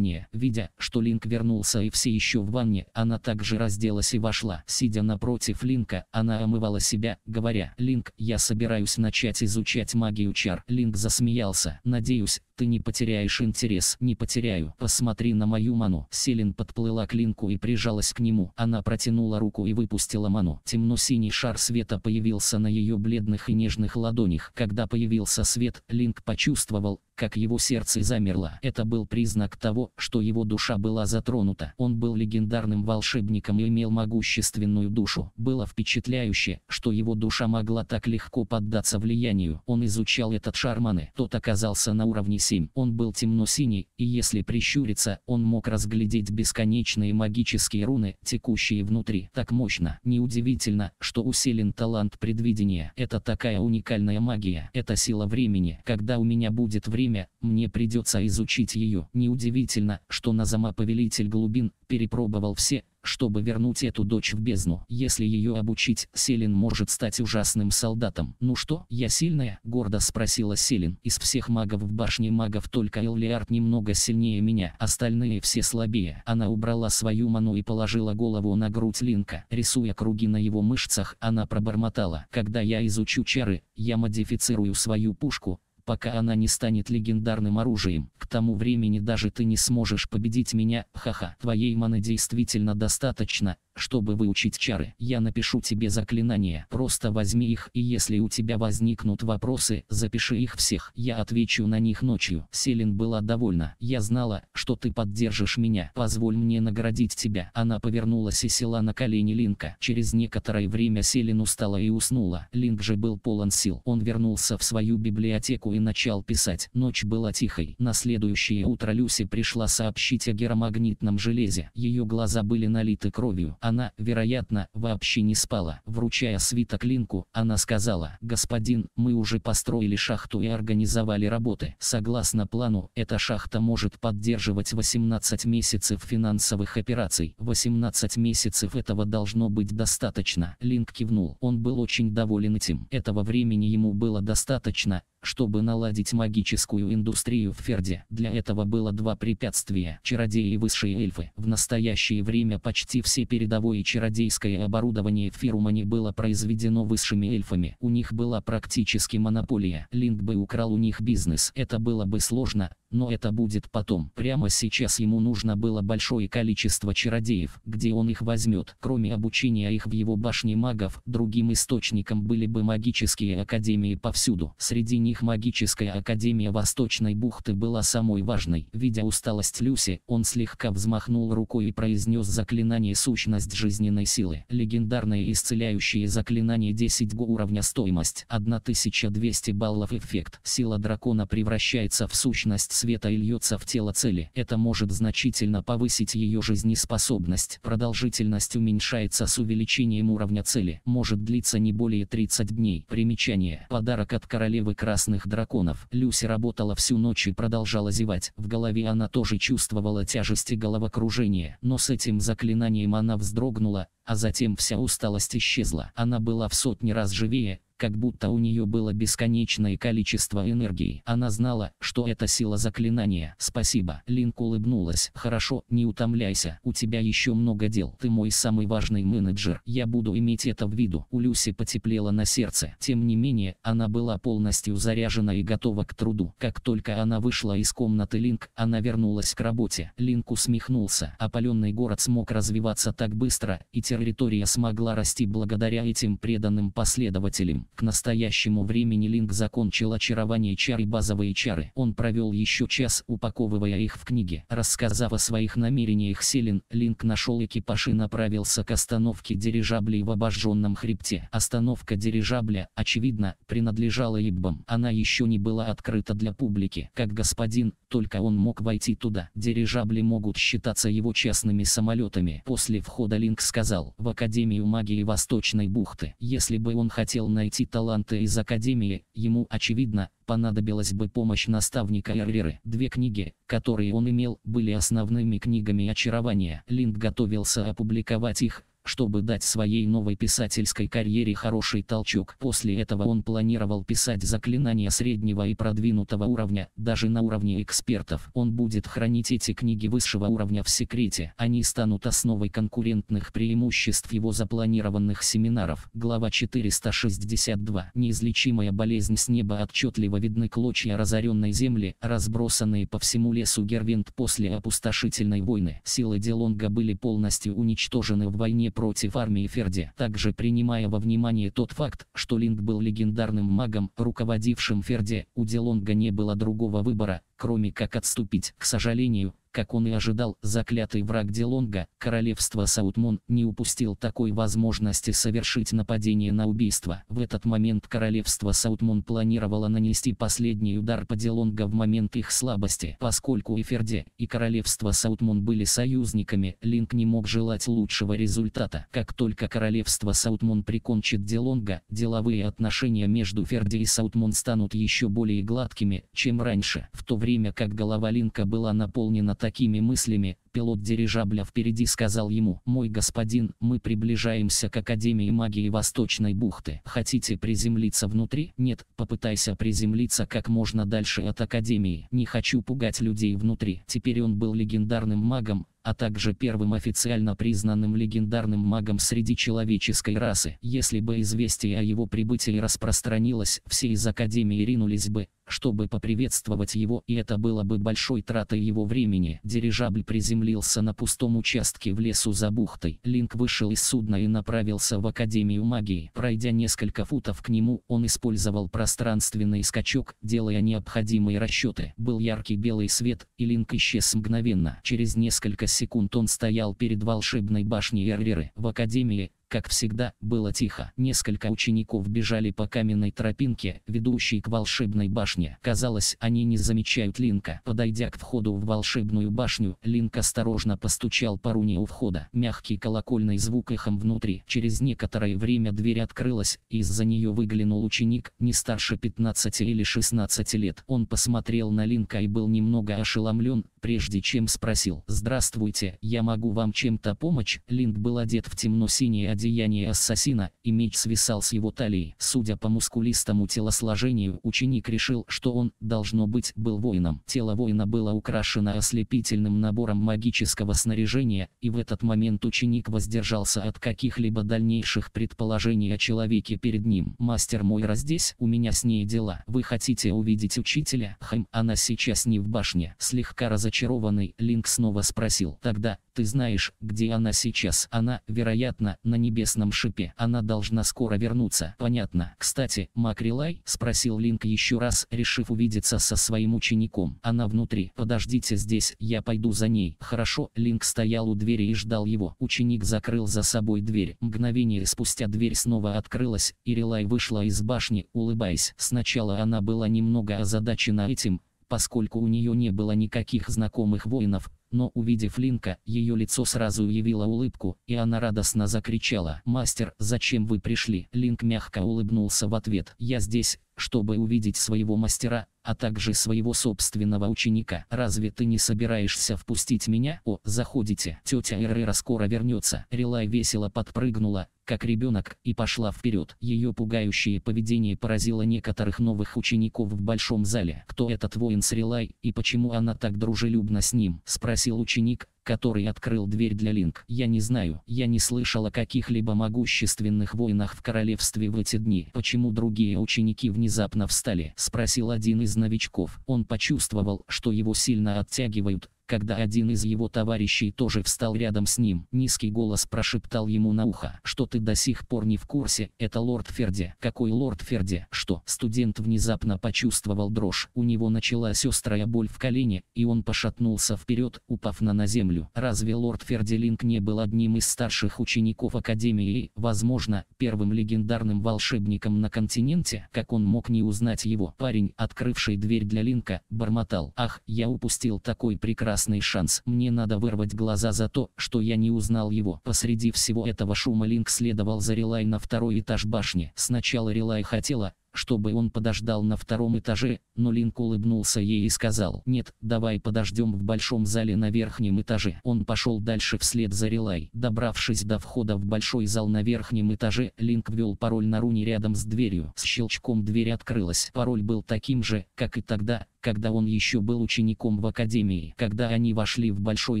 Не, видя, что Линк вернулся и все еще в ванне, она также разделась и вошла. Сидя напротив Линка, она омывала себя, говоря, «Линк, я собираюсь начать изучать магию чар». Линк засмеялся. «Надеюсь, ты не потеряешь интерес. Не потеряю. Посмотри на мою ману. Селин подплыла к Линку и прижалась к нему. Она протянула руку и выпустила ману. Темно-синий шар света появился на ее бледных и нежных ладонях. Когда появился свет, Линк почувствовал, как его сердце замерло. Это был признак того, что его душа была затронута. Он был легендарным волшебником и имел могущественную душу. Было впечатляюще, что его душа могла так легко поддаться влиянию. Он изучал этот шарманы. Тот оказался на уровне 7. Он был темно-синий, и если прищуриться, он мог разглядеть бесконечные магические руны, текущие внутри. Так мощно. Неудивительно, что усилен талант предвидения. Это такая уникальная магия. Это сила времени. Когда у меня будет время, мне придется изучить ее. Неудивительно, что Назама Повелитель Глубин перепробовал все чтобы вернуть эту дочь в бездну. Если ее обучить, Селин может стать ужасным солдатом. «Ну что, я сильная?» – гордо спросила Селин. «Из всех магов в башне магов только Эллиард немного сильнее меня, остальные все слабее». Она убрала свою ману и положила голову на грудь Линка. Рисуя круги на его мышцах, она пробормотала. «Когда я изучу чары, я модифицирую свою пушку, пока она не станет легендарным оружием. К тому времени даже ты не сможешь победить меня, ха-ха. Твоей маны действительно достаточно, чтобы выучить чары. Я напишу тебе заклинания. Просто возьми их и если у тебя возникнут вопросы, запиши их всех. Я отвечу на них ночью. Селин была довольна. Я знала, что ты поддержишь меня. Позволь мне наградить тебя. Она повернулась и села на колени Линка. Через некоторое время Селин устала и уснула. Линк же был полон сил. Он вернулся в свою библиотеку и начал писать. Ночь была тихой. На следующее утро Люси пришла сообщить о геромагнитном железе. Ее глаза были налиты кровью. Она она, вероятно, вообще не спала. Вручая свиток Линку, она сказала, «Господин, мы уже построили шахту и организовали работы. Согласно плану, эта шахта может поддерживать 18 месяцев финансовых операций. 18 месяцев этого должно быть достаточно». Линк кивнул. Он был очень доволен этим. Этого времени ему было достаточно, чтобы наладить магическую индустрию в Ферде, для этого было два препятствия. Чародеи и высшие эльфы. В настоящее время почти все передовое чародейское оборудование в Фирумане было произведено высшими эльфами. У них была практически монополия. Линд бы украл у них бизнес. Это было бы сложно, но это будет потом. Прямо сейчас ему нужно было большое количество чародеев, где он их возьмет. Кроме обучения их в его башне магов, другим источником были бы магические академии повсюду. Среди них магическая академия Восточной бухты была самой важной. Видя усталость Люси, он слегка взмахнул рукой и произнес заклинание «Сущность жизненной силы». Легендарное исцеляющее заклинание 10 го уровня стоимость 1200 баллов эффект. Сила дракона превращается в сущность света и льется в тело цели. Это может значительно повысить ее жизнеспособность. Продолжительность уменьшается с увеличением уровня цели. Может длиться не более 30 дней. Примечание. Подарок от королевы красных драконов. Люси работала всю ночь и продолжала зевать. В голове она тоже чувствовала тяжесть и головокружение. Но с этим заклинанием она вздрогнула, а затем вся усталость исчезла. Она была в сотни раз живее, как будто у нее было бесконечное количество энергии. Она знала, что это сила заклинания. Спасибо. Линк улыбнулась. Хорошо, не утомляйся. У тебя еще много дел. Ты мой самый важный менеджер. Я буду иметь это в виду. У Люси потеплело на сердце. Тем не менее, она была полностью заряжена и готова к труду. Как только она вышла из комнаты Линк, она вернулась к работе. Линк усмехнулся. Опаленный город смог развиваться так быстро, и территория смогла расти благодаря этим преданным последователям. К настоящему времени Линк закончил очарование чар и базовые чары. Он провел еще час, упаковывая их в книги. Рассказав о своих намерениях Селин, Линк нашел экипаж и направился к остановке дирижаблей в обожженном хребте. Остановка дирижабля, очевидно, принадлежала Иббам. Она еще не была открыта для публики. Как господин только он мог войти туда. Дирижабли могут считаться его частными самолетами. После входа Линк сказал в Академию магии Восточной бухты. Если бы он хотел найти таланты из Академии, ему, очевидно, понадобилась бы помощь наставника Эрреры. Две книги, которые он имел, были основными книгами очарования. Линк готовился опубликовать их, чтобы дать своей новой писательской карьере хороший толчок. После этого он планировал писать заклинания среднего и продвинутого уровня, даже на уровне экспертов. Он будет хранить эти книги высшего уровня в секрете. Они станут основой конкурентных преимуществ его запланированных семинаров. Глава 462. Неизлечимая болезнь с неба отчетливо видны клочья разоренной земли, разбросанные по всему лесу Гервент после опустошительной войны. Силы Делонга были полностью уничтожены в войне выступлении против армии Ферди, также принимая во внимание тот факт, что Линд был легендарным магом, руководившим Ферди, у Делонга не было другого выбора, кроме как отступить. К сожалению, как он и ожидал, заклятый враг Делонга, королевство Саутмон, не упустил такой возможности совершить нападение на убийство. В этот момент королевство Саутмон планировало нанести последний удар по Делонга в момент их слабости. Поскольку Эферде и королевство Саутмон были союзниками, Линк не мог желать лучшего результата. Как только королевство Саутмон прикончит Делонга, деловые отношения между Ферде и Саутмон станут еще более гладкими, чем раньше. В то время как голова Линка была наполнена такими мыслями, пилот дирижабля впереди сказал ему, «Мой господин, мы приближаемся к Академии магии Восточной бухты. Хотите приземлиться внутри? Нет, попытайся приземлиться как можно дальше от Академии. Не хочу пугать людей внутри». Теперь он был легендарным магом, а также первым официально признанным легендарным магом среди человеческой расы. Если бы известие о его прибытии распространилось, все из Академии ринулись бы, чтобы поприветствовать его, и это было бы большой тратой его времени. Дирижабль приземлился на пустом участке в лесу за бухтой. Линк вышел из судна и направился в Академию магии. Пройдя несколько футов к нему, он использовал пространственный скачок, делая необходимые расчеты. Был яркий белый свет, и Линк исчез мгновенно. Через несколько секунд он стоял перед волшебной башней Эрреры. В Академии как всегда, было тихо. Несколько учеников бежали по каменной тропинке, ведущей к волшебной башне. Казалось, они не замечают Линка. Подойдя к входу в волшебную башню, Линк осторожно постучал по руне у входа. Мягкий колокольный звук эхом внутри. Через некоторое время дверь открылась, и из-за нее выглянул ученик, не старше 15 или 16 лет. Он посмотрел на Линка и был немного ошеломлен, прежде чем спросил «Здравствуйте, я могу вам чем-то помочь?» Линд был одет в темно-синее одеяние ассасина, и меч свисал с его талии. Судя по мускулистому телосложению, ученик решил, что он, должно быть, был воином. Тело воина было украшено ослепительным набором магического снаряжения, и в этот момент ученик воздержался от каких-либо дальнейших предположений о человеке перед ним. «Мастер Мойра здесь, у меня с ней дела. Вы хотите увидеть учителя?» «Хм, она сейчас не в башне». Слегка разочаровался разочарованный, Линк снова спросил. «Тогда, ты знаешь, где она сейчас?» «Она, вероятно, на небесном шипе. Она должна скоро вернуться». «Понятно. Кстати, Макрилай?» – спросил Линк еще раз, решив увидеться со своим учеником. «Она внутри. Подождите здесь, я пойду за ней». «Хорошо». Линк стоял у двери и ждал его. Ученик закрыл за собой дверь. Мгновение спустя дверь снова открылась, и Рилай вышла из башни, улыбаясь. Сначала она была немного озадачена этим, поскольку у нее не было никаких знакомых воинов, но увидев Линка, ее лицо сразу явило улыбку, и она радостно закричала «Мастер, зачем вы пришли?» Линк мягко улыбнулся в ответ «Я здесь, чтобы увидеть своего мастера, а также своего собственного ученика. Разве ты не собираешься впустить меня? О, заходите, тетя Эррера скоро вернется. Релай весело подпрыгнула, как ребенок, и пошла вперед. Ее пугающее поведение поразило некоторых новых учеников в большом зале. Кто этот воин с Релай, и почему она так дружелюбна с ним? Спросил ученик, который открыл дверь для Линк. Я не знаю, я не слышал о каких-либо могущественных войнах в королевстве в эти дни. Почему другие ученики внезапно встали? Спросил один из из новичков. Он почувствовал, что его сильно оттягивают, когда один из его товарищей тоже встал рядом с ним. Низкий голос прошептал ему на ухо, что ты до сих пор не в курсе, это лорд Ферди. Какой лорд Ферди? Что? Студент внезапно почувствовал дрожь. У него началась острая боль в колене, и он пошатнулся вперед, упав на на землю. Разве лорд Ферди Линк не был одним из старших учеников Академии и, возможно, первым легендарным волшебником на континенте? Как он мог не узнать его? Парень, открывший дверь для Линка, бормотал. Ах, я упустил такой прекрасный прекрасный шанс. Мне надо вырвать глаза за то, что я не узнал его. Посреди всего этого шума Линк следовал за Релай на второй этаж башни. Сначала Релай хотела, чтобы он подождал на втором этаже, но Линк улыбнулся ей и сказал, «Нет, давай подождем в большом зале на верхнем этаже». Он пошел дальше вслед за Релай. Добравшись до входа в большой зал на верхнем этаже, Линк ввел пароль на руне рядом с дверью. С щелчком дверь открылась. Пароль был таким же, как и тогда, когда он еще был учеником в академии. Когда они вошли в большой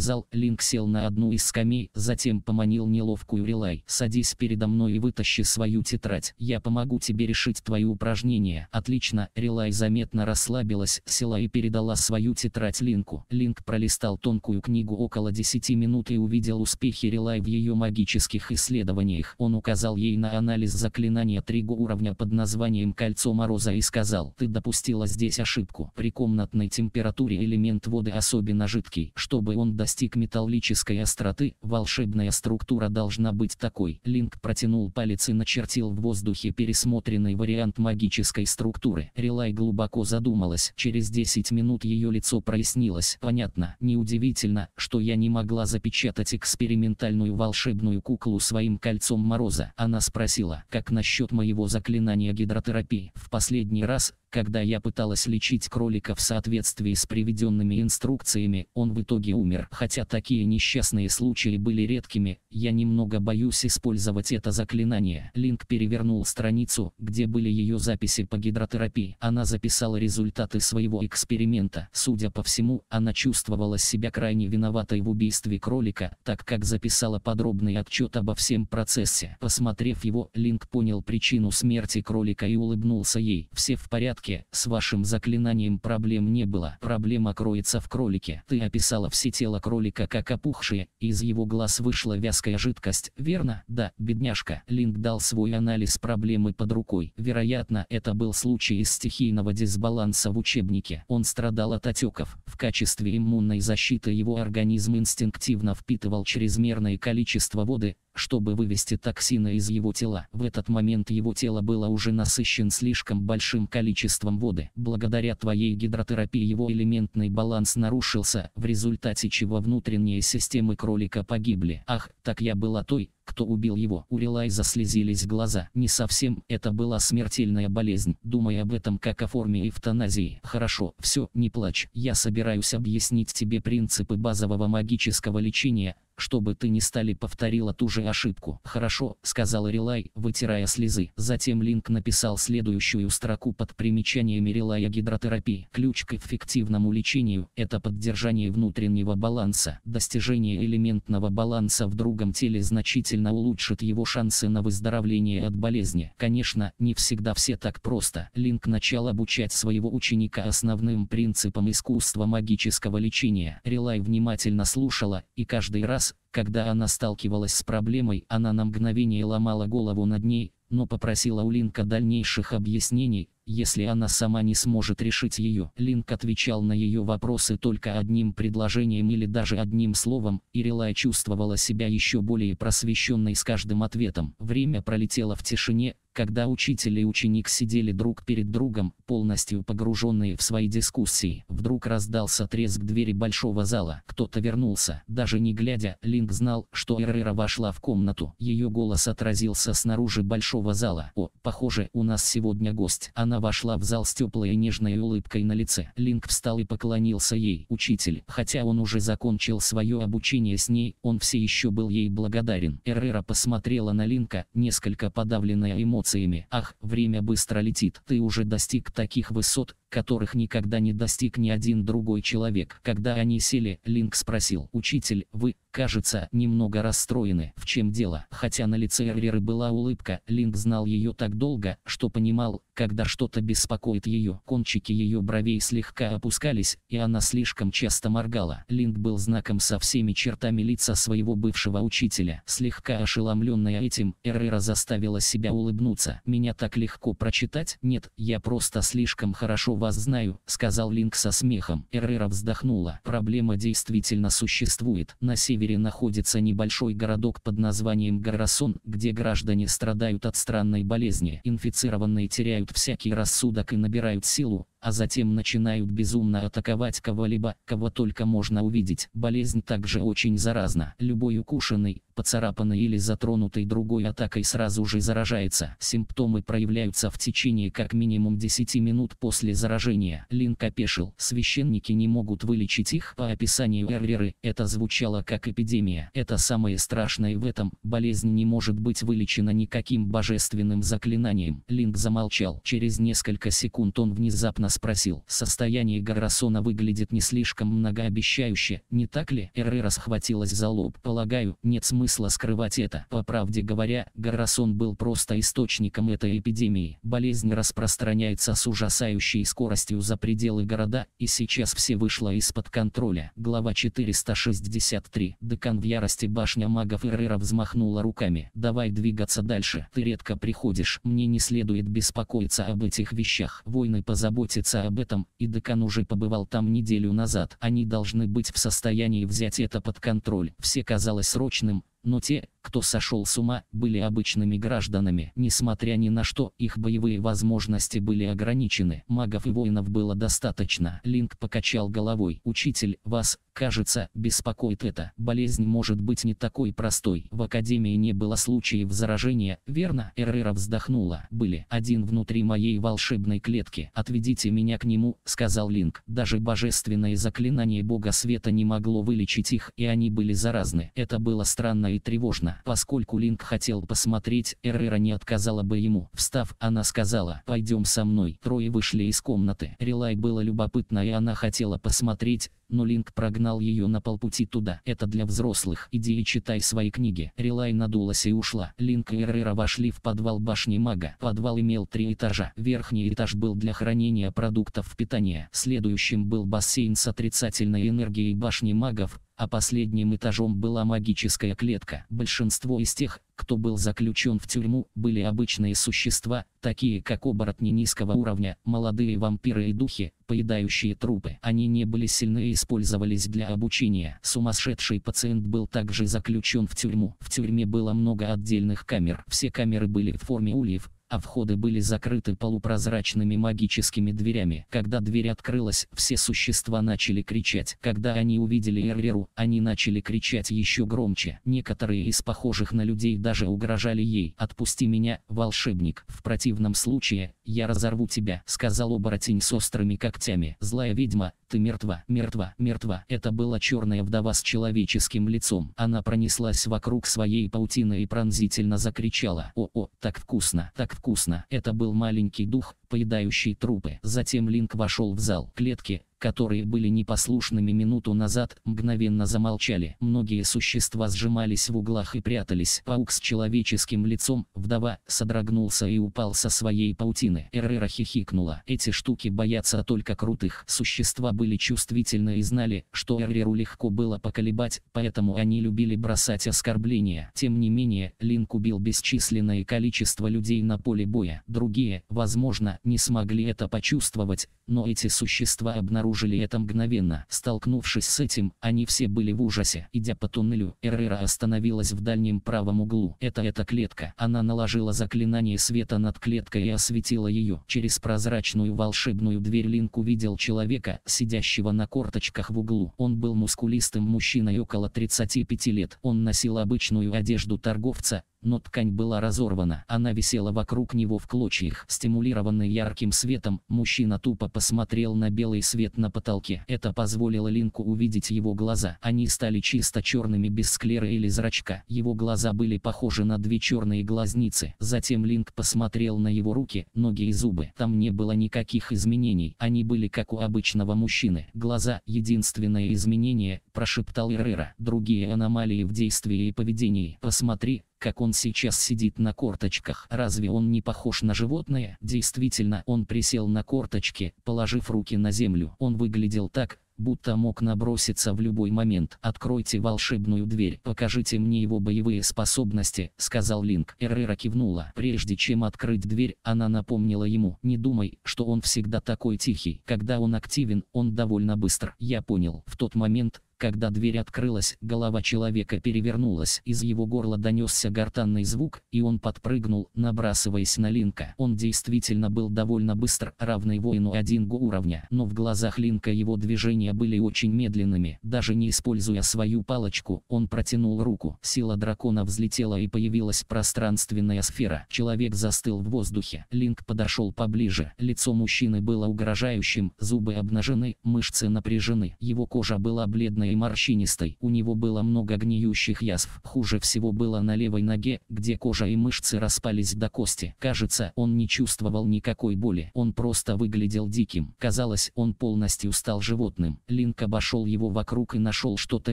зал, Линк сел на одну из скамей, затем поманил неловкую Рилай: «Садись передо мной и вытащи свою тетрадь. Я помогу тебе решить твои упражнения». «Отлично». Рилай заметно расслабилась, села и передала свою тетрадь Линку. Линк пролистал тонкую книгу около 10 минут и увидел успехи Рилай в ее магических исследованиях. Он указал ей на анализ заклинания триго уровня под названием «Кольцо Мороза» и сказал «Ты допустила здесь ошибку». При при комнатной температуре элемент воды особенно жидкий. Чтобы он достиг металлической остроты, волшебная структура должна быть такой. Линк протянул палец и начертил в воздухе пересмотренный вариант магической структуры. Релай глубоко задумалась. Через 10 минут ее лицо прояснилось. Понятно. Неудивительно, что я не могла запечатать экспериментальную волшебную куклу своим кольцом мороза. Она спросила, как насчет моего заклинания гидротерапии. В последний раз, когда я пыталась лечить кролика в соответствии с приведенными инструкциями, он в итоге умер. Хотя такие несчастные случаи были редкими, я немного боюсь использовать это заклинание. Линк перевернул страницу, где были ее записи по гидротерапии. Она записала результаты своего эксперимента. Судя по всему, она чувствовала себя крайне виноватой в убийстве кролика, так как записала подробный отчет обо всем процессе. Посмотрев его, Линк понял причину смерти кролика и улыбнулся ей. Все в порядке порядке, с вашим заклинанием проблем не было. Проблема кроется в кролике. Ты описала все тело кролика как опухшие, из его глаз вышла вязкая жидкость, верно? Да, бедняжка. Линк дал свой анализ проблемы под рукой. Вероятно, это был случай из стихийного дисбаланса в учебнике. Он страдал от отеков. В качестве иммунной защиты его организм инстинктивно впитывал чрезмерное количество воды, чтобы вывести токсина из его тела. В этот момент его тело было уже насыщен слишком большим количеством воды. Благодаря твоей гидротерапии его элементный баланс нарушился, в результате чего внутренние системы кролика погибли. Ах, так я была той, кто убил его. У Релай заслезились глаза. Не совсем, это была смертельная болезнь. Думая об этом как о форме эвтаназии. Хорошо, все, не плачь. Я собираюсь объяснить тебе принципы базового магического лечения, чтобы ты не стали повторила ту же ошибку. Хорошо, сказал Рилай, вытирая слезы. Затем Линк написал следующую строку под примечаниями Рилая гидротерапии. Ключ к эффективному лечению – это поддержание внутреннего баланса. Достижение элементного баланса в другом теле значительно улучшит его шансы на выздоровление от болезни. Конечно, не всегда все так просто. Линк начал обучать своего ученика основным принципам искусства магического лечения. Рилай внимательно слушала, и каждый раз когда она сталкивалась с проблемой, она на мгновение ломала голову над ней, но попросила у Линка дальнейших объяснений, если она сама не сможет решить ее. Линк отвечал на ее вопросы только одним предложением или даже одним словом, и Релай чувствовала себя еще более просвещенной с каждым ответом. Время пролетело в тишине, когда учитель и ученик сидели друг перед другом, полностью погруженные в свои дискуссии, вдруг раздался треск двери большого зала. Кто-то вернулся. Даже не глядя, Линк знал, что Эррера вошла в комнату. Ее голос отразился снаружи большого зала. «О, похоже, у нас сегодня гость». Она вошла в зал с теплой и нежной улыбкой на лице. Линк встал и поклонился ей. Учитель, хотя он уже закончил свое обучение с ней, он все еще был ей благодарен. Эррера посмотрела на Линка, несколько подавленная эмоция эмоциями. Ах, время быстро летит, ты уже достиг таких высот, которых никогда не достиг ни один другой человек. Когда они сели, Линк спросил, «Учитель, вы, кажется, немного расстроены. В чем дело?» Хотя на лице Эрверы была улыбка, Линк знал ее так долго, что понимал, когда что-то беспокоит ее. Кончики ее бровей слегка опускались, и она слишком часто моргала. Линк был знаком со всеми чертами лица своего бывшего учителя. Слегка ошеломленная этим, Эрвера заставила себя улыбнуться. «Меня так легко прочитать? Нет, я просто слишком хорошо вас знаю», — сказал Линк со смехом. Эррера вздохнула. Проблема действительно существует. На севере находится небольшой городок под названием Гарасон, где граждане страдают от странной болезни. Инфицированные теряют всякий рассудок и набирают силу, а затем начинают безумно атаковать кого-либо, кого только можно увидеть. Болезнь также очень заразна. Любой укушенный, поцарапанный или затронутый другой атакой сразу же заражается. Симптомы проявляются в течение как минимум 10 минут после заражения. Линк опешил. Священники не могут вылечить их. По описанию Эрверы, это звучало как эпидемия. Это самое страшное в этом. Болезнь не может быть вылечена никаким божественным заклинанием. Линк замолчал. Через несколько секунд он внезапно Герасона спросил. Состояние Герасона выглядит не слишком многообещающе, не так ли? Эррера схватилась за лоб. Полагаю, нет смысла скрывать это. По правде говоря, Геррасон был просто источником этой эпидемии. Болезнь распространяется с ужасающей скоростью за пределы города, и сейчас все вышло из-под контроля. Глава 463. Декан в ярости башня магов Эррера взмахнула руками. Давай двигаться дальше. Ты редко приходишь. Мне не следует беспокоиться об этих вещах. Войны позаботятся заботиться об этом, и декан уже побывал там неделю назад. Они должны быть в состоянии взять это под контроль. Все казалось срочным, но те, кто сошел с ума, были обычными гражданами. Несмотря ни на что, их боевые возможности были ограничены. Магов и воинов было достаточно. Линк покачал головой. Учитель, вас, кажется, беспокоит это. Болезнь может быть не такой простой. В академии не было случаев заражения, верно? Эррера вздохнула. Были. Один внутри моей волшебной клетки. Отведите меня к нему, сказал Линк. Даже божественное заклинание бога света не могло вылечить их, и они были заразны. Это было странно волнительно и тревожно. Поскольку Линк хотел посмотреть, Эрера не отказала бы ему. Встав, она сказала, пойдем со мной. Трое вышли из комнаты. Релай было любопытно и она хотела посмотреть, но Линк прогнал ее на полпути туда. Это для взрослых. Иди и читай свои книги. Релай надулась и ушла. Линк и Эрера вошли в подвал башни мага. Подвал имел три этажа. Верхний этаж был для хранения продуктов питания. Следующим был бассейн с отрицательной энергией башни магов, а последним этажом была магическая клетка. Большинство из тех, кто был заключен в тюрьму, были обычные существа, такие как оборотни низкого уровня, молодые вампиры и духи, поедающие трупы. Они не были сильны и использовались для обучения. Сумасшедший пациент был также заключен в тюрьму. В тюрьме было много отдельных камер. Все камеры были в форме ульев, а входы были закрыты полупрозрачными магическими дверями. Когда дверь открылась, все существа начали кричать. Когда они увидели Эрреру, они начали кричать еще громче. Некоторые из похожих на людей даже угрожали ей. «Отпусти меня, волшебник, в противном случае, я разорву тебя», — сказал оборотень с острыми когтями. Злая ведьма, ты мертва, мертва, мертва. Это была черная вдова с человеческим лицом. Она пронеслась вокруг своей паутины и пронзительно закричала. О, о, так вкусно, так вкусно. Это был маленький дух, поедающий трупы. Затем Линк вошел в зал. Клетки, которые были непослушными минуту назад, мгновенно замолчали. Многие существа сжимались в углах и прятались. Паук с человеческим лицом, вдова, содрогнулся и упал со своей паутины. Эррера хихикнула. Эти штуки боятся только крутых. Существа были чувствительны и знали, что Эрреру легко было поколебать, поэтому они любили бросать оскорбления. Тем не менее, Линк убил бесчисленное количество людей на поле боя. Другие, возможно, не смогли это почувствовать, но эти существа обнаружили это мгновенно. Столкнувшись с этим, они все были в ужасе. Идя по туннелю, Эррера остановилась в дальнем правом углу. Это эта клетка. Она наложила заклинание света над клеткой и осветила ее. Через прозрачную волшебную дверь Линк увидел человека, сидящего на корточках в углу. Он был мускулистым мужчиной около 35 лет. Он носил обычную одежду торговца, но ткань была разорвана. Она висела вокруг него в клочьях. Стимулированный ярким светом, мужчина тупо посмотрел на белый свет на потолке. Это позволило Линку увидеть его глаза. Они стали чисто черными без склеры или зрачка. Его глаза были похожи на две черные глазницы. Затем Линк посмотрел на его руки, ноги и зубы. Там не было никаких изменений. Они были как у обычного мужчины. Глаза – единственное изменение, прошептал Эррера. Другие аномалии в действии и поведении. Посмотри, как он сейчас сидит на корточках. Разве он не похож на животное? Действительно, он присел на корточки, положив руки на землю. Он выглядел так, будто мог наброситься в любой момент. «Откройте волшебную дверь, покажите мне его боевые способности», — сказал Линк. Эррера кивнула. Прежде чем открыть дверь, она напомнила ему. «Не думай, что он всегда такой тихий. Когда он активен, он довольно быстр». «Я понял». В тот момент, когда дверь открылась, голова человека перевернулась, из его горла донесся гортанный звук, и он подпрыгнул, набрасываясь на Линка. Он действительно был довольно быстр, равный воину Одинго уровня, но в глазах Линка его движения были очень медленными. Даже не используя свою палочку, он протянул руку. Сила дракона взлетела и появилась пространственная сфера. Человек застыл в воздухе. Линк подошел поближе. Лицо мужчины было угрожающим, зубы обнажены, мышцы напряжены. Его кожа была бледной и морщинистой. У него было много гниющих язв. Хуже всего было на левой ноге, где кожа и мышцы распались до кости. Кажется, он не чувствовал никакой боли. Он просто выглядел диким. Казалось, он полностью стал животным. Линк обошел его вокруг и нашел что-то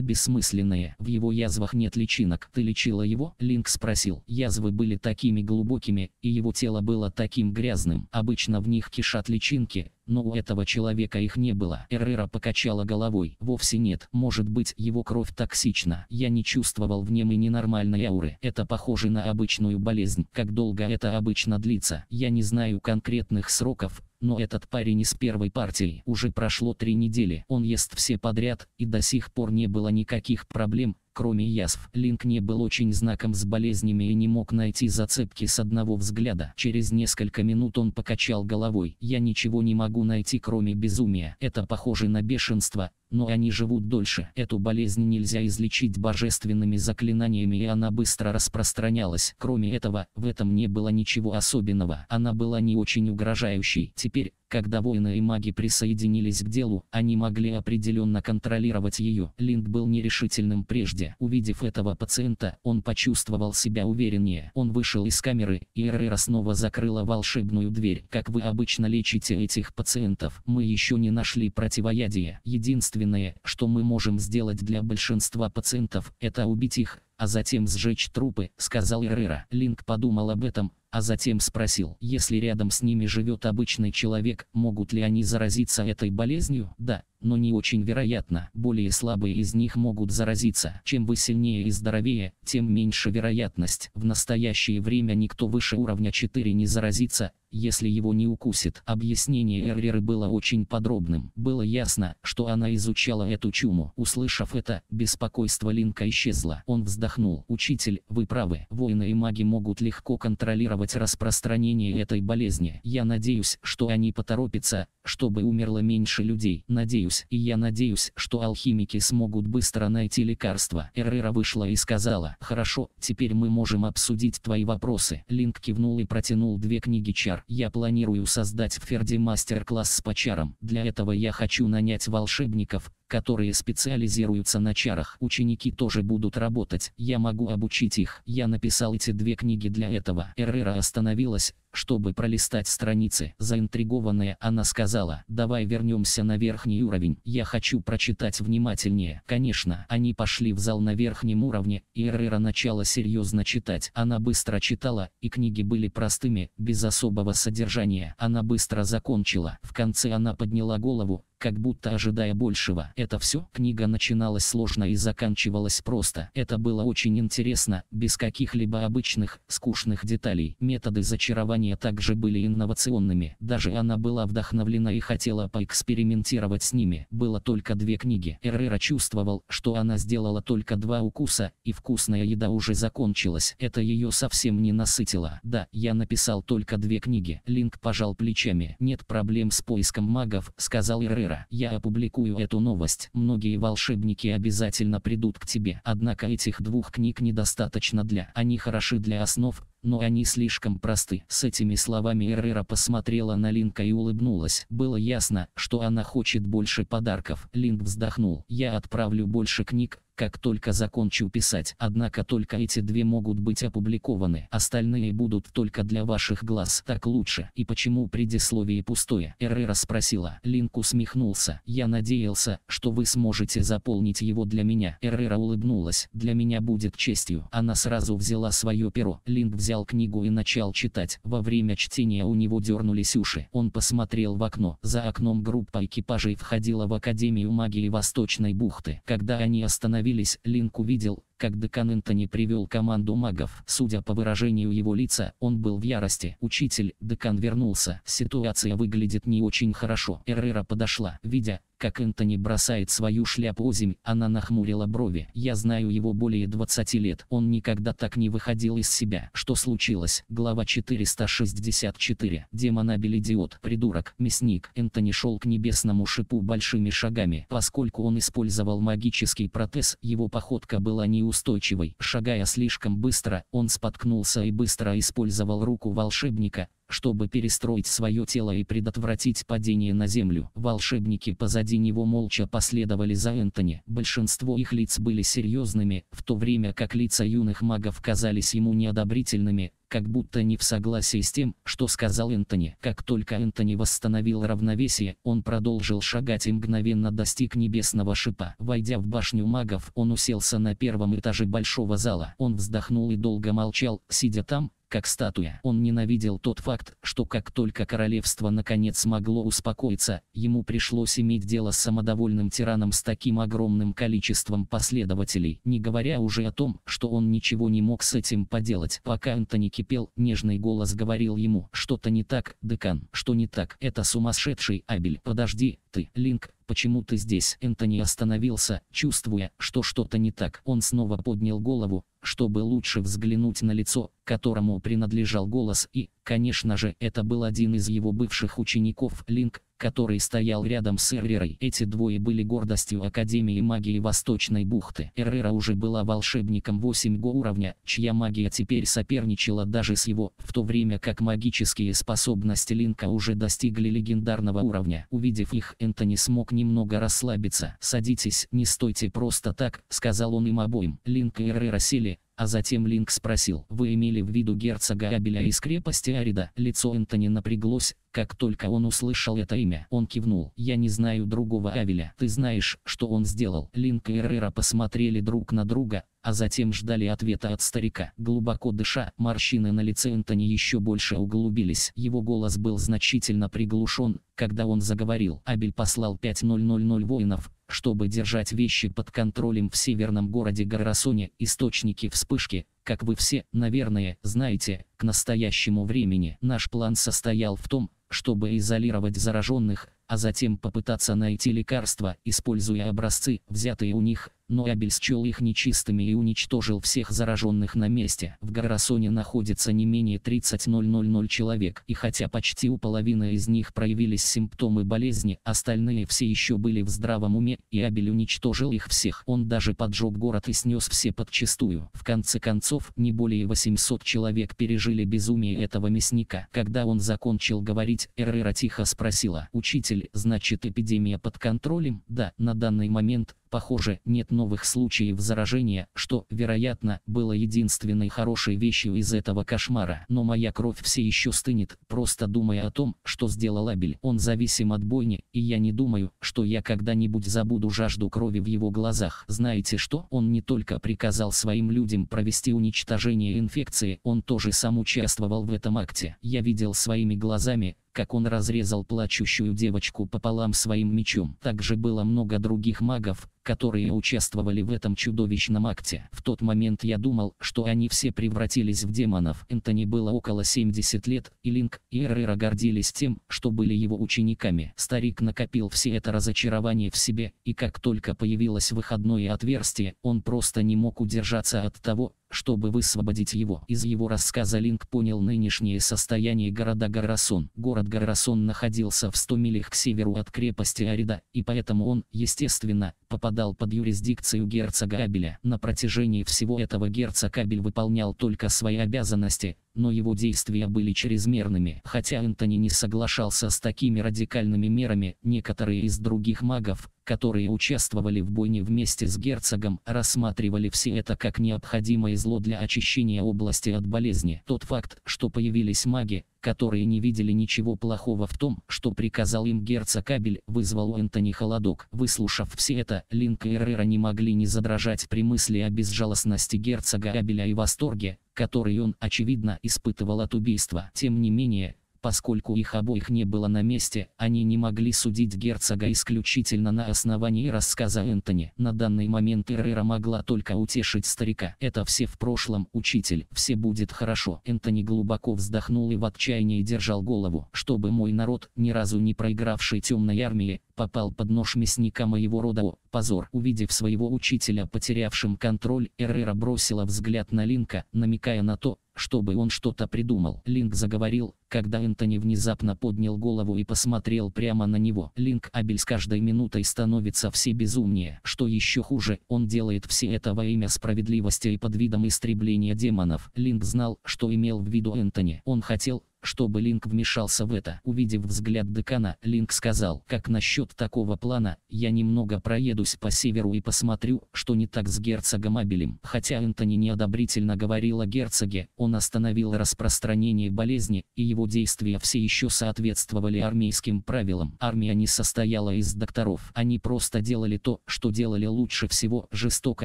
бессмысленное. В его язвах нет личинок. Ты лечила его? Линк спросил. Язвы были такими глубокими, и его тело было таким грязным. Обычно в них кишат личинки, но у этого человека их не было. Эррера покачала головой. Вовсе нет. Может быть, его кровь токсична. Я не чувствовал в нем и ненормальной ауры. Это похоже на обычную болезнь. Как долго это обычно длится, я не знаю конкретных сроков, но этот парень из первой партии уже прошло три недели. Он ест все подряд, и до сих пор не было никаких проблем, Кроме язв, Линк не был очень знаком с болезнями и не мог найти зацепки с одного взгляда. Через несколько минут он покачал головой. «Я ничего не могу найти, кроме безумия. Это похоже на бешенство, но они живут дольше. Эту болезнь нельзя излечить божественными заклинаниями и она быстро распространялась. Кроме этого, в этом не было ничего особенного. Она была не очень угрожающей. Теперь, когда воины и маги присоединились к делу, они могли определенно контролировать ее. Линд был нерешительным прежде. Увидев этого пациента, он почувствовал себя увереннее. Он вышел из камеры, и Эрера снова закрыла волшебную дверь. Как вы обычно лечите этих пациентов? Мы еще не нашли противоядия. Единственное Единственное, что мы можем сделать для большинства пациентов, это убить их, а затем сжечь трупы, сказал Эррера. Линк подумал об этом, а затем спросил, если рядом с ними живет обычный человек, могут ли они заразиться этой болезнью? Да, но не очень вероятно. Более слабые из них могут заразиться. Чем вы сильнее и здоровее, тем меньше вероятность. В настоящее время никто выше уровня 4 не заразится, если его не укусит. Объяснение Эрреры было очень подробным. Было ясно, что она изучала эту чуму. Услышав это, беспокойство Линка исчезло. Он вздохнул. «Учитель, вы правы. Воины и маги могут легко контролировать распространение этой болезни. Я надеюсь, что они поторопятся, чтобы умерло меньше людей. Надеюсь, надеюсь, и я надеюсь, что алхимики смогут быстро найти лекарство. Эррера вышла и сказала, хорошо, теперь мы можем обсудить твои вопросы. Линк кивнул и протянул две книги чар. Я планирую создать в Ферди мастер-класс с почаром. Для этого я хочу нанять волшебников, которые специализируются на чарах. Ученики тоже будут работать, я могу обучить их. Я написал эти две книги для этого. Эррера остановилась, чтобы пролистать страницы. Заинтригованная она сказала, давай вернемся на верхний уровень, я хочу прочитать внимательнее. Конечно, они пошли в зал на верхнем уровне, и Эррера начала серьезно читать. Она быстро читала, и книги были простыми, без особого содержания. Она быстро закончила. В конце она подняла голову, как будто ожидая большего. Это все. Книга начиналась сложно и заканчивалась просто. Это было очень интересно, без каких-либо обычных, скучных деталей. Методы зачарования также были инновационными. Даже она была вдохновлена и хотела поэкспериментировать с ними. Было только две книги. Эррера чувствовал, что она сделала только два укуса, и вкусная еда уже закончилась. Это ее совсем не насытило. Да, я написал только две книги. Линк пожал плечами. Нет проблем с поиском магов, сказал Эррера мира. Я опубликую эту новость. Многие волшебники обязательно придут к тебе. Однако этих двух книг недостаточно для. Они хороши для основ, но они слишком просты. С этими словами Эррера посмотрела на Линка и улыбнулась. Было ясно, что она хочет больше подарков. Линк вздохнул. Я отправлю больше книг, как только закончу писать. Однако только эти две могут быть опубликованы, остальные будут только для ваших глаз. Так лучше. И почему предисловие пустое? Эррера спросила. Линк усмехнулся. Я надеялся, что вы сможете заполнить его для меня. Эррера улыбнулась. Для меня будет честью. Она сразу взяла свое перо. Линк взял книгу и начал читать. Во время чтения у него дернулись уши. Он посмотрел в окно. За окном группа экипажей входила в Академию магии Восточной бухты. Когда они остановились, остановились, Линк увидел, как декан Энтони привел команду магов. Судя по выражению его лица, он был в ярости. Учитель, декан вернулся. Ситуация выглядит не очень хорошо. Эррера подошла. Видя, как Энтони бросает свою шляпу озимь, она нахмурила брови. Я знаю его более 20 лет, он никогда так не выходил из себя. Что случилось? Глава 464. Демон Абелидиот, придурок, мясник. Энтони шел к небесному шипу большими шагами. Поскольку он использовал магический протез, его походка была неустойчивой. Шагая слишком быстро, он споткнулся и быстро использовал руку волшебника, чтобы перестроить свое тело и предотвратить падение на землю. Волшебники позади него молча последовали за Энтони. Большинство их лиц были серьезными, в то время как лица юных магов казались ему неодобрительными, как будто не в согласии с тем, что сказал Энтони. Как только Энтони восстановил равновесие, он продолжил шагать и мгновенно достиг небесного шипа. Войдя в башню магов, он уселся на первом этаже большого зала. Он вздохнул и долго молчал, сидя там, как статуя. Он ненавидел тот факт, что как только королевство наконец смогло успокоиться, ему пришлось иметь дело с самодовольным тираном с таким огромным количеством последователей, не говоря уже о том, что он ничего не мог с этим поделать. Пока Антони кипел, нежный голос говорил ему, что-то не так, декан, что не так, это сумасшедший Абель, подожди, ты, Линк, почему ты здесь? Энтони остановился, чувствуя, что что-то не так. Он снова поднял голову, чтобы лучше взглянуть на лицо, которому принадлежал голос и, конечно же, это был один из его бывших учеников Линк, который стоял рядом с Эррерой. Эти двое были гордостью Академии магии Восточной бухты. Эррера уже была волшебником 8 го уровня, чья магия теперь соперничала даже с его, в то время как магические способности Линка уже достигли легендарного уровня. Увидев их, Энтони смог немного расслабиться. «Садитесь, не стойте просто так», — сказал он им обоим. Линк и Эррера сели, а затем Линк спросил, вы имели в виду герцога Абеля из крепости Арида? Лицо Энтони напряглось, как только он услышал это имя, он кивнул. «Я не знаю другого Авеля. Ты знаешь, что он сделал?» Линк и Эррера посмотрели друг на друга, а затем ждали ответа от старика. Глубоко дыша, морщины на лице Энтони еще больше углубились. Его голос был значительно приглушен, когда он заговорил. Абель послал 5000 воинов, чтобы держать вещи под контролем в северном городе Гарасоне, источники вспышки, как вы все, наверное, знаете, к настоящему времени. Наш план состоял в том, чтобы изолировать зараженных, а затем попытаться найти лекарства, используя образцы, взятые у них, но Абель счел их нечистыми и уничтожил всех зараженных на месте. В Гарасоне находится не менее 30.000 человек, и хотя почти у половины из них проявились симптомы болезни, остальные все еще были в здравом уме, и Абель уничтожил их всех. Он даже поджег город и снес все подчистую. В конце концов, не более 800 человек пережили безумие этого мясника. Когда он закончил говорить, Эрера тихо спросила, «Учитель, значит эпидемия под контролем?» «Да, на данный момент, Похоже, нет новых случаев заражения, что, вероятно, было единственной хорошей вещью из этого кошмара. Но моя кровь все еще стынет, просто думая о том, что сделал Абель. Он зависим от бойни, и я не думаю, что я когда-нибудь забуду жажду крови в его глазах. Знаете что? Он не только приказал своим людям провести уничтожение инфекции, он тоже сам участвовал в этом акте. Я видел своими глазами, как он разрезал плачущую девочку пополам своим мечом. Также было много других магов, которые участвовали в этом чудовищном акте. В тот момент я думал, что они все превратились в демонов. Энтони было около 70 лет, и Линк, и Эрера гордились тем, что были его учениками. Старик накопил все это разочарование в себе, и как только появилось выходное отверстие, он просто не мог удержаться от того, чтобы высвободить его. Из его рассказа Линк понял нынешнее состояние города Гаррасон. Город Гаррасон находился в 100 милях к северу от крепости Арида, и поэтому он, естественно, попадал под юрисдикцию герцога Абеля. На протяжении всего этого герцог Абель выполнял только свои обязанности, но его действия были чрезмерными. Хотя Энтони не соглашался с такими радикальными мерами, некоторые из других магов, которые участвовали в бойне вместе с герцогом, рассматривали все это как необходимое зло для очищения области от болезни. Тот факт, что появились маги, которые не видели ничего плохого в том, что приказал им герцог Абель, вызвал у Энтони холодок. Выслушав все это, Линк и Эррера не могли не задрожать при мысли о безжалостности герцога Абеля и восторге, который он, очевидно, испытывал от убийства. Тем не менее, Поскольку их обоих не было на месте, они не могли судить герцога исключительно на основании рассказа Энтони. На данный момент Эррера могла только утешить старика. Это все в прошлом, учитель, все будет хорошо. Энтони глубоко вздохнул и в отчаянии держал голову, чтобы мой народ, ни разу не проигравший темной армии, попал под нож мясника моего рода. О, позор! Увидев своего учителя потерявшим контроль, Эррера бросила взгляд на Линка, намекая на то, чтобы он что-то придумал. Линк заговорил, когда Энтони внезапно поднял голову и посмотрел прямо на него. Линк Абель с каждой минутой становится все безумнее. Что еще хуже, он делает все это во имя справедливости и под видом истребления демонов. Линк знал, что имел в виду Энтони. Он хотел, чтобы Линк вмешался в это. Увидев взгляд декана, Линк сказал, как насчет такого плана, я немного проедусь по северу и посмотрю, что не так с герцогом Абелем. Хотя Энтони неодобрительно говорил о герцоге, он остановил распространение болезни, и его действия все еще соответствовали армейским правилам. Армия не состояла из докторов, они просто делали то, что делали лучше всего, жестоко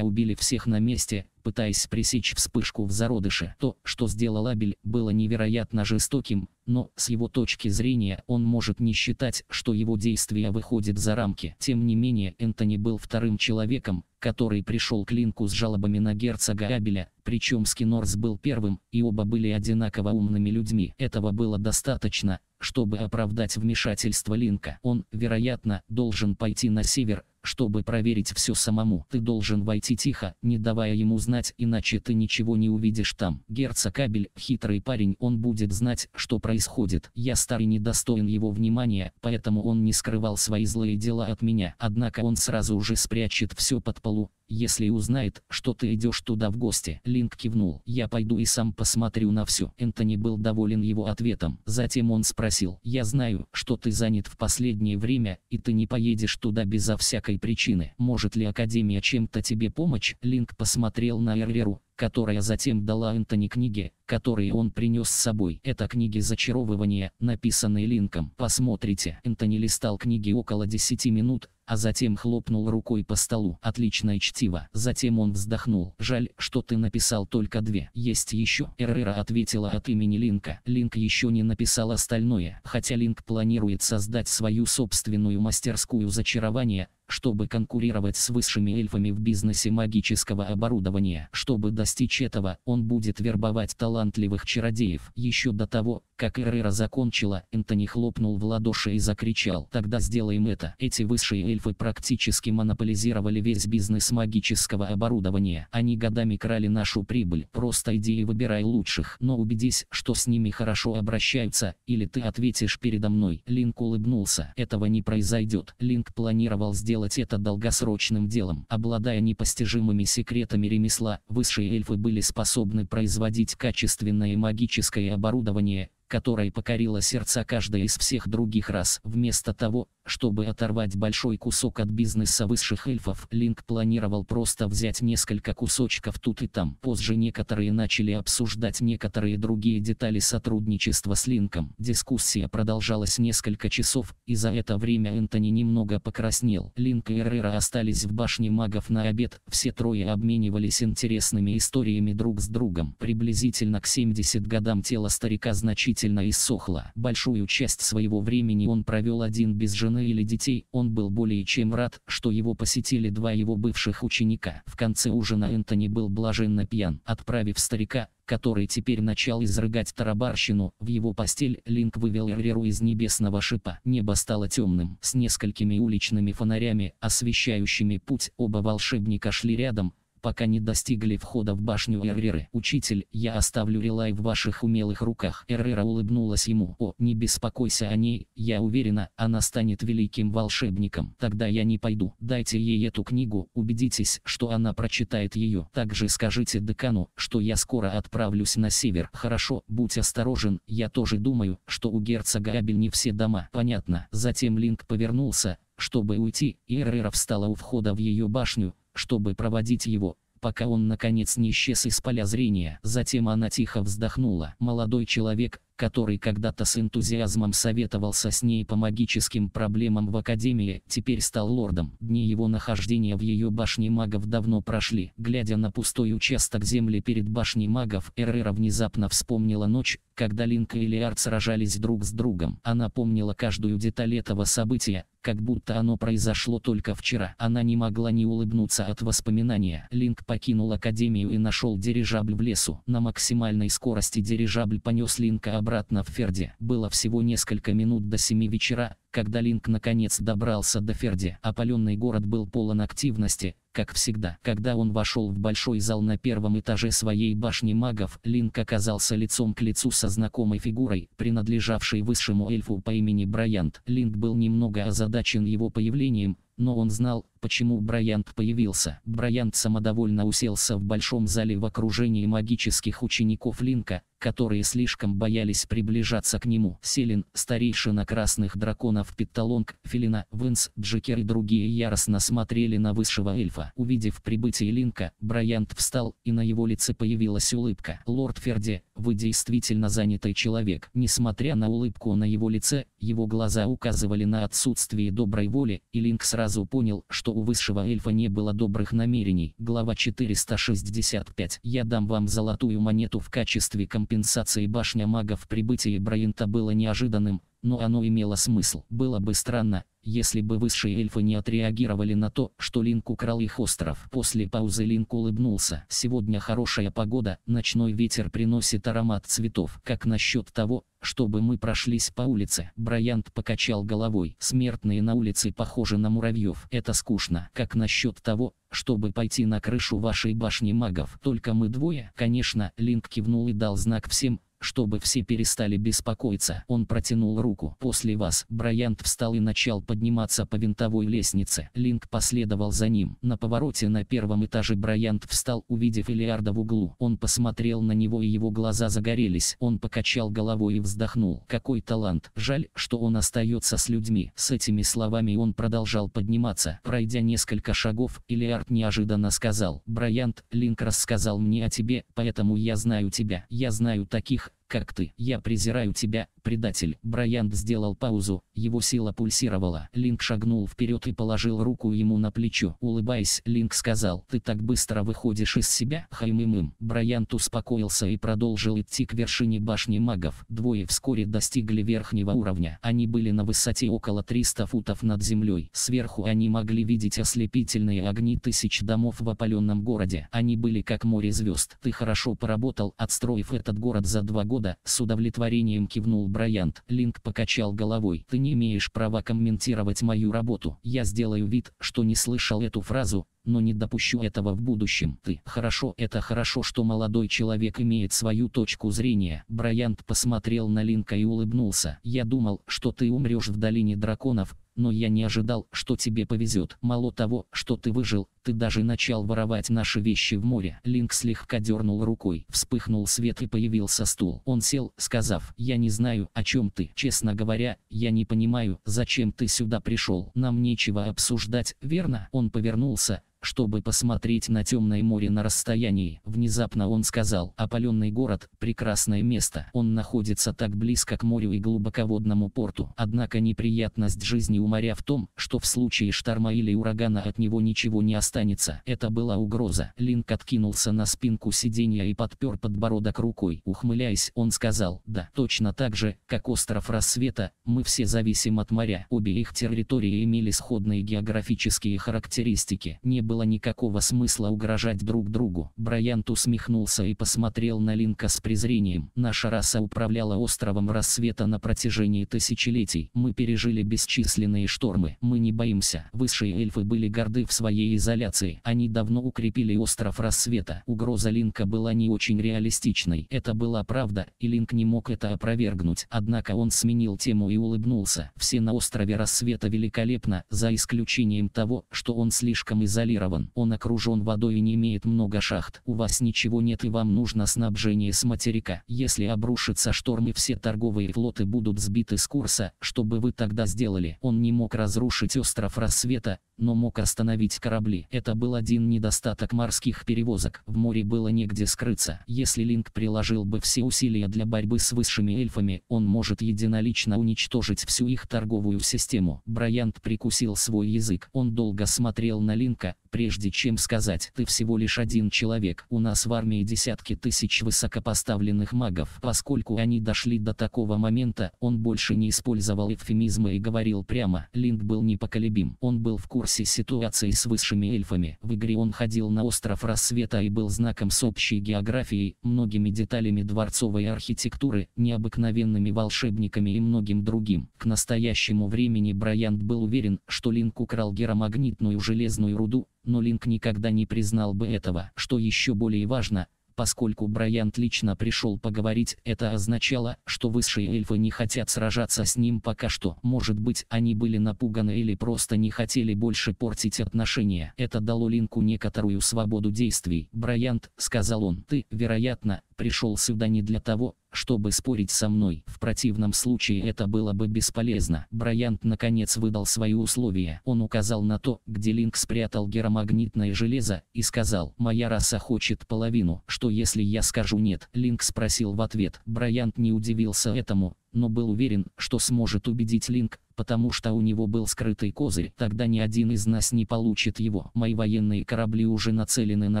убили всех на месте, пытаясь пресечь вспышку в зародыше. То, что сделал Абель, было невероятно жестоким, но с его точки зрения он может не считать, что его действия выходят за рамки. Тем не менее, Энтони был вторым человеком, который пришел к Линку с жалобами на герцога Абеля, причем Скинорс был первым, и оба были одинаково умными людьми. Этого было достаточно, чтобы оправдать вмешательство Линка. Он, вероятно, должен пойти на север, чтобы проверить все самому. Ты должен войти тихо, не давая ему знать, иначе ты ничего не увидишь там. Герцог Абель, хитрый парень, он будет знать, что происходит происходит. Я старый недостоин его внимания, поэтому он не скрывал свои злые дела от меня. Однако он сразу же спрячет все под полу, если узнает, что ты идешь туда в гости. Линк кивнул. Я пойду и сам посмотрю на все. Энтони был доволен его ответом. Затем он спросил. Я знаю, что ты занят в последнее время, и ты не поедешь туда безо всякой причины. Может ли Академия чем-то тебе помочь? Линк посмотрел на Эреру, которая затем дала Энтони книги, которые он принес с собой. Это книги зачаровывания, написанные Линком. Посмотрите. Энтони листал книги около 10 минут, а затем хлопнул рукой по столу. Отличное чтиво. Затем он вздохнул. Жаль, что ты написал только две. Есть еще. Эррера ответила от имени Линка. Линк еще не написал остальное, хотя Линк планирует создать свою собственную мастерскую зачарования, чтобы конкурировать с высшими эльфами в бизнесе магического оборудования. Чтобы достичь этого, он будет вербовать талантливых чародеев. Еще до того, как Эрера закончила, Энтони хлопнул в ладоши и закричал «Тогда сделаем это». Эти высшие эльфы практически монополизировали весь бизнес магического оборудования. Они годами крали нашу прибыль. Просто иди и выбирай лучших, но убедись, что с ними хорошо обращаются, или ты ответишь передо мной. Линк улыбнулся. Этого не произойдет. Линк планировал сделать сделать это долгосрочным делом. Обладая непостижимыми секретами ремесла, высшие эльфы были способны производить качественное магическое оборудование, которая покорила сердца каждой из всех других раз. Вместо того, чтобы оторвать большой кусок от бизнеса высших эльфов, Линк планировал просто взять несколько кусочков тут и там. Позже некоторые начали обсуждать некоторые другие детали сотрудничества с Линком. Дискуссия продолжалась несколько часов, и за это время Энтони немного покраснел. Линк и Эррера остались в башне магов на обед, все трое обменивались интересными историями друг с другом. Приблизительно к 70 годам тело старика значительно окончательно иссохла. Большую часть своего времени он провел один без жены или детей. Он был более чем рад, что его посетили два его бывших ученика. В конце ужина Энтони был блаженно пьян. Отправив старика, который теперь начал изрыгать тарабарщину, в его постель Линк вывел Эреру из небесного шипа. Небо стало темным, с несколькими уличными фонарями, освещающими путь. Оба волшебника шли рядом, пока не достигли входа в башню Эрреры. «Учитель, я оставлю Релай в ваших умелых руках». Эррера улыбнулась ему. «О, не беспокойся о ней, я уверена, она станет великим волшебником. Тогда я не пойду. Дайте ей эту книгу, убедитесь, что она прочитает ее. Также скажите декану, что я скоро отправлюсь на север. Хорошо, будь осторожен, я тоже думаю, что у герцога Абель не все дома. Понятно. Затем Линк повернулся, чтобы уйти, и Эррера встала у входа в ее башню, чтобы проводить его, пока он наконец не исчез из поля зрения. Затем она тихо вздохнула. Молодой человек, который когда-то с энтузиазмом советовался с ней по магическим проблемам в Академии, теперь стал лордом. Дни его нахождения в ее башне магов давно прошли. Глядя на пустой участок земли перед башней магов, Эррера внезапно вспомнила ночь, когда Линк и Лиард сражались друг с другом. Она помнила каждую деталь этого события, как будто оно произошло только вчера. Она не могла не улыбнуться от воспоминания. Линк покинул Академию и нашел дирижабль в лесу. На максимальной скорости дирижабль понес Линка обратно обратно в Ферде. Было всего несколько минут до семи вечера, когда Линк наконец добрался до Ферди, опаленный город был полон активности, как всегда. Когда он вошел в большой зал на первом этаже своей башни магов, Линк оказался лицом к лицу со знакомой фигурой, принадлежавшей высшему эльфу по имени Брайант. Линк был немного озадачен его появлением, но он знал, почему Брайант появился. Брайант самодовольно уселся в большом зале в окружении магических учеников Линка, которые слишком боялись приближаться к нему. Селин, старейшина красных драконов, демонов Питталонг, Филина, Винс, Джекер и другие яростно смотрели на высшего эльфа. Увидев прибытие Линка, Брайант встал, и на его лице появилась улыбка. «Лорд Ферди, вы действительно занятый человек». Несмотря на улыбку на его лице, его глаза указывали на отсутствие доброй воли, и Линк сразу понял, что у высшего эльфа не было добрых намерений. Глава 465. «Я дам вам золотую монету в качестве компенсации башня магов». Прибытие Брайанта было неожиданным, но оно имело смысл. Было бы странно, если бы высшие эльфы не отреагировали на то, что Линк украл их остров. После паузы Линк улыбнулся. Сегодня хорошая погода, ночной ветер приносит аромат цветов. Как насчет того, чтобы мы прошлись по улице? Брайант покачал головой. Смертные на улице похожи на муравьев. Это скучно. Как насчет того, чтобы пойти на крышу вашей башни магов? Только мы двое? Конечно, Линк кивнул и дал знак всем, чтобы все перестали беспокоиться. Он протянул руку. После вас, Брайант встал и начал подниматься по винтовой лестнице. Линк последовал за ним. На повороте на первом этаже Брайант встал, увидев Элиарда в углу. Он посмотрел на него и его глаза загорелись. Он покачал головой и вздохнул. Какой талант. Жаль, что он остается с людьми. С этими словами он продолжал подниматься. Пройдя несколько шагов, Элиард неожиданно сказал. Брайант, Линк рассказал мне о тебе, поэтому я знаю тебя. Я знаю таких, как ты? Я презираю тебя, предатель. Брайант сделал паузу, его сила пульсировала. Линк шагнул вперед и положил руку ему на плечо. Улыбаясь, Линк сказал, ты так быстро выходишь из себя, хаймымым. Брайант успокоился и продолжил идти к вершине башни магов. Двое вскоре достигли верхнего уровня. Они были на высоте около 300 футов над землей. Сверху они могли видеть ослепительные огни тысяч домов в опаленном городе. Они были как море звезд. Ты хорошо поработал, отстроив этот город за два года года», — с удовлетворением кивнул Брайант. Линк покачал головой. «Ты не имеешь права комментировать мою работу. Я сделаю вид, что не слышал эту фразу, но не допущу этого в будущем. Ты. Хорошо, это хорошо, что молодой человек имеет свою точку зрения. Брайант посмотрел на Линка и улыбнулся. Я думал, что ты умрешь в долине драконов, но я не ожидал, что тебе повезет. Мало того, что ты выжил, ты даже начал воровать наши вещи в море. Линк слегка дернул рукой, вспыхнул свет и появился стул. Он сел, сказав, я не знаю, о чем ты. Честно говоря, я не понимаю, зачем ты сюда пришел. Нам нечего обсуждать, верно? Он повернулся, чтобы посмотреть на темное море на расстоянии. Внезапно он сказал, опаленный город, прекрасное место. Он находится так близко к морю и глубоководному порту. Однако неприятность жизни у моря в том, что в случае шторма или урагана от него ничего не останется. Это была угроза. Линк откинулся на спинку сиденья и подпер подбородок рукой. Ухмыляясь, он сказал, да, точно так же, как остров Рассвета, мы все зависим от моря. Обе их территории имели сходные географические характеристики. Небо было никакого смысла угрожать друг другу. Брайант усмехнулся и посмотрел на Линка с презрением. Наша раса управляла островом рассвета на протяжении тысячелетий. Мы пережили бесчисленные штормы. Мы не боимся. Высшие эльфы были горды в своей изоляции. Они давно укрепили остров рассвета. Угроза Линка была не очень реалистичной. Это была правда, и Линк не мог это опровергнуть. Однако он сменил тему и улыбнулся. Все на острове рассвета великолепно, за исключением того, что он слишком изолирован изолирован. Он окружен водой и не имеет много шахт. У вас ничего нет и вам нужно снабжение с материка. Если обрушится шторм и все торговые флоты будут сбиты с курса, что бы вы тогда сделали? Он не мог разрушить остров Рассвета, но мог остановить корабли. Это был один недостаток морских перевозок. В море было негде скрыться. Если Линк приложил бы все усилия для борьбы с высшими эльфами, он может единолично уничтожить всю их торговую систему. Брайант прикусил свой язык. Он долго смотрел на Линка, прежде чем сказать «ты всего лишь один человек». У нас в армии десятки тысяч высокопоставленных магов. Поскольку они дошли до такого момента, он больше не использовал эвфемизмы и говорил прямо. Линк был непоколебим. Он был в курсе ситуации с высшими эльфами. В игре он ходил на остров рассвета и был знаком с общей географией, многими деталями дворцовой архитектуры, необыкновенными волшебниками и многим другим. К настоящему времени Брайант был уверен, что Линк украл геромагнитную железную руду, но Линк никогда не признал бы этого. Что еще более важно, поскольку Брайант лично пришел поговорить, это означало, что высшие эльфы не хотят сражаться с ним пока что. Может быть, они были напуганы или просто не хотели больше портить отношения. Это дало Линку некоторую свободу действий. «Брайант», — сказал он, — «ты, вероятно, пришел сюда не для того, чтобы спорить со мной. В противном случае это было бы бесполезно. Брайант наконец выдал свои условия. Он указал на то, где Линк спрятал геромагнитное железо, и сказал, «Моя раса хочет половину, что если я скажу нет?» Линк спросил в ответ. Брайант не удивился этому, но был уверен, что сможет убедить Линк, потому что у него был скрытый козырь, тогда ни один из нас не получит его. Мои военные корабли уже нацелены на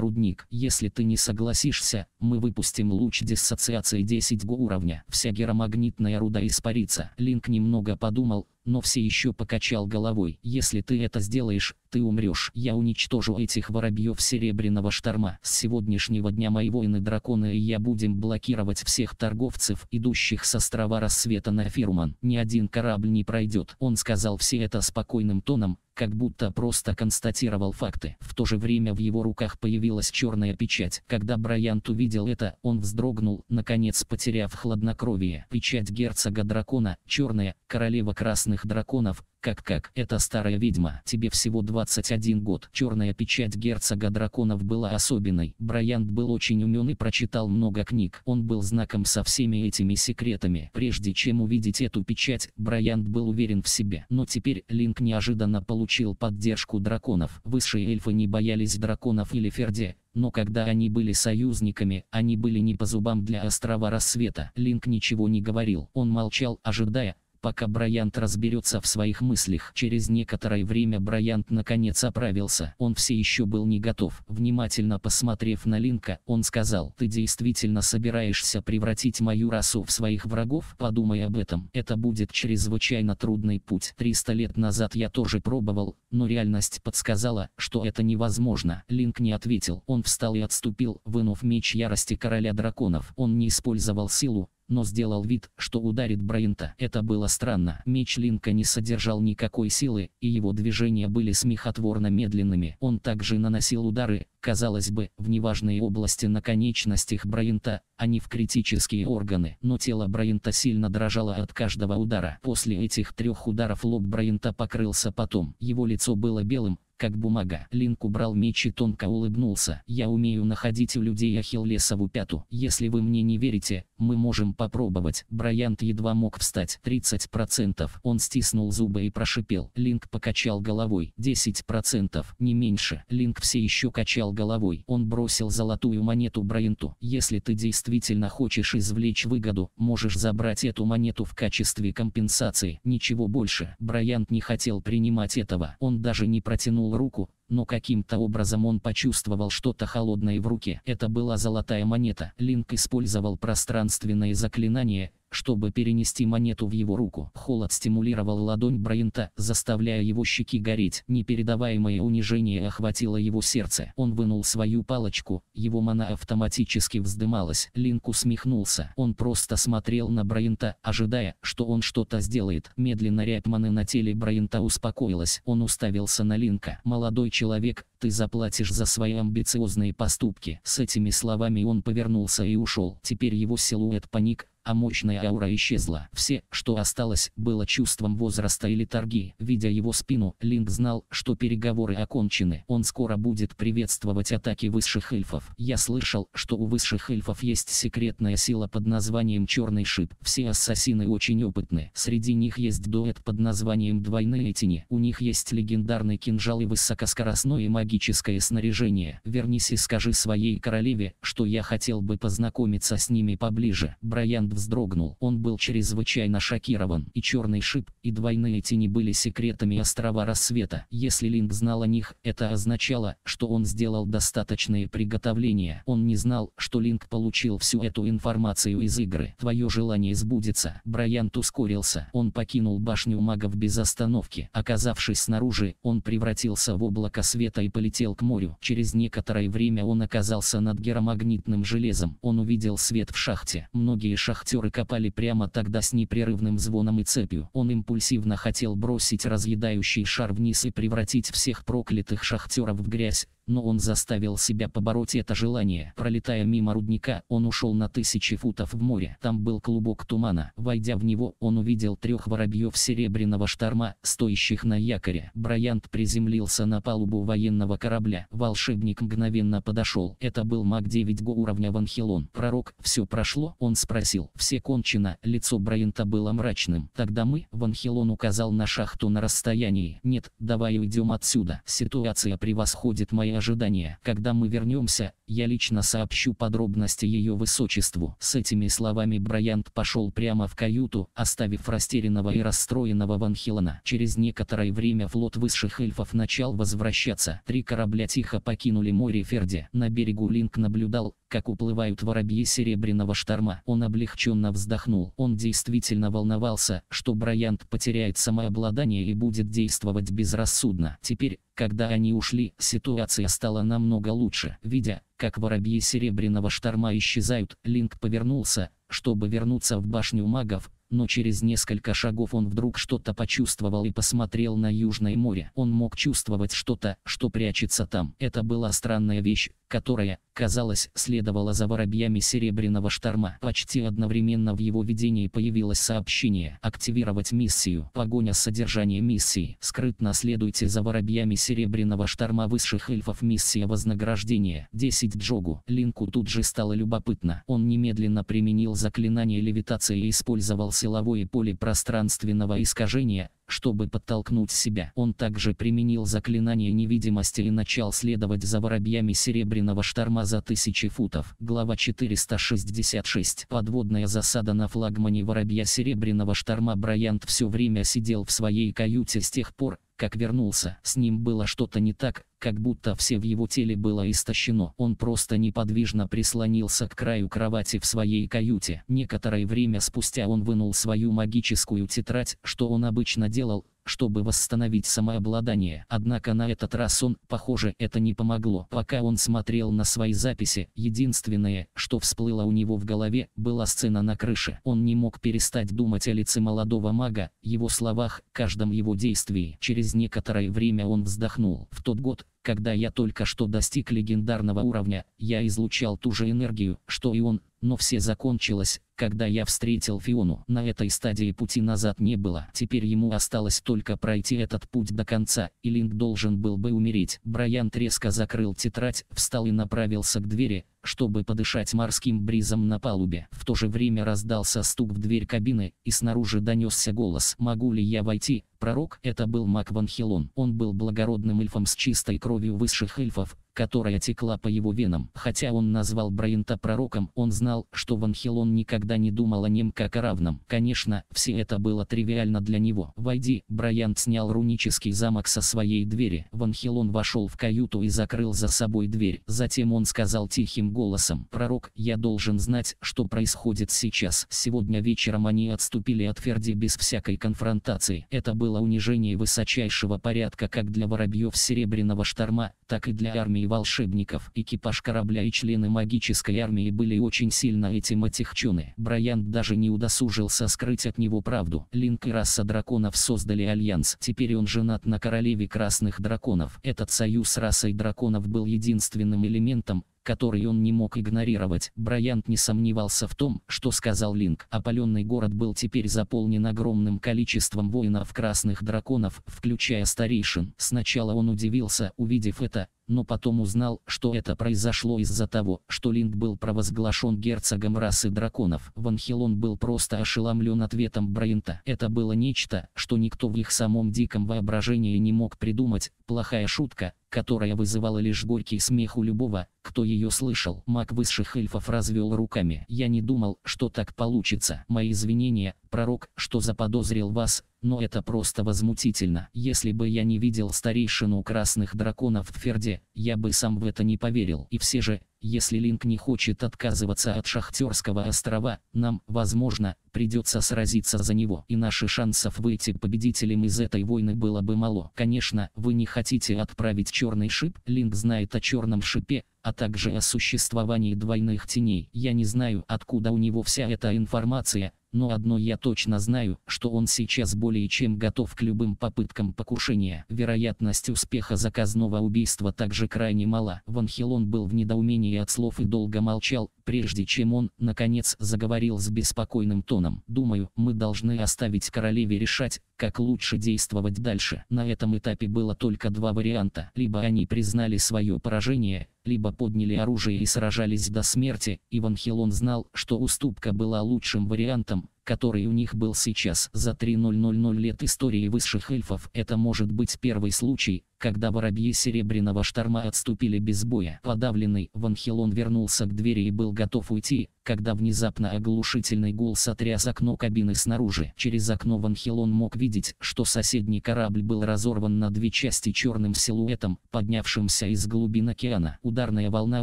рудник. Если ты не согласишься, мы выпустим луч диссоциации 10 го уровня. Вся геромагнитная руда испарится. Линк немного подумал, но все еще покачал головой. «Если ты это сделаешь, ты умрешь. Я уничтожу этих воробьев серебряного шторма. С сегодняшнего дня мои воины-драконы и я будем блокировать всех торговцев, идущих с острова рассвета на Фирман. Ни один корабль не пройдет». Он сказал все это спокойным тоном, как будто просто констатировал факты. В то же время в его руках появилась черная печать. Когда Брайант увидел это, он вздрогнул, наконец потеряв хладнокровие. Печать герцога дракона, черная, королева красных драконов, как-как, это старая ведьма, тебе всего 21 год. Черная печать герцога драконов была особенной. Брайант был очень умен и прочитал много книг. Он был знаком со всеми этими секретами. Прежде чем увидеть эту печать, Брайант был уверен в себе. Но теперь Линк неожиданно получил поддержку драконов. Высшие эльфы не боялись драконов или Ферде, но когда они были союзниками, они были не по зубам для Острова Рассвета. Линк ничего не говорил. Он молчал, ожидая, пока Брайант разберется в своих мыслях. Через некоторое время Брайант наконец оправился. Он все еще был не готов. Внимательно посмотрев на Линка, он сказал, «Ты действительно собираешься превратить мою расу в своих врагов? Подумай об этом. Это будет чрезвычайно трудный путь. 300 лет назад я тоже пробовал, но реальность подсказала, что это невозможно». Линк не ответил. Он встал и отступил, вынув меч ярости короля драконов. Он не использовал силу, но сделал вид, что ударит Брайанта. Это было странно. Меч Линка не содержал никакой силы, и его движения были смехотворно медленными. Он также наносил удары, казалось бы, в неважные области на конечностях Брайанта, а не в критические органы. Но тело Брайанта сильно дрожало от каждого удара. После этих трех ударов лоб Брайанта покрылся потом. Его лицо было белым, как бумага. Линк убрал меч и тонко улыбнулся. Я умею находить у людей Ахиллесову пяту. Если вы мне не верите, мы можем попробовать. Брайант едва мог встать. 30%. Он стиснул зубы и прошипел. Линк покачал головой. 10%. Не меньше. Линк все еще качал головой. Он бросил золотую монету Брайанту. Если ты действительно хочешь извлечь выгоду, можешь забрать эту монету в качестве компенсации. Ничего больше. Брайант не хотел принимать этого. Он даже не протянул протянул руку, но каким-то образом он почувствовал что-то холодное в руке. Это была золотая монета. Линк использовал пространственное заклинание, чтобы перенести монету в его руку. Холод стимулировал ладонь Брайанта, заставляя его щеки гореть. Непередаваемое унижение охватило его сердце. Он вынул свою палочку, его мана автоматически вздымалась. Линк усмехнулся. Он просто смотрел на Брайанта, ожидая, что он что-то сделает. Медленно рябь маны на теле Брайанта успокоилась. Он уставился на Линка. «Молодой человек, ты заплатишь за свои амбициозные поступки». С этими словами он повернулся и ушел. Теперь его силуэт паник, а мощная аура исчезла. Все, что осталось, было чувством возраста или торги. Видя его спину, Линк знал, что переговоры окончены. Он скоро будет приветствовать атаки высших эльфов. Я слышал, что у высших эльфов есть секретная сила под названием Черный Шип. Все ассасины очень опытны. Среди них есть дуэт под названием Двойные Тени. У них есть легендарный кинжал и высокоскоростное магическое снаряжение. Вернись и скажи своей королеве, что я хотел бы познакомиться с ними поближе. Брайан вздрогнул. Он был чрезвычайно шокирован. И черный шип, и двойные тени были секретами острова рассвета. Если Линк знал о них, это означало, что он сделал достаточные приготовления. Он не знал, что Линк получил всю эту информацию из игры. Твое желание сбудется. Брайант ускорился. Он покинул башню магов без остановки. Оказавшись снаружи, он превратился в облако света и полетел к морю. Через некоторое время он оказался над геромагнитным железом. Он увидел свет в шахте. Многие шахты Вахтеры копали прямо тогда с непрерывным звоном и цепью. Он импульсивно хотел бросить разъедающий шар вниз и превратить всех проклятых шахтеров в грязь, но он заставил себя побороть это желание. Пролетая мимо рудника, он ушел на тысячи футов в море. Там был клубок тумана. Войдя в него, он увидел трех воробьев серебряного шторма, стоящих на якоре. Брайант приземлился на палубу военного корабля. Волшебник мгновенно подошел. Это был маг 9 го уровня Ванхилон. Пророк, все прошло? Он спросил. Все кончено. Лицо Брайанта было мрачным. Тогда мы, Ванхилон указал на шахту на расстоянии. Нет, давай уйдем отсюда. Ситуация превосходит мои ожидания. Когда мы вернемся, я лично сообщу подробности ее высочеству. С этими словами Брайант пошел прямо в каюту, оставив растерянного и расстроенного Ван Хилана. Через некоторое время флот высших эльфов начал возвращаться. Три корабля тихо покинули море Ферди. На берегу Линк наблюдал, как уплывают воробьи серебряного шторма. Он облегченно вздохнул. Он действительно волновался, что Брайант потеряет самообладание и будет действовать безрассудно. Теперь, когда они ушли, ситуация стала намного лучше. Видя, как воробьи серебряного шторма исчезают, Линк повернулся, чтобы вернуться в башню магов, но через несколько шагов он вдруг что-то почувствовал и посмотрел на Южное море. Он мог чувствовать что-то, что прячется там. Это была странная вещь, которая, казалось, следовала за воробьями серебряного шторма. Почти одновременно в его видении появилось сообщение «Активировать миссию. Погоня содержания миссии. Скрытно следуйте за воробьями серебряного шторма высших эльфов. Миссия вознаграждения. 10 Джогу». Линку тут же стало любопытно. Он немедленно применил заклинание левитации и использовал силовое поле пространственного искажения, чтобы подтолкнуть себя. Он также применил заклинание невидимости и начал следовать за воробьями серебряного шторма за тысячи футов. Глава 466. Подводная засада на флагмане воробья серебряного шторма Брайант все время сидел в своей каюте с тех пор, как вернулся. С ним было что-то не так, как будто все в его теле было истощено. Он просто неподвижно прислонился к краю кровати в своей каюте. Некоторое время спустя он вынул свою магическую тетрадь, что он обычно делал, чтобы восстановить самообладание. Однако на этот раз он, похоже, это не помогло. Пока он смотрел на свои записи, единственное, что всплыло у него в голове, была сцена на крыше. Он не мог перестать думать о лице молодого мага, его словах, каждом его действии. Через некоторое время он вздохнул. В тот год, когда я только что достиг легендарного уровня, я излучал ту же энергию, что и он, но все закончилось, когда я встретил Фиону, на этой стадии пути назад не было. Теперь ему осталось только пройти этот путь до конца, и Линк должен был бы умереть. Брайан резко закрыл тетрадь, встал и направился к двери, чтобы подышать морским бризом на палубе. В то же время раздался стук в дверь кабины, и снаружи донесся голос «Могу ли я войти?» Пророк – это был Мак Ван Хилон. Он был благородным эльфом с чистой кровью высших эльфов, которая текла по его венам. Хотя он назвал Брайанта пророком, он знал, что Ван Хилон никогда никогда не думал о нем как о равном. Конечно, все это было тривиально для него. «Войди», Брайант снял рунический замок со своей двери. Ван вошел в каюту и закрыл за собой дверь. Затем он сказал тихим голосом, «Пророк, я должен знать, что происходит сейчас. Сегодня вечером они отступили от Ферди без всякой конфронтации. Это было унижение высочайшего порядка как для воробьев Серебряного шторма, так и для армии волшебников. Экипаж корабля и члены магической армии были очень сильно этим отягчены. Брайант даже не удосужился скрыть от него правду. Линк и раса драконов создали альянс. Теперь он женат на королеве красных драконов. Этот союз с расой драконов был единственным элементом, который он не мог игнорировать. Брайант не сомневался в том, что сказал Линк. Опаленный город был теперь заполнен огромным количеством воинов красных драконов, включая старейшин. Сначала он удивился, увидев это, но потом узнал, что это произошло из-за того, что Линк был провозглашен герцогом расы драконов. Ван Хелон был просто ошеломлен ответом Брайнта. Это было нечто, что никто в их самом диком воображении не мог придумать, плохая шутка, которая вызывала лишь горький смех у любого, кто ее слышал. Маг высших эльфов развел руками. «Я не думал, что так получится. Мои извинения, пророк, что заподозрил вас, но это просто возмутительно. Если бы я не видел старейшину красных драконов в Ферде, я бы сам в это не поверил. И все же, если Линк не хочет отказываться от Шахтерского острова, нам, возможно, придется сразиться за него. И наши шансов выйти победителем из этой войны было бы мало. Конечно, вы не хотите отправить черный шип. Линк знает о черном шипе, а также о существовании двойных теней. Я не знаю, откуда у него вся эта информация, но одно я точно знаю, что он сейчас более чем готов к любым попыткам покушения. Вероятность успеха заказного убийства также крайне мала. Ван Хилон был в недоумении удивлении от слов и долго молчал, прежде чем он, наконец, заговорил с беспокойным тоном. «Думаю, мы должны оставить королеве решать, как лучше действовать дальше. На этом этапе было только два варианта. Либо они признали свое поражение, либо подняли оружие и сражались до смерти. Иван Хилон знал, что уступка была лучшим вариантом, который у них был сейчас. За 3000 лет истории высших эльфов это может быть первый случай, когда воробьи Серебряного Шторма отступили без боя. Подавленный, Ван Хилон вернулся к двери и был готов уйти, когда внезапно оглушительный гул сотряс окно кабины снаружи. Через окно Ван Хелон мог видеть, что соседний корабль был разорван на две части черным силуэтом, поднявшимся из глубин океана. Ударная волна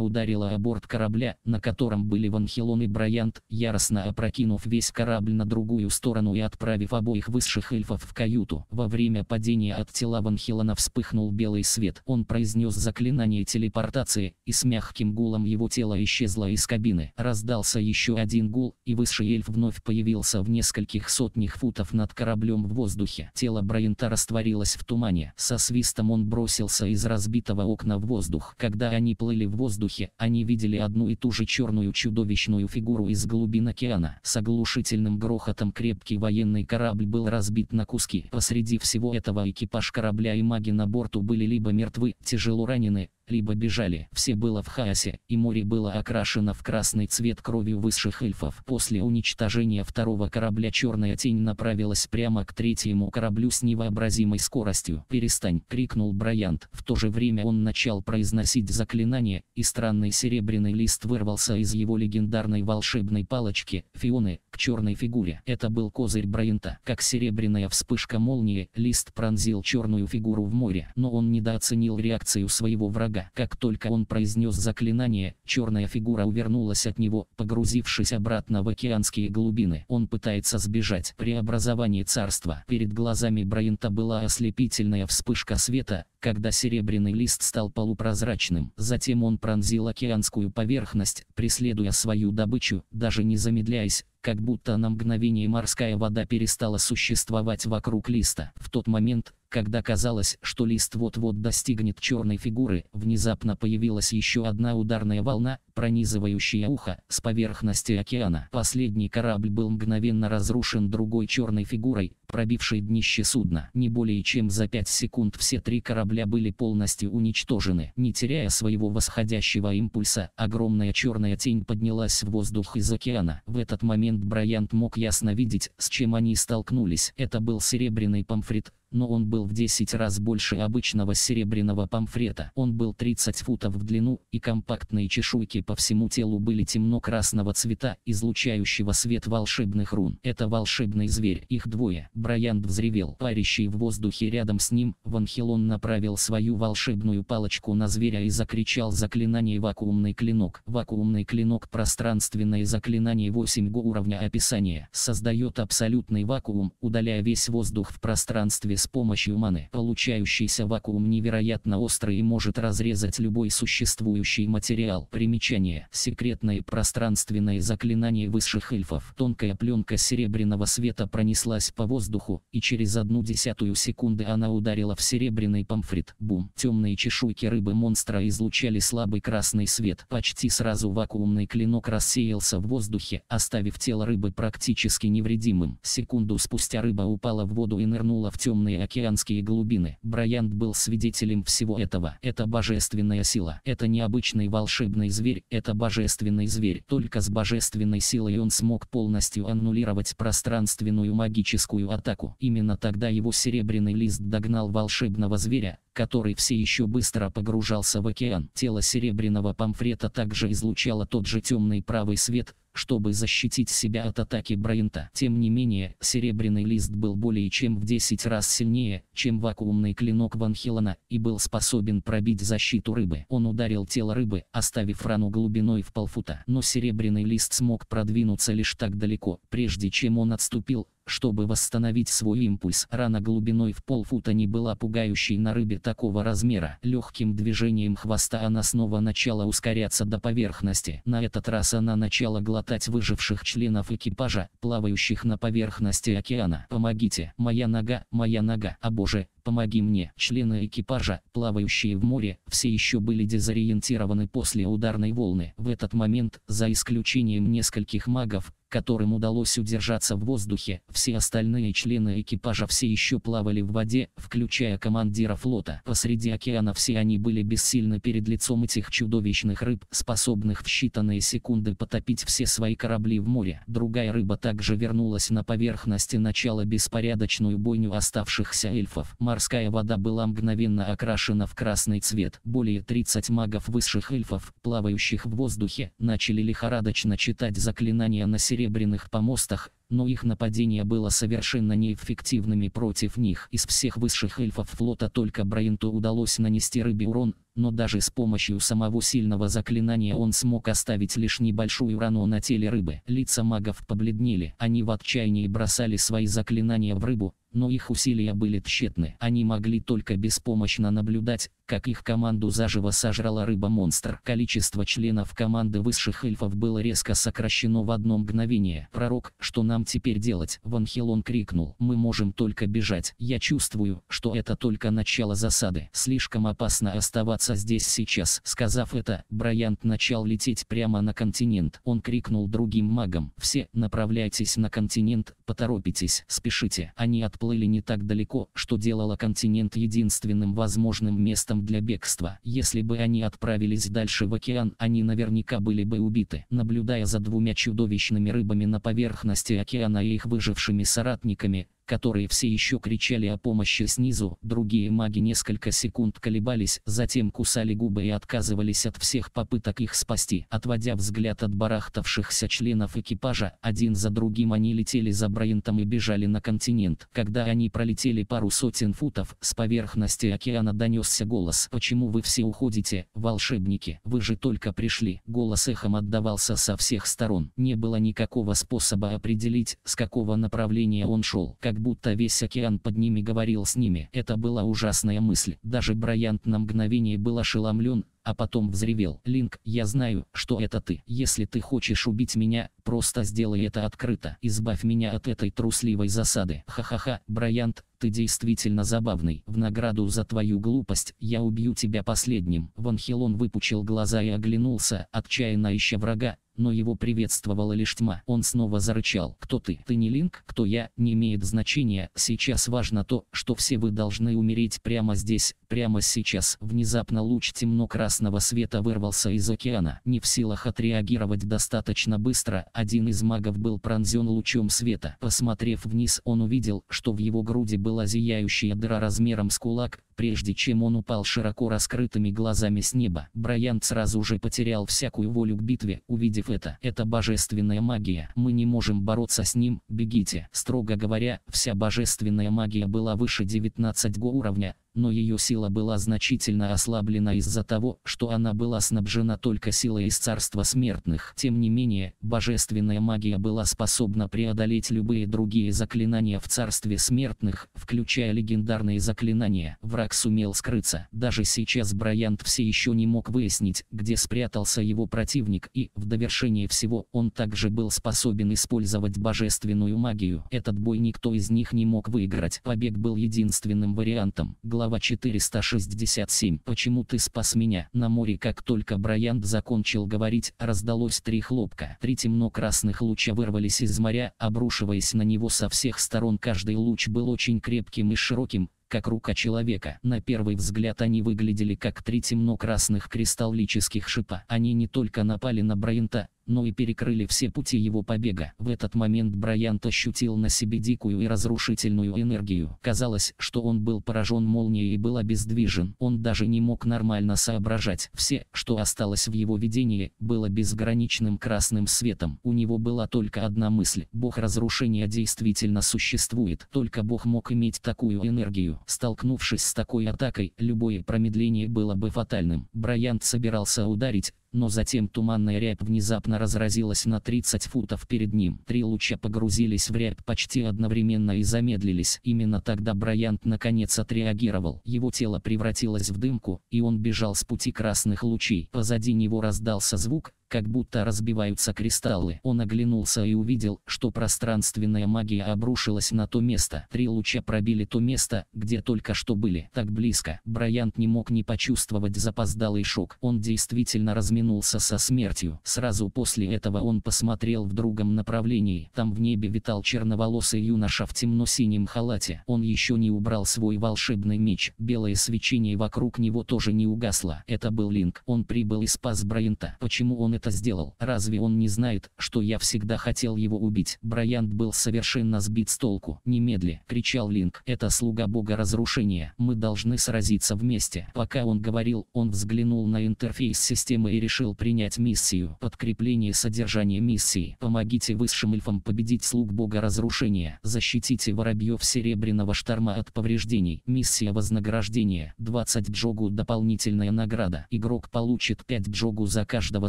ударила о борт корабля, на котором были Ван Хелон и Брайант, яростно опрокинув весь корабль на другую сторону и отправив обоих высших эльфов в каюту. Во время падения от тела Ван Хелона вспыхнул белый свет. Он произнес заклинание телепортации, и с мягким гулом его тело исчезло из кабины. Раздался раздался еще один гул, и высший эльф вновь появился в нескольких сотнях футов над кораблем в воздухе. Тело Брайанта растворилось в тумане. Со свистом он бросился из разбитого окна в воздух. Когда они плыли в воздухе, они видели одну и ту же черную чудовищную фигуру из глубин океана. С оглушительным грохотом крепкий военный корабль был разбит на куски. Посреди всего этого экипаж корабля и маги на борту были либо мертвы, тяжело ранены, либо бежали. Все было в хаосе, и море было окрашено в красный цвет кровью высших эльфов. После уничтожения второго корабля черная тень направилась прямо к третьему кораблю с невообразимой скоростью. «Перестань!» — крикнул Брайант. В то же время он начал произносить заклинание, и странный серебряный лист вырвался из его легендарной волшебной палочки, Фионы, к черной фигуре. Это был козырь Брайанта. Как серебряная вспышка молнии, лист пронзил черную фигуру в море, но он недооценил реакцию своего врага друга. Как только он произнес заклинание, черная фигура увернулась от него, погрузившись обратно в океанские глубины. Он пытается сбежать. Преобразование царства. Перед глазами Браинта была ослепительная вспышка света, когда серебряный лист стал полупрозрачным. Затем он пронзил океанскую поверхность, преследуя свою добычу, даже не замедляясь, как будто на мгновение морская вода перестала существовать вокруг листа. В тот момент, когда казалось, что лист вот-вот достигнет черной фигуры, внезапно появилась еще одна ударная волна, пронизывающая ухо, с поверхности океана. Последний корабль был мгновенно разрушен другой черной фигурой, пробившей днище судна. Не более чем за 5 секунд все три корабля были полностью уничтожены. Не теряя своего восходящего импульса, огромная черная тень поднялась в воздух из океана. В этот момент Брайант мог ясно видеть, с чем они столкнулись. Это был серебряный помфрит, но он был в 10 раз больше обычного серебряного памфрета. Он был 30 футов в длину, и компактные чешуйки по всему телу были темно-красного цвета, излучающего свет волшебных рун. Это волшебный зверь, их двое. Брайант взревел. Парящий в воздухе рядом с ним, Ванхилон направил свою волшебную палочку на зверя и закричал заклинание «Вакуумный клинок». Вакуумный клинок – пространственное заклинание 8 уровня описания. Создает абсолютный вакуум, удаляя весь воздух в пространстве с помощью маны. Получающийся вакуум невероятно острый и может разрезать любой существующий материал. Примечание. Секретное пространственное заклинание высших эльфов. Тонкая пленка серебряного света пронеслась по воздуху, и через одну десятую секунды она ударила в серебряный помфрит. Бум. Темные чешуйки рыбы-монстра излучали слабый красный свет. Почти сразу вакуумный клинок рассеялся в воздухе, оставив тело рыбы практически невредимым. Секунду спустя рыба упала в воду и нырнула в темный подводные океанские глубины. Брайант был свидетелем всего этого. Это божественная сила. Это необычный волшебный зверь, это божественный зверь. Только с божественной силой он смог полностью аннулировать пространственную магическую атаку. Именно тогда его серебряный лист догнал волшебного зверя, который все еще быстро погружался в океан. Тело серебряного памфрета также излучало тот же темный правый свет, чтобы защитить себя от атаки Брайанта. Тем не менее, серебряный лист был более чем в 10 раз сильнее, чем вакуумный клинок Ван Хелена, и был способен пробить защиту рыбы. Он ударил тело рыбы, оставив рану глубиной в полфута. Но серебряный лист смог продвинуться лишь так далеко, прежде чем он отступил, чтобы восстановить свой импульс, рана глубиной в полфута не была пугающей на рыбе такого размера. Легким движением хвоста она снова начала ускоряться до поверхности. На этот раз она начала глотать выживших членов экипажа, плавающих на поверхности океана. «Помогите! Моя нога! Моя нога! О боже! помоги мне. Члены экипажа, плавающие в море, все еще были дезориентированы после ударной волны. В этот момент, за исключением нескольких магов, которым удалось удержаться в воздухе, все остальные члены экипажа все еще плавали в воде, включая командира флота. Посреди океана все они были бессильны перед лицом этих чудовищных рыб, способных в считанные секунды потопить все свои корабли в море. Другая рыба также вернулась на поверхность и начала беспорядочную бойню оставшихся эльфов. Морская вода была мгновенно окрашена в красный цвет. Более 30 магов высших эльфов, плавающих в воздухе, начали лихорадочно читать заклинания на середине серебряных помостах, но их нападение было совершенно неэффективными против них. Из всех высших эльфов флота только Брайанту удалось нанести рыбе урон, но даже с помощью самого сильного заклинания он смог оставить лишь небольшую рану на теле рыбы. Лица магов побледнели, они в отчаянии бросали свои заклинания в рыбу, но их усилия были тщетны. Они могли только беспомощно наблюдать, как их команду заживо сожрала рыба-монстр. Количество членов команды высших эльфов было резко сокращено в одно мгновение. «Пророк, что нам теперь делать?» Ванхелон крикнул. «Мы можем только бежать. Я чувствую, что это только начало засады. Слишком опасно оставаться здесь сейчас». Сказав это, Брайант начал лететь прямо на континент. Он крикнул другим магам. «Все, направляйтесь на континент, поторопитесь, спешите». Они отплыли не так далеко, что делало континент единственным возможным местом для бегства. Если бы они отправились дальше в океан, они наверняка были бы убиты. Наблюдая за двумя чудовищными рыбами на поверхности океана и их выжившими соратниками, которые все еще кричали о помощи снизу, другие маги несколько секунд колебались, затем кусали губы и отказывались от всех попыток их спасти. Отводя взгляд от барахтавшихся членов экипажа, один за другим они летели за Брайантом и бежали на континент. Когда они пролетели пару сотен футов, с поверхности океана донесся голос «Почему вы все уходите, волшебники? Вы же только пришли». Голос эхом отдавался со всех сторон. Не было никакого способа определить, с какого направления он шел. Когда будто весь океан под ними говорил с ними. Это была ужасная мысль. Даже Брайант на мгновение был ошеломлен, а потом взревел. «Линк, я знаю, что это ты. Если ты хочешь убить меня, просто сделай это открыто. Избавь меня от этой трусливой засады. Ха-ха-ха, Брайант, ты действительно забавный. В награду за твою глупость я убью тебя последним». Ванхилон выпучил глаза и оглянулся, отчаянно ища врага, но его приветствовала лишь тьма. Он снова зарычал. «Кто ты? Ты не Линк? Кто я? Не имеет значения. Сейчас важно то, что все вы должны умереть прямо здесь, прямо сейчас». Внезапно луч темно-красный красного света вырвался из океана. Не в силах отреагировать достаточно быстро, один из магов был пронзен лучом света. Посмотрев вниз, он увидел, что в его груди была зияющая дыра размером с кулак, прежде чем он упал широко раскрытыми глазами с неба. Брайант сразу же потерял всякую волю к битве, увидев это. Это божественная магия. Мы не можем бороться с ним, бегите. Строго говоря, вся божественная магия была выше 19 го уровня, но ее сила была значительно ослаблена из-за того, что она была снабжена только силой из царства смертных. Тем не менее, божественная магия была способна преодолеть любые другие заклинания в царстве смертных, включая легендарные заклинания. Враг так сумел скрыться. Даже сейчас Брайант все еще не мог выяснить, где спрятался его противник и, в довершение всего, он также был способен использовать божественную магию. Этот бой никто из них не мог выиграть. Побег был единственным вариантом. Глава 467. Почему ты спас меня? На море как только Брайант закончил говорить, раздалось три хлопка. Три темно-красных луча вырвались из моря, обрушиваясь на него со всех сторон. Каждый луч был очень крепким и широким, как рука человека. На первый взгляд они выглядели как три темно-красных кристаллических шипа. Они не только напали на Брайанта, но и перекрыли все пути его побега. В этот момент Брайант ощутил на себе дикую и разрушительную энергию. Казалось, что он был поражен молнией и был обездвижен. Он даже не мог нормально соображать. Все, что осталось в его видении, было безграничным красным светом. У него была только одна мысль. Бог разрушения действительно существует. Только Бог мог иметь такую энергию. Столкнувшись с такой атакой, любое промедление было бы фатальным. Брайант собирался ударить, но затем туманная рябь внезапно разразилась на 30 футов перед ним. Три луча погрузились в рябь почти одновременно и замедлились. Именно тогда Брайант наконец отреагировал. Его тело превратилось в дымку, и он бежал с пути красных лучей. Позади него раздался звук, как будто разбиваются кристаллы. Он оглянулся и увидел, что пространственная магия обрушилась на то место. Три луча пробили то место, где только что были. Так близко. Брайант не мог не почувствовать запоздалый шок. Он действительно разминулся со смертью. Сразу после этого он посмотрел в другом направлении. Там в небе витал черноволосый юноша в темно-синем халате. Он еще не убрал свой волшебный меч. Белое свечение вокруг него тоже не угасло. Это был Линк. Он прибыл и спас Брайанта. Почему он это сделал? Разве он не знает, что я всегда хотел его убить? Брайант был совершенно сбит с толку. «Немедли!» – кричал Линк. «Это слуга бога разрушения. Мы должны сразиться вместе». Пока он говорил, он взглянул на интерфейс системы и решил принять миссию. Подкрепление содержания миссии. Помогите высшим эльфам победить слуг бога разрушения. Защитите воробьев серебряного шторма от повреждений. Миссия вознаграждения. 20 джогу дополнительная награда. Игрок получит 5 джогу за каждого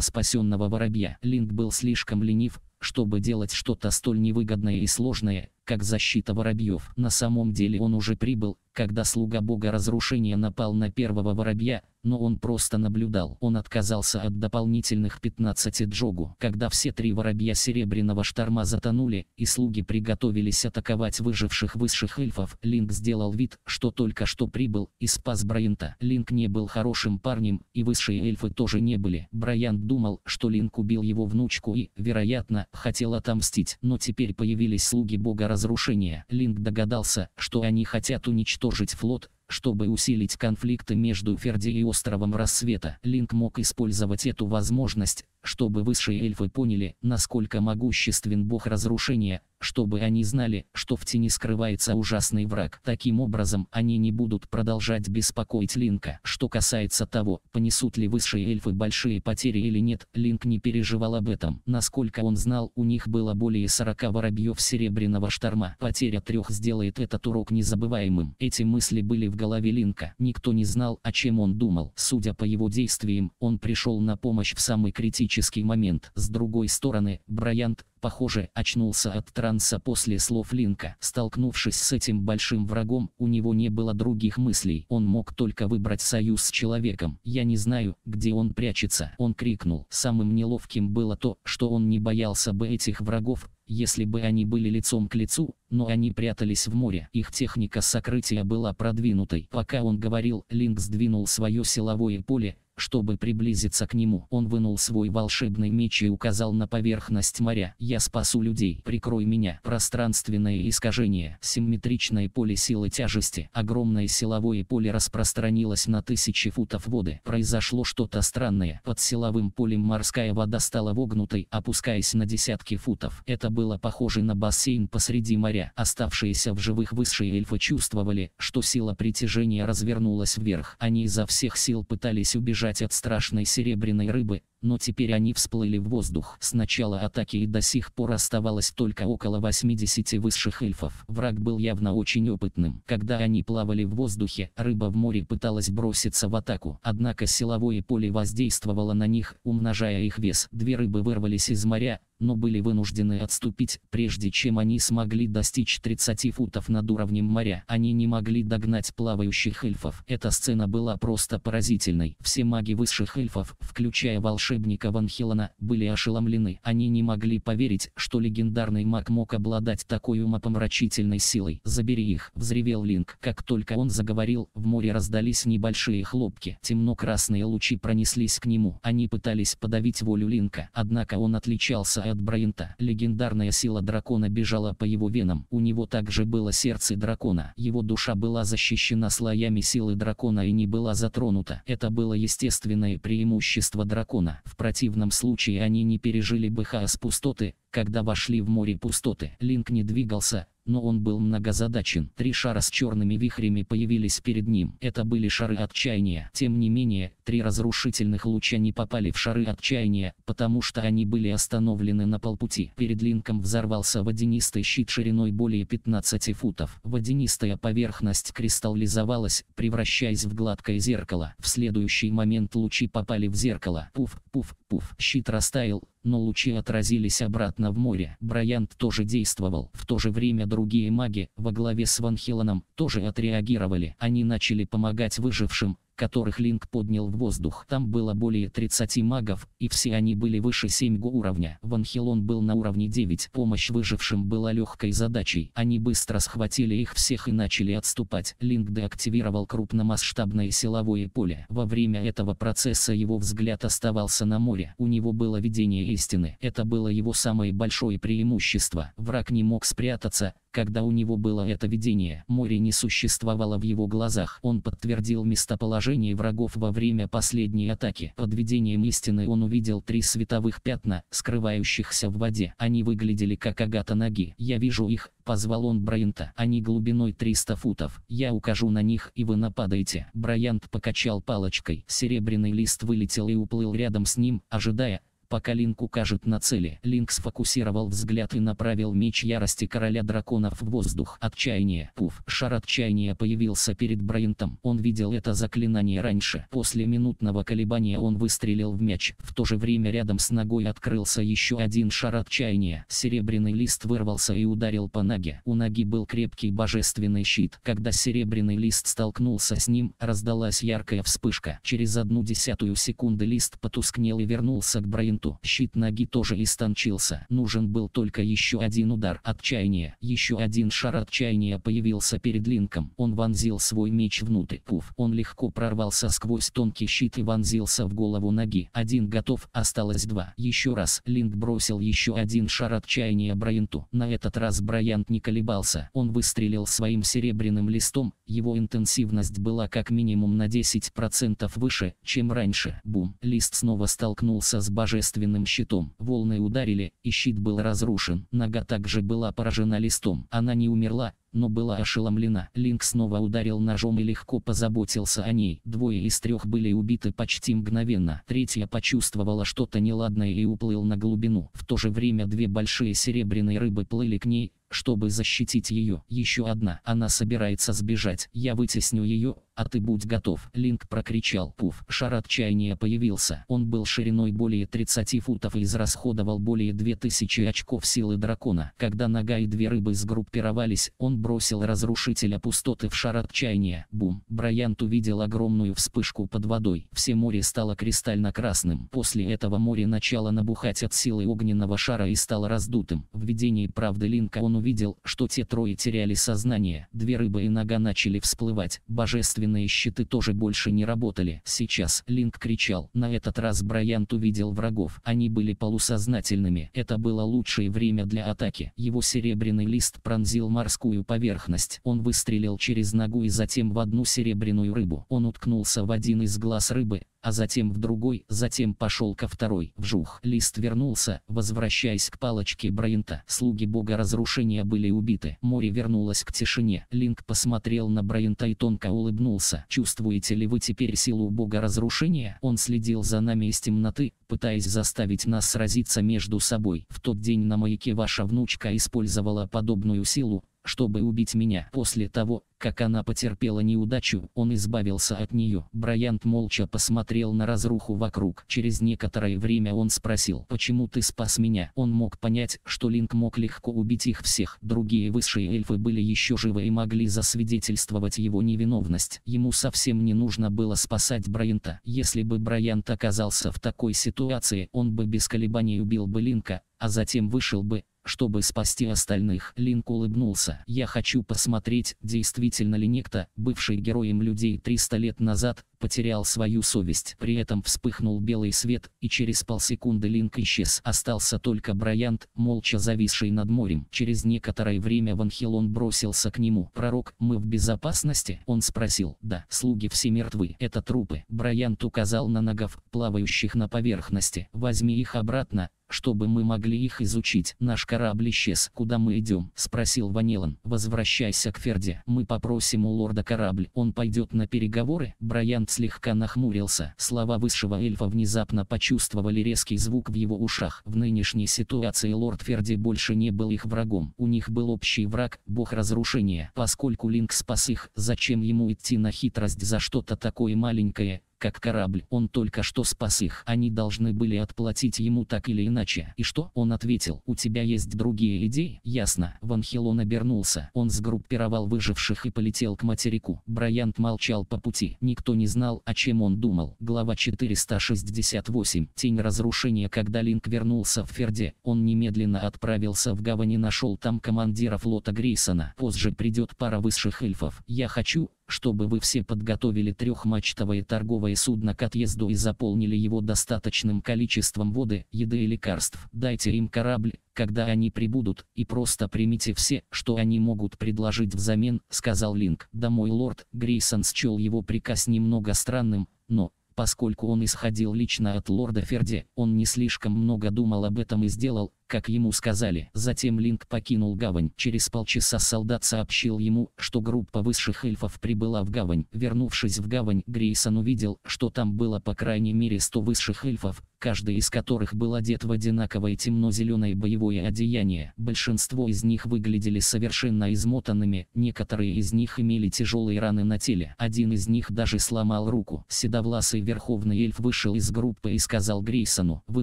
спасенного рожденного воробья. Линд был слишком ленив, чтобы делать что-то столь невыгодное и сложное, как защита воробьев. На самом деле он уже прибыл когда слуга бога разрушения напал на первого воробья, но он просто наблюдал. Он отказался от дополнительных 15 джогу. Когда все три воробья серебряного шторма затонули, и слуги приготовились атаковать выживших высших эльфов, Линк сделал вид, что только что прибыл и спас Брайанта. Линк не был хорошим парнем, и высшие эльфы тоже не были. Брайант думал, что Линк убил его внучку и, вероятно, хотел отомстить. Но теперь появились слуги бога разрушения. Линк догадался, что они хотят уничтожить уничтожить флот, чтобы усилить конфликты между Ферди и островом Рассвета. Линк мог использовать эту возможность, чтобы высшие эльфы поняли, насколько могуществен бог разрушения, чтобы они знали, что в тени скрывается ужасный враг. Таким образом, они не будут продолжать беспокоить Линка. Что касается того, понесут ли высшие эльфы большие потери или нет, Линк не переживал об этом. Насколько он знал, у них было более 40 воробьев серебряного шторма. Потеря трех сделает этот урок незабываемым. Эти мысли были в голове Линка. Никто не знал, о чем он думал. Судя по его действиям, он пришел на помощь в самый критический критический момент. С другой стороны, Брайант, похоже, очнулся от транса после слов Линка. Столкнувшись с этим большим врагом, у него не было других мыслей. Он мог только выбрать союз с человеком. «Я не знаю, где он прячется», — он крикнул. Самым неловким было то, что он не боялся бы этих врагов, если бы они были лицом к лицу, но они прятались в море. Их техника сокрытия была продвинутой. Пока он говорил, Линк сдвинул свое силовое поле, чтобы приблизиться к нему, он вынул свой волшебный меч и указал на поверхность моря. «Я спасу людей, прикрой меня». Пространственное искажение, симметричное поле силы тяжести, огромное силовое поле распространилось на тысячи футов воды. Произошло что-то странное. Под силовым полем морская вода стала вогнутой, опускаясь на десятки футов. Это было похоже на бассейн посреди моря. Оставшиеся в живых высшие эльфы чувствовали, что сила притяжения развернулась вверх. Они изо всех сил пытались убежать отдыхать от страшной серебряной рыбы, но теперь они всплыли в воздух. С начала атаки и до сих пор оставалось только около 80 высших эльфов. Враг был явно очень опытным. Когда они плавали в воздухе, рыба в море пыталась броситься в атаку. Однако силовое поле воздействовало на них, умножая их вес. Две рыбы вырвались из моря, но были вынуждены отступить, прежде чем они смогли достичь 30 футов над уровнем моря. Они не могли догнать плавающих эльфов. Эта сцена была просто поразительной. Все маги высших эльфов, включая волшебников, волшебника Ван Хелена, были ошеломлены. Они не могли поверить, что легендарный маг мог обладать такой умопомрачительной силой. «Забери их!» – взревел Линк. Как только он заговорил, в море раздались небольшие хлопки. Темно-красные лучи пронеслись к нему. Они пытались подавить волю Линка, однако он отличался от Брайанта. Легендарная сила дракона бежала по его венам. У него также было сердце дракона. Его душа была защищена слоями силы дракона и не была затронута. Это было естественное преимущество дракона в противном случае они не пережили бы хаос пустоты, когда вошли в море пустоты. Линк не двигался, но он был многозадачен. Три шара с черными вихрями появились перед ним. Это были шары отчаяния. Тем не менее, три разрушительных луча не попали в шары отчаяния, потому что они были остановлены на полпути. Перед Линком взорвался водянистый щит шириной более 15 футов. Водянистая поверхность кристаллизовалась, превращаясь в гладкое зеркало. В следующий момент лучи попали в зеркало. Пуф, пуф, пуф. Щит растаял, но лучи отразились обратно в море. Брайант тоже действовал. В то же время другие маги, во главе с Ван Хеленом, тоже отреагировали. Они начали помогать выжившим, которых Линк поднял в воздух. Там было более 30 магов, и все они были выше 7 уровня. Ванхилон был на уровне 9. Помощь выжившим была легкой задачей. Они быстро схватили их всех и начали отступать. Линк деактивировал крупномасштабное силовое поле. Во время этого процесса его взгляд оставался на море. У него было видение истины. Это было его самое большое преимущество. Враг не мог спрятаться, когда у него было это видение, море не существовало в его глазах. Он подтвердил местоположение врагов во время последней атаки. Под видением истины он увидел три световых пятна, скрывающихся в воде. Они выглядели как агата ноги. «Я вижу их», — позвал он Брайанта. «Они глубиной 300 футов. Я укажу на них, и вы нападаете». Брайант покачал палочкой. Серебряный лист вылетел и уплыл рядом с ним, ожидая, пока Линк укажет на цели. Линк сфокусировал взгляд и направил меч ярости короля драконов в воздух. Отчаяние. Пуф. Шар отчаяния появился перед Брайантом. Он видел это заклинание раньше. После минутного колебания он выстрелил в мяч. В то же время рядом с ногой открылся еще один шар отчаяния. Серебряный лист вырвался и ударил по ноге. У ноги был крепкий божественный щит. Когда серебряный лист столкнулся с ним, раздалась яркая вспышка. Через одну десятую секунды лист потускнел и вернулся к Брайанту минуту. Щит ноги тоже истончился. Нужен был только еще один удар отчаяния. Еще один шар отчаяния появился перед Линком. Он вонзил свой меч внутрь. Пуф. Он легко прорвался сквозь тонкий щит и вонзился в голову ноги. Один готов, осталось два. Еще раз. Линк бросил еще один шар отчаяния Брайанту. На этот раз Брайант не колебался. Он выстрелил своим серебряным листом. Его интенсивность была как минимум на 10% выше, чем раньше. Бум. Лист снова столкнулся с божественным собственным щитом. Волны ударили, и щит был разрушен. Нога также была поражена листом. Она не умерла, но была ошеломлена. Линк снова ударил ножом и легко позаботился о ней. Двое из трех были убиты почти мгновенно. Третья почувствовала что-то неладное и уплыл на глубину. В то же время две большие серебряные рыбы плыли к ней, чтобы защитить ее. Еще одна. Она собирается сбежать. Я вытесню ее, а ты будь готов. Линк прокричал. Пуф. Шар отчаяния появился. Он был шириной более 30 футов и израсходовал более 2000 очков силы дракона. Когда нога и две рыбы сгруппировались, он бросил разрушителя пустоты в шар отчаяния. Бум! Брайант увидел огромную вспышку под водой. Все море стало кристально-красным. После этого море начало набухать от силы огненного шара и стало раздутым. В видении правды Линка он увидел, что те трое теряли сознание. Две рыбы и нога начали всплывать. Божественные щиты тоже больше не работали. Сейчас Линк кричал. На этот раз Брайант увидел врагов. Они были полусознательными. Это было лучшее время для атаки. Его серебряный лист пронзил морскую поверхность. Он выстрелил через ногу и затем в одну серебряную рыбу. Он уткнулся в один из глаз рыбы, а затем в другой, затем пошел ко второй. Вжух. Лист вернулся, возвращаясь к палочке Брайанта. Слуги бога разрушения были убиты. Море вернулось к тишине. Линк посмотрел на Брайанта и тонко улыбнулся. Чувствуете ли вы теперь силу бога разрушения? Он следил за нами из темноты, пытаясь заставить нас сразиться между собой. В тот день на маяке ваша внучка использовала подобную силу, чтобы убить меня. После того, как она потерпела неудачу, он избавился от нее. Брайант молча посмотрел на разруху вокруг. Через некоторое время он спросил, почему ты спас меня? Он мог понять, что Линк мог легко убить их всех. Другие высшие эльфы были еще живы и могли засвидетельствовать его невиновность. Ему совсем не нужно было спасать Брайанта. Если бы Брайант оказался в такой ситуации, он бы без колебаний убил бы Линка, а затем вышел бы, чтобы спасти остальных. Линк улыбнулся. Я хочу посмотреть, действительно ли некто, бывший героем людей 300 лет назад, потерял свою совесть. При этом вспыхнул белый свет, и через полсекунды Линк исчез. Остался только Брайант, молча зависший над морем. Через некоторое время Ванхилон бросился к нему. «Пророк, мы в безопасности?» Он спросил. «Да, слуги все мертвы. Это трупы». Брайант указал на ногов, плавающих на поверхности. «Возьми их обратно, чтобы мы могли их изучить. Наш корабль исчез. Куда мы идем? Спросил Ванилан. Возвращайся к Ферде. Мы попросим у лорда корабль. Он пойдет на переговоры. Брайант слегка нахмурился. Слова высшего эльфа внезапно почувствовали резкий звук в его ушах. В нынешней ситуации лорд Ферди больше не был их врагом. У них был общий враг, бог разрушения. Поскольку Линк спас их, зачем ему идти на хитрость за что-то такое маленькое, как корабль, он только что спас их, они должны были отплатить ему так или иначе. И что? Он ответил, у тебя есть другие идеи? Ясно. Ван Хелон обернулся, он сгруппировал выживших и полетел к материку. Брайант молчал по пути, никто не знал, о чем он думал. Глава 468. Тень разрушения Когда Линк вернулся в Ферде, он немедленно отправился в Гавани и нашел там командира флота Грейсона. Позже придет пара высших эльфов. Я хочу, чтобы вы все подготовили трехмачтовое торговое судно к отъезду и заполнили его достаточным количеством воды, еды и лекарств. Дайте им корабль, когда они прибудут, и просто примите все, что они могут предложить взамен, сказал Линк. Да мой лорд, Грейсон счел его приказ немного странным, но, поскольку он исходил лично от лорда Ферди, он не слишком много думал об этом и сделал, как ему сказали. Затем Линк покинул гавань. Через полчаса солдат сообщил ему, что группа высших эльфов прибыла в гавань. Вернувшись в гавань, Грейсон увидел, что там было по крайней мере 100 высших эльфов, каждый из которых был одет в одинаковое темно-зеленое боевое одеяние. Большинство из них выглядели совершенно измотанными, некоторые из них имели тяжелые раны на теле. Один из них даже сломал руку. Седовласый верховный эльф вышел из группы и сказал Грейсону, «Вы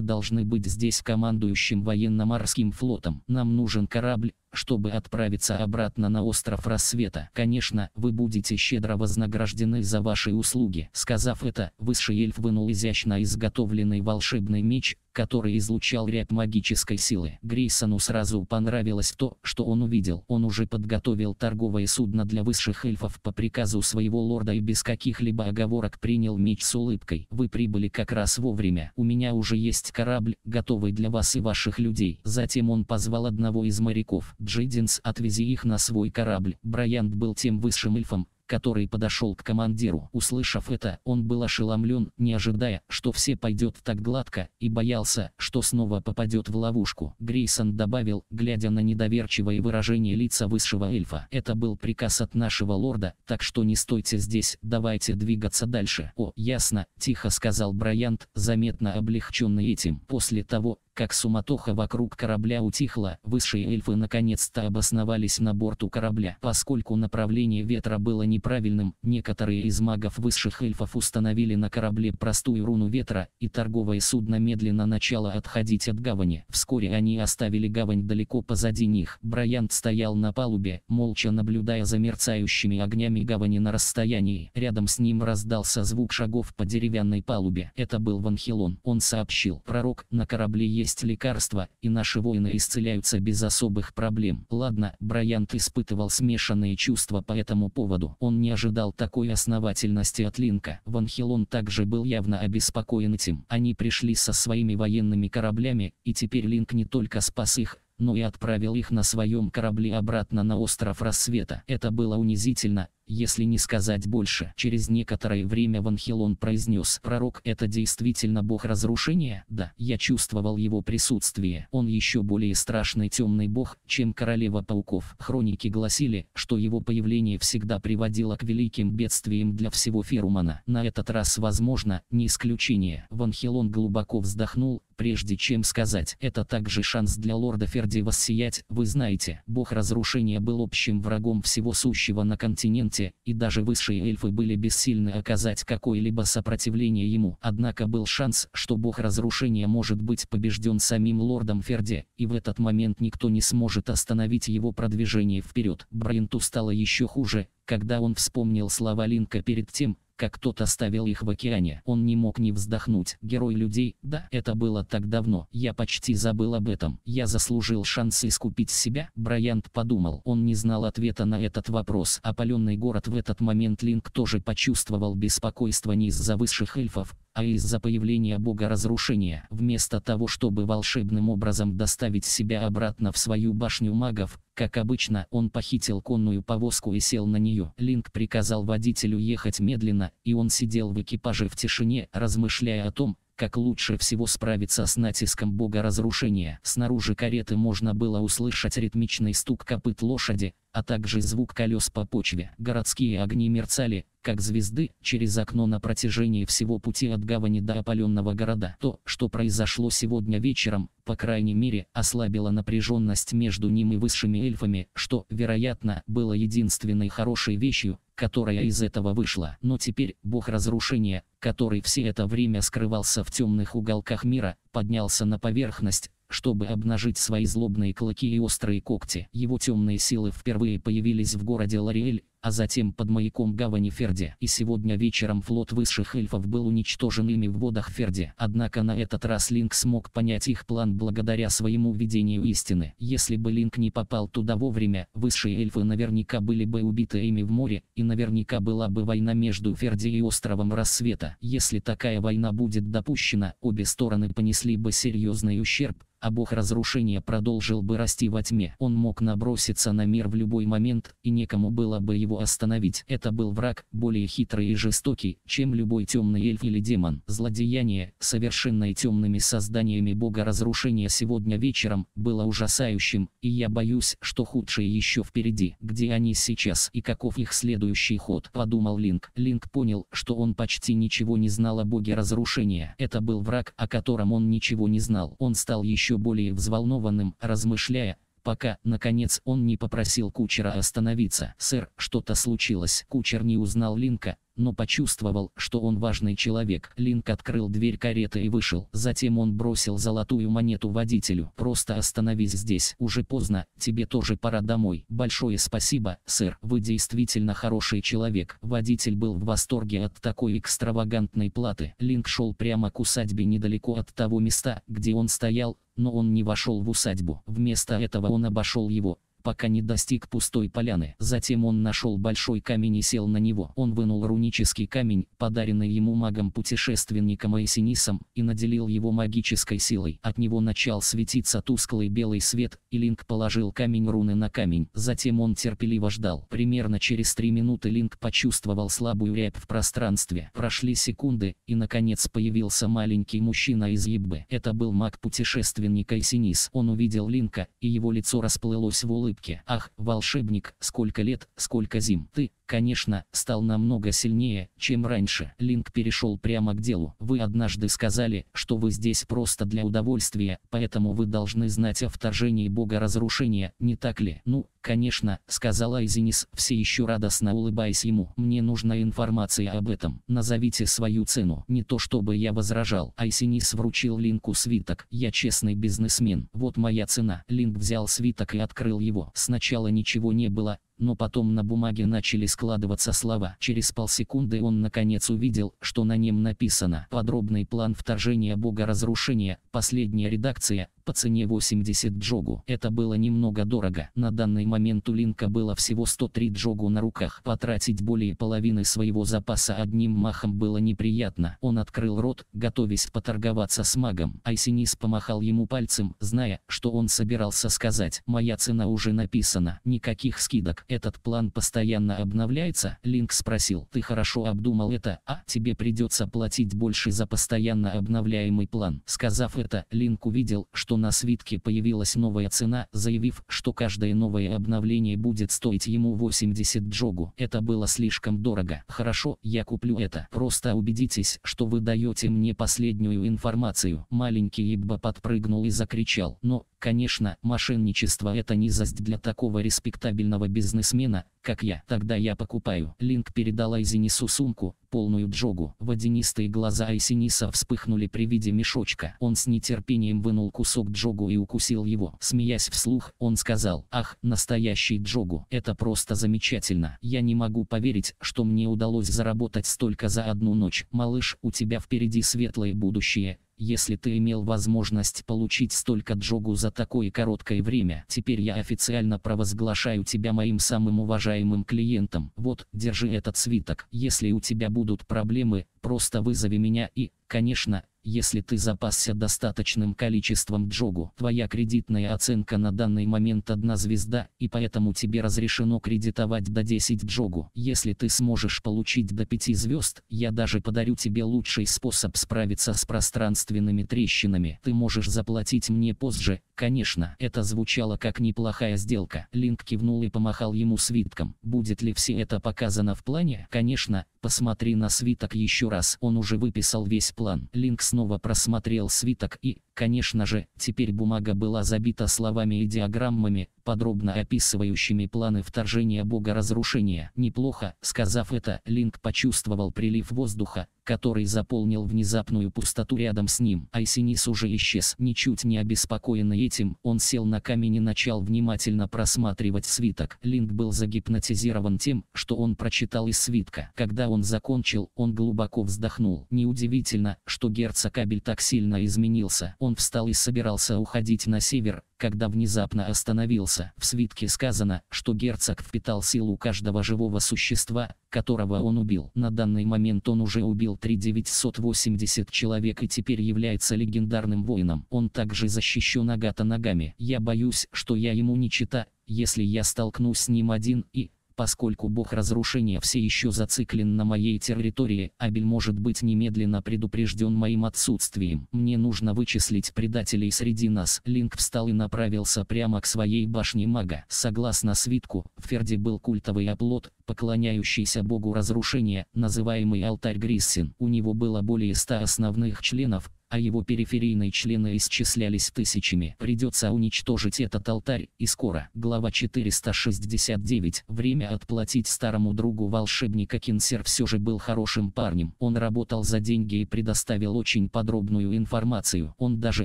должны быть здесь командующим военным военно-морским флотом. Нам нужен корабль, чтобы отправиться обратно на остров рассвета. Конечно, вы будете щедро вознаграждены за ваши услуги. Сказав это, высший эльф вынул изящно изготовленный волшебный меч, который излучал ряд магической силы. Грейсону сразу понравилось то, что он увидел. Он уже подготовил торговое судно для высших эльфов по приказу своего лорда и без каких-либо оговорок принял меч с улыбкой. Вы прибыли как раз вовремя. У меня уже есть корабль, готовый для вас и ваших людей. Затем он позвал одного из моряков. Джейденс отвези их на свой корабль. Брайант был тем высшим эльфом, который подошел к командиру. Услышав это, он был ошеломлен, не ожидая, что все пойдет так гладко, и боялся, что снова попадет в ловушку. Грейсон добавил, глядя на недоверчивое выражение лица высшего эльфа. Это был приказ от нашего лорда, так что не стойте здесь, давайте двигаться дальше. О, ясно, тихо сказал Брайант, заметно облегченный этим. После того, как суматоха вокруг корабля утихла, высшие эльфы наконец-то обосновались на борту корабля. Поскольку направление ветра было неправильным, некоторые из магов высших эльфов установили на корабле простую руну ветра, и торговое судно медленно начало отходить от гавани. Вскоре они оставили гавань далеко позади них. Брайант стоял на палубе, молча наблюдая за мерцающими огнями гавани на расстоянии. Рядом с ним раздался звук шагов по деревянной палубе. Это был Ванхилон. Он сообщил, пророк, на корабле есть лекарства, и наши воины исцеляются без особых проблем. Ладно, Брайант испытывал смешанные чувства по этому поводу. Он не ожидал такой основательности от Линка. Ван Хелон также был явно обеспокоен этим. Они пришли со своими военными кораблями, и теперь Линк не только спас их, но и отправил их на своем корабле обратно на остров Рассвета. Это было унизительно, если не сказать больше. Через некоторое время Ванхилон произнес, «Пророк, это действительно бог разрушения?» «Да, я чувствовал его присутствие. Он еще более страшный темный бог, чем королева пауков». Хроники гласили, что его появление всегда приводило к великим бедствиям для всего Ферумана. На этот раз, возможно, не исключение. Ванхилон глубоко вздохнул, прежде чем сказать. Это также шанс для лорда Ферди воссиять, вы знаете. Бог разрушения был общим врагом всего сущего на континенте все, и даже высшие эльфы были бессильны оказать какое-либо сопротивление ему. Однако был шанс, что бог разрушения может быть побежден самим лордом Ферде, и в этот момент никто не сможет остановить его продвижение вперед. Брайанту стало еще хуже, когда он вспомнил слова Линка перед тем, как тот оставил их в океане. Он не мог не вздохнуть. Герой людей, да, это было так давно. Я почти забыл об этом. Я заслужил шанс искупить себя, Брайант подумал. Он не знал ответа на этот вопрос. Опаленный город в этот момент Линк тоже почувствовал беспокойство не из-за высших эльфов, а из-за появления бога разрушения. Вместо того, чтобы волшебным образом доставить себя обратно в свою башню магов, как обычно, он похитил конную повозку и сел на нее. Линк приказал водителю ехать медленно, и он сидел в экипаже в тишине, размышляя о том, как лучше всего справиться с натиском бога разрушения. Снаружи кареты можно было услышать ритмичный стук копыт лошади, а также звук колес по почве. Городские огни мерцали, как звезды, через окно на протяжении всего пути от гавани до опаленного города. То, что произошло сегодня вечером, по крайней мере, ослабило напряженность между ним и высшими эльфами, что, вероятно, было единственной хорошей вещью, которая из этого вышла. Но теперь бог разрушения, который все это время скрывался в темных уголках мира, поднялся на поверхность, чтобы обнажить свои злобные клыки и острые когти. Его темные силы впервые появились в городе Лориэль, а затем под маяком гавани Ферди. И сегодня вечером флот высших эльфов был уничтожен ими в водах Ферди. Однако на этот раз Линк смог понять их план благодаря своему видению истины. Если бы Линк не попал туда вовремя, высшие эльфы наверняка были бы убиты ими в море, и наверняка была бы война между Ферди и островом Рассвета. Если такая война будет допущена, обе стороны понесли бы серьезный ущерб, а бог разрушения продолжил бы расти во тьме. Он мог наброситься на мир в любой момент, и некому было бы его его остановить. Это был враг, более хитрый и жестокий, чем любой темный эльф или демон. Злодеяние, совершенное темными созданиями бога разрушения сегодня вечером, было ужасающим, и я боюсь, что худшее еще впереди. Где они сейчас и каков их следующий ход, подумал Линк. Линк понял, что он почти ничего не знал о боге разрушения. Это был враг, о котором он ничего не знал. Он стал еще более взволнованным, размышляя, пока, наконец, он не попросил кучера остановиться. «Сэр, что-то случилось». Кучер не узнал Линка, но почувствовал, что он важный человек. Линк открыл дверь кареты и вышел. Затем он бросил золотую монету водителю. «Просто остановись здесь. Уже поздно, тебе тоже пора домой. Большое спасибо, сэр. Вы действительно хороший человек». Водитель был в восторге от такой экстравагантной платы. Линк шел прямо к усадьбе недалеко от того места, где он стоял, но он не вошел в усадьбу. Вместо этого он обошел его, пока не достиг пустой поляны. Затем он нашел большой камень и сел на него. Он вынул рунический камень, подаренный ему магом-путешественником Айсинисом, и наделил его магической силой. От него начал светиться тусклый белый свет, и Линк положил камень руны на камень. Затем он терпеливо ждал. Примерно через три минуты Линк почувствовал слабую рябь в пространстве. Прошли секунды, и наконец появился маленький мужчина из Еббы. Это был маг-путешественник Айсинис. Он увидел Линка, и его лицо расплылось в улыбке улыбке. Ах, волшебник, сколько лет, сколько зим, ты конечно, стал намного сильнее, чем раньше. Линк перешел прямо к делу. Вы однажды сказали, что вы здесь просто для удовольствия, поэтому вы должны знать о вторжении бога разрушения, не так ли? Ну, конечно, сказала Айзенис, все еще радостно улыбаясь ему. Мне нужна информация об этом. Назовите свою цену. Не то чтобы я возражал. Айзенис вручил Линку свиток. Я честный бизнесмен. Вот моя цена. Линк взял свиток и открыл его. Сначала ничего не было, но потом на бумаге начали складываться слова. Через полсекунды он наконец увидел, что на нем написано «Подробный план вторжения бога разрушения, последняя редакция, по цене 80 джогу. Это было немного дорого. На данный момент у Линка было всего 103 джогу на руках. Потратить более половины своего запаса одним махом было неприятно. Он открыл рот, готовясь поторговаться с магом. Айсинис помахал ему пальцем, зная, что он собирался сказать. «Моя цена уже написана. Никаких скидок. Этот план постоянно обновляется?» Линк спросил. «Ты хорошо обдумал это, а тебе придется платить больше за постоянно обновляемый план». Сказав это, Линк увидел, что на свитке появилась новая цена, заявив, что каждое новое обновление будет стоить ему 80 джогу. Это было слишком дорого. Хорошо, я куплю это. Просто убедитесь, что вы даете мне последнюю информацию. Маленький Ибба подпрыгнул и закричал. Но, Конечно, мошенничество это низость для такого респектабельного бизнесмена, как я. Тогда я покупаю. Линк передал Айзенису сумку, полную джогу. Водянистые глаза Айсениса вспыхнули при виде мешочка. Он с нетерпением вынул кусок джогу и укусил его. Смеясь вслух, он сказал, ах, настоящий джогу, это просто замечательно. Я не могу поверить, что мне удалось заработать столько за одну ночь. Малыш, у тебя впереди светлое будущее, если ты имел возможность получить столько джогу за такое короткое время, теперь я официально провозглашаю тебя моим самым уважаемым клиентом. Вот, держи этот свиток. Если у тебя будут проблемы, просто вызови меня и, конечно, если ты запасся достаточным количеством джогу, твоя кредитная оценка на данный момент одна звезда, и поэтому тебе разрешено кредитовать до 10 джогу. Если ты сможешь получить до 5 звезд, я даже подарю тебе лучший способ справиться с пространственными трещинами. Ты можешь заплатить мне позже, конечно. Это звучало как неплохая сделка. Линк кивнул и помахал ему свитком. Будет ли все это показано в плане? Конечно, посмотри на свиток еще раз. Он уже выписал весь план. Линк снова просмотрел свиток и, Конечно же, теперь бумага была забита словами и диаграммами, подробно описывающими планы вторжения бога разрушения. Неплохо, сказав это, Линк почувствовал прилив воздуха, который заполнил внезапную пустоту рядом с ним. Айсинис уже исчез. Ничуть не обеспокоенный этим, он сел на камень и начал внимательно просматривать свиток. Линк был загипнотизирован тем, что он прочитал из свитка. Когда он закончил, он глубоко вздохнул. Неудивительно, что герцог Кабель так сильно изменился. Он встал и собирался уходить на север, когда внезапно остановился. В свитке сказано, что герцог впитал силу каждого живого существа, которого он убил. На данный момент он уже убил 3980 человек и теперь является легендарным воином. Он также защищен Агата ногами. Я боюсь, что я ему не чита, если я столкнусь с ним один и Поскольку бог разрушения все еще зациклен на моей территории, Абель может быть немедленно предупрежден моим отсутствием. Мне нужно вычислить предателей среди нас. Линк встал и направился прямо к своей башне мага. Согласно свитку, в Ферде был культовый оплот, поклоняющийся богу разрушения, называемый алтарь Гриссин. У него было более ста основных членов, а его периферийные члены исчислялись тысячами. Придется уничтожить этот алтарь, и скоро. Глава 469. Время отплатить старому другу волшебника Кинсер все же был хорошим парнем. Он работал за деньги и предоставил очень подробную информацию. Он даже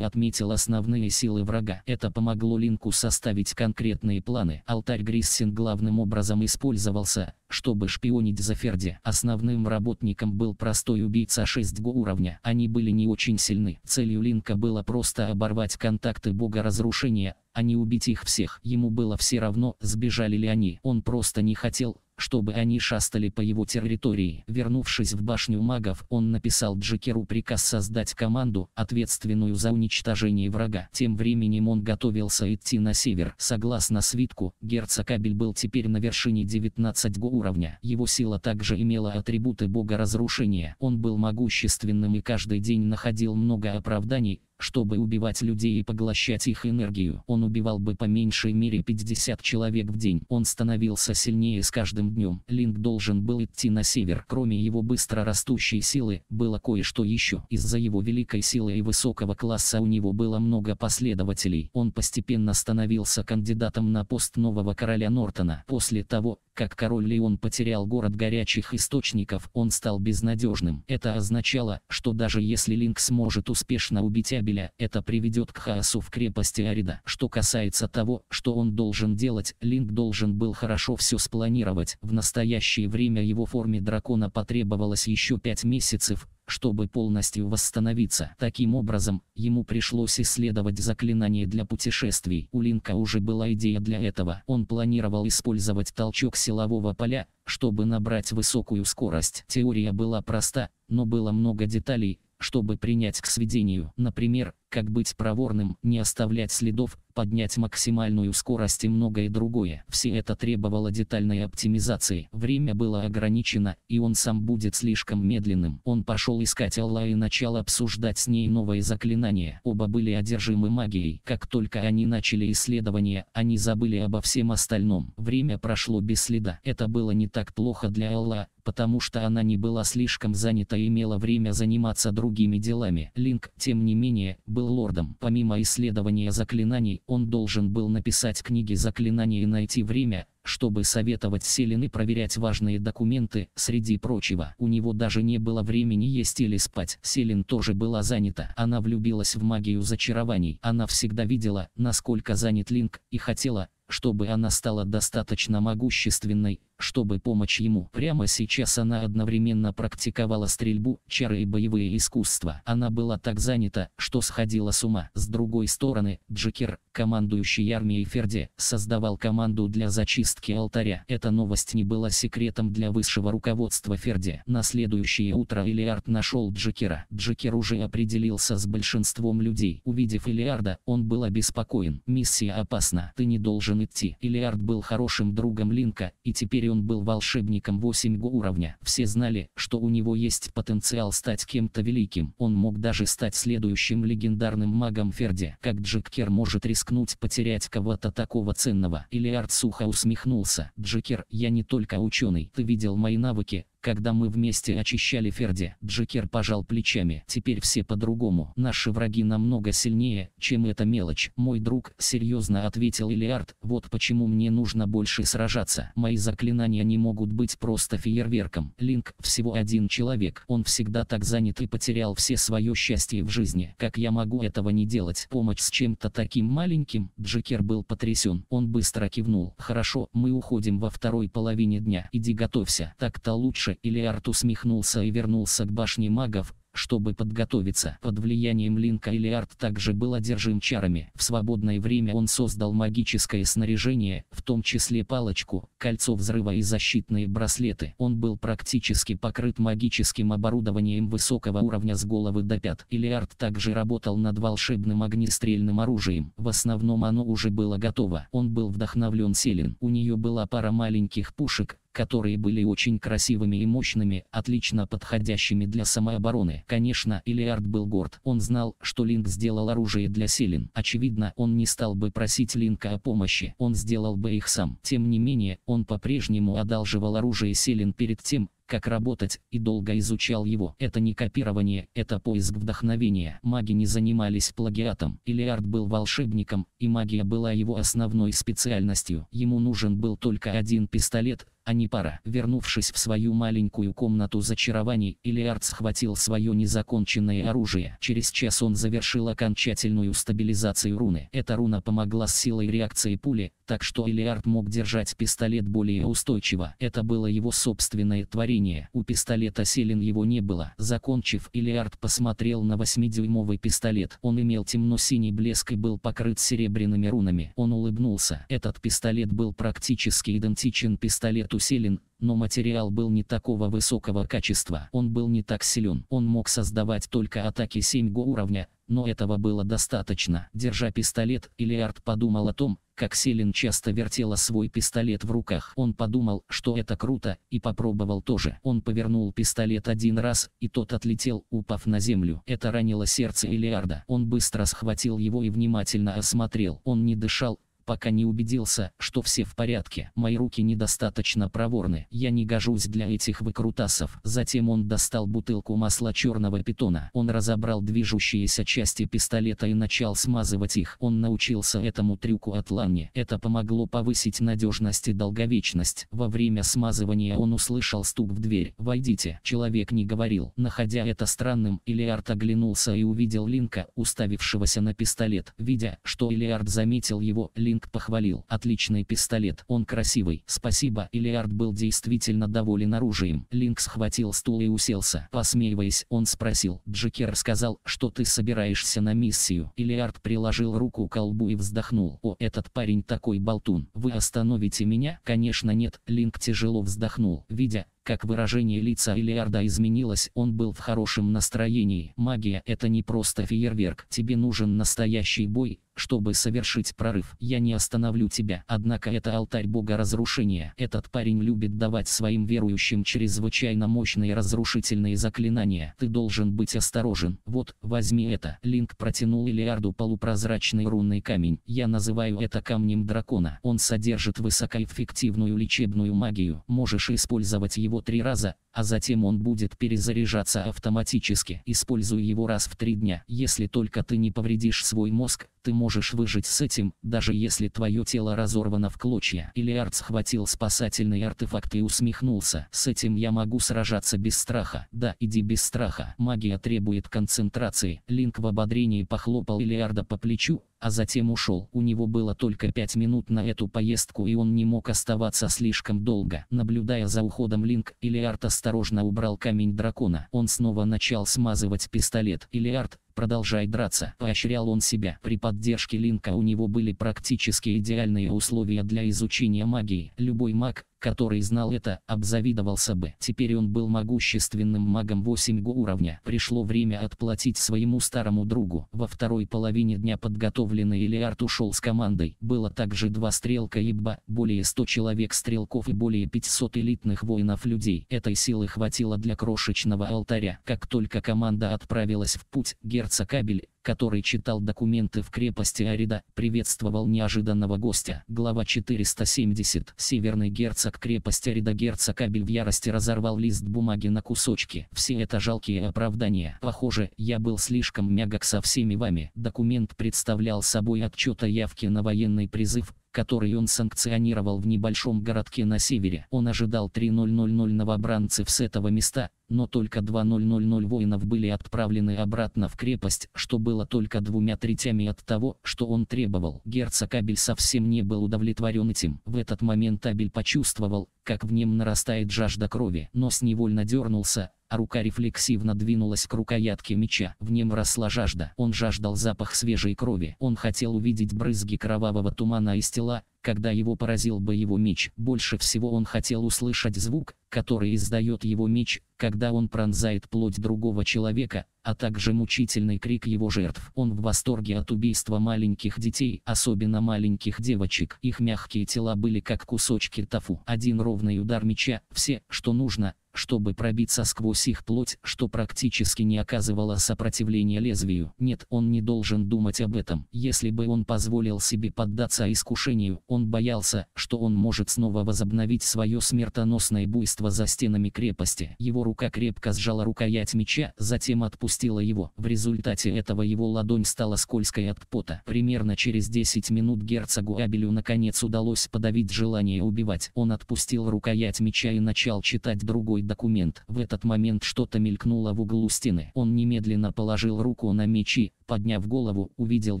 отметил основные силы врага. Это помогло Линку составить конкретные планы. Алтарь Гриссин главным образом использовался чтобы шпионить за Ферди. Основным работником был простой убийца 6 го уровня. Они были не очень сильны. Целью Линка было просто оборвать контакты бога разрушения, а не убить их всех. Ему было все равно, сбежали ли они. Он просто не хотел, чтобы они шастали по его территории. Вернувшись в башню магов, он написал Джекеру приказ создать команду, ответственную за уничтожение врага. Тем временем он готовился идти на север. Согласно свитку, герцог Абель был теперь на вершине 19 го уровня. Его сила также имела атрибуты бога разрушения. Он был могущественным и каждый день находил много оправданий, чтобы убивать людей и поглощать их энергию. Он убивал бы по меньшей мере 50 человек в день. Он становился сильнее с каждым днем. Линк должен был идти на север. Кроме его быстро растущей силы, было кое-что еще. Из-за его великой силы и высокого класса у него было много последователей. Он постепенно становился кандидатом на пост нового короля Нортона. После того, как король Леон потерял город горячих источников, он стал безнадежным. Это означало, что даже если Линк сможет успешно убить кабеля, это приведет к хаосу в крепости Арида. Что касается того, что он должен делать, Линк должен был хорошо все спланировать. В настоящее время его форме дракона потребовалось еще 5 месяцев, чтобы полностью восстановиться. Таким образом, ему пришлось исследовать заклинание для путешествий. У Линка уже была идея для этого. Он планировал использовать толчок силового поля, чтобы набрать высокую скорость. Теория была проста, но было много деталей, чтобы принять к сведению, например, как быть проворным, не оставлять следов, поднять максимальную скорость и многое другое. Все это требовало детальной оптимизации. Время было ограничено, и он сам будет слишком медленным. Он пошел искать Алла и начал обсуждать с ней новые заклинания. Оба были одержимы магией. Как только они начали исследование, они забыли обо всем остальном. Время прошло без следа. Это было не так плохо для Алла, потому что она не была слишком занята и имела время заниматься другими делами. Линк, тем не менее, был был лордом. Помимо исследования заклинаний, он должен был написать книги заклинаний и найти время, чтобы советовать Селин проверять важные документы, среди прочего. У него даже не было времени есть или спать. Селин тоже была занята. Она влюбилась в магию зачарований. Она всегда видела, насколько занят Линк, и хотела, чтобы она стала достаточно могущественной, чтобы помочь ему, прямо сейчас она одновременно практиковала стрельбу, чары и боевые искусства. Она была так занята, что сходила с ума. С другой стороны, Джекер, командующий армией Ферди, создавал команду для зачистки алтаря. Эта новость не была секретом для высшего руководства Ферди. На следующее утро Элиард нашел Джекера. Джекер уже определился с большинством людей. Увидев Элиарда, он был обеспокоен. «Миссия опасна. Ты не должен идти». Элиард был хорошим другом Линка, и теперь он был волшебником 8 уровня. Все знали, что у него есть потенциал стать кем-то великим. Он мог даже стать следующим легендарным магом Ферди. Как Джеккер может рискнуть потерять кого-то такого ценного? Или Арт сухо усмехнулся. Джекер, я не только ученый. Ты видел мои навыки, когда мы вместе очищали Ферди, Джекер пожал плечами. Теперь все по-другому. Наши враги намного сильнее, чем эта мелочь. Мой друг, серьезно ответил Элиард, вот почему мне нужно больше сражаться. Мои заклинания не могут быть просто фейерверком. Линк всего один человек. Он всегда так занят и потерял все свое счастье в жизни. Как я могу этого не делать? Помощь с чем-то таким маленьким? Джекер был потрясен. Он быстро кивнул. Хорошо, мы уходим во второй половине дня. Иди готовься. Так-то лучше. Питера, усмехнулся и вернулся к башне магов, чтобы подготовиться. Под влиянием Линка Элиард также был одержим чарами. В свободное время он создал магическое снаряжение, в том числе палочку, кольцо взрыва и защитные браслеты. Он был практически покрыт магическим оборудованием высокого уровня с головы до пят. Элиард также работал над волшебным огнестрельным оружием. В основном оно уже было готово. Он был вдохновлен Селин. У нее была пара маленьких пушек, которые были очень красивыми и мощными, отлично подходящими для самообороны. Конечно, Илиард был горд. Он знал, что Линк сделал оружие для Селин. Очевидно, он не стал бы просить Линка о помощи, он сделал бы их сам. Тем не менее, он по-прежнему одалживал оружие Селин перед тем, как работать, и долго изучал его. Это не копирование, это поиск вдохновения. Маги не занимались плагиатом. Илиард был волшебником, и магия была его основной специальностью. Ему нужен был только один пистолет, а не пара. Вернувшись в свою маленькую комнату зачарований, Илиард схватил свое незаконченное оружие. Через час он завершил окончательную стабилизацию руны. Эта руна помогла с силой реакции пули, так что Илиард мог держать пистолет более устойчиво. Это было его собственное творение. У пистолета селен его не было. Закончив, Илиард посмотрел на 8-дюймовый пистолет. Он имел темно-синий блеск и был покрыт серебряными рунами. Он улыбнулся. Этот пистолет был практически идентичен пистолету тот усилен, но материал был не такого высокого качества. Он был не так силен. Он мог создавать только атаки 7 го уровня, но этого было достаточно. Держа пистолет, Иллиард подумал о том, как Селин часто вертела свой пистолет в руках. Он подумал, что это круто, и попробовал тоже. Он повернул пистолет один раз, и тот отлетел, упав на землю. Это ранило сердце Элиарда. Он быстро схватил его и внимательно осмотрел. Он не дышал, пока не убедился, что все в порядке. Мои руки недостаточно проворны, я не гожусь для этих выкрутасов. Затем он достал бутылку масла черного питона. Он разобрал движущиеся части пистолета и начал смазывать их. Он научился этому трюку от Ланни. Это помогло повысить надежность и долговечность. Во время смазывания он услышал стук в дверь. «Войдите». Человек не говорил. Находя это странным, Илиард оглянулся и увидел Линка, уставившегося на пистолет. Видя, что Илиард заметил его, Линк Линк похвалил. Отличный пистолет, он красивый. Спасибо, Элиард был действительно доволен оружием. Линк схватил стул и уселся. Посмеиваясь, он спросил. Джекер сказал, что ты собираешься на миссию. Элиард приложил руку к колбу и вздохнул. О, этот парень такой болтун. Вы остановите меня? Конечно нет. Линк тяжело вздохнул. Видя, как выражение лица Элиарда изменилось, он был в хорошем настроении. Магия – это не просто фейерверк. Тебе нужен настоящий бой, чтобы совершить прорыв. Я не остановлю тебя. Однако это алтарь бога разрушения. Этот парень любит давать своим верующим чрезвычайно мощные разрушительные заклинания. Ты должен быть осторожен. Вот, возьми это. Линк протянул Элиарду полупрозрачный рунный камень. Я называю это камнем дракона. Он содержит высокоэффективную лечебную магию. Можешь использовать его три раза, а затем он будет перезаряжаться автоматически. Используй его раз в три дня. Если только ты не повредишь свой мозг, ты можешь выжить с этим, даже если твое тело разорвано в клочья. Илиард схватил спасательный артефакт и усмехнулся. С этим я могу сражаться без страха. Да, иди без страха. Магия требует концентрации. Линк в ободрении похлопал Илиарда по плечу, а затем ушел. У него было только пять минут на эту поездку и он не мог оставаться слишком долго. Наблюдая за уходом Линк, Илиард остановился осторожно убрал камень дракона. Он снова начал смазывать пистолет. Илиард, продолжай драться», – поощрял он себя. При поддержке Линка у него были практически идеальные условия для изучения магии. Любой маг, который знал это, обзавидовался бы. Теперь он был могущественным магом 8 уровня. Пришло время отплатить своему старому другу. Во второй половине дня подготовленный Элиард ушел с командой. Было также два стрелка ИБА, более 100 человек стрелков и более 500 элитных воинов-людей. Этой силы хватило для крошечного алтаря. Как только команда отправилась в путь, Гер Герцог Кабель, который читал документы в крепости Арида, приветствовал неожиданного гостя. Глава 470. Северный герцог крепости Арида герцог Кабель в ярости разорвал лист бумаги на кусочки. Все это жалкие оправдания. Похоже, я был слишком мягок со всеми вами. Документ представлял собой отчет о явке на военный призыв, который он санкционировал в небольшом городке на севере. Он ожидал 3.000 новобранцев с этого места, но только 2.000 воинов были отправлены обратно в крепость, что было только двумя третями от того, что он требовал. Герцог Абель совсем не был удовлетворен этим. В этот момент Абель почувствовал, как в нем нарастает жажда крови, но с невольно дернулся, а рука рефлексивно двинулась к рукоятке меча. В нем росла жажда. Он жаждал запах свежей крови. Он хотел увидеть брызги кровавого тумана из тела, когда его поразил бы его меч. Больше всего он хотел услышать звук, который издает его меч, когда он пронзает плоть другого человека, а также мучительный крик его жертв. Он в восторге от убийства маленьких детей, особенно маленьких девочек. Их мягкие тела были как кусочки тофу. Один ровный удар меча, все, что нужно, чтобы пробиться сквозь их плоть, что практически не оказывало сопротивления лезвию. Нет, он не должен думать об этом. Если бы он позволил себе поддаться искушению, он боялся, что он может снова возобновить свое смертоносное буйство за стенами крепости. Его рука крепко сжала рукоять меча, затем отпустила его. В результате этого его ладонь стала скользкой от пота. Примерно через 10 минут герцогу Абелю наконец удалось подавить желание убивать. Он отпустил рукоять меча и начал читать другой документ. В этот момент что-то мелькнуло в углу стены. Он немедленно положил руку на мечи, подняв голову, увидел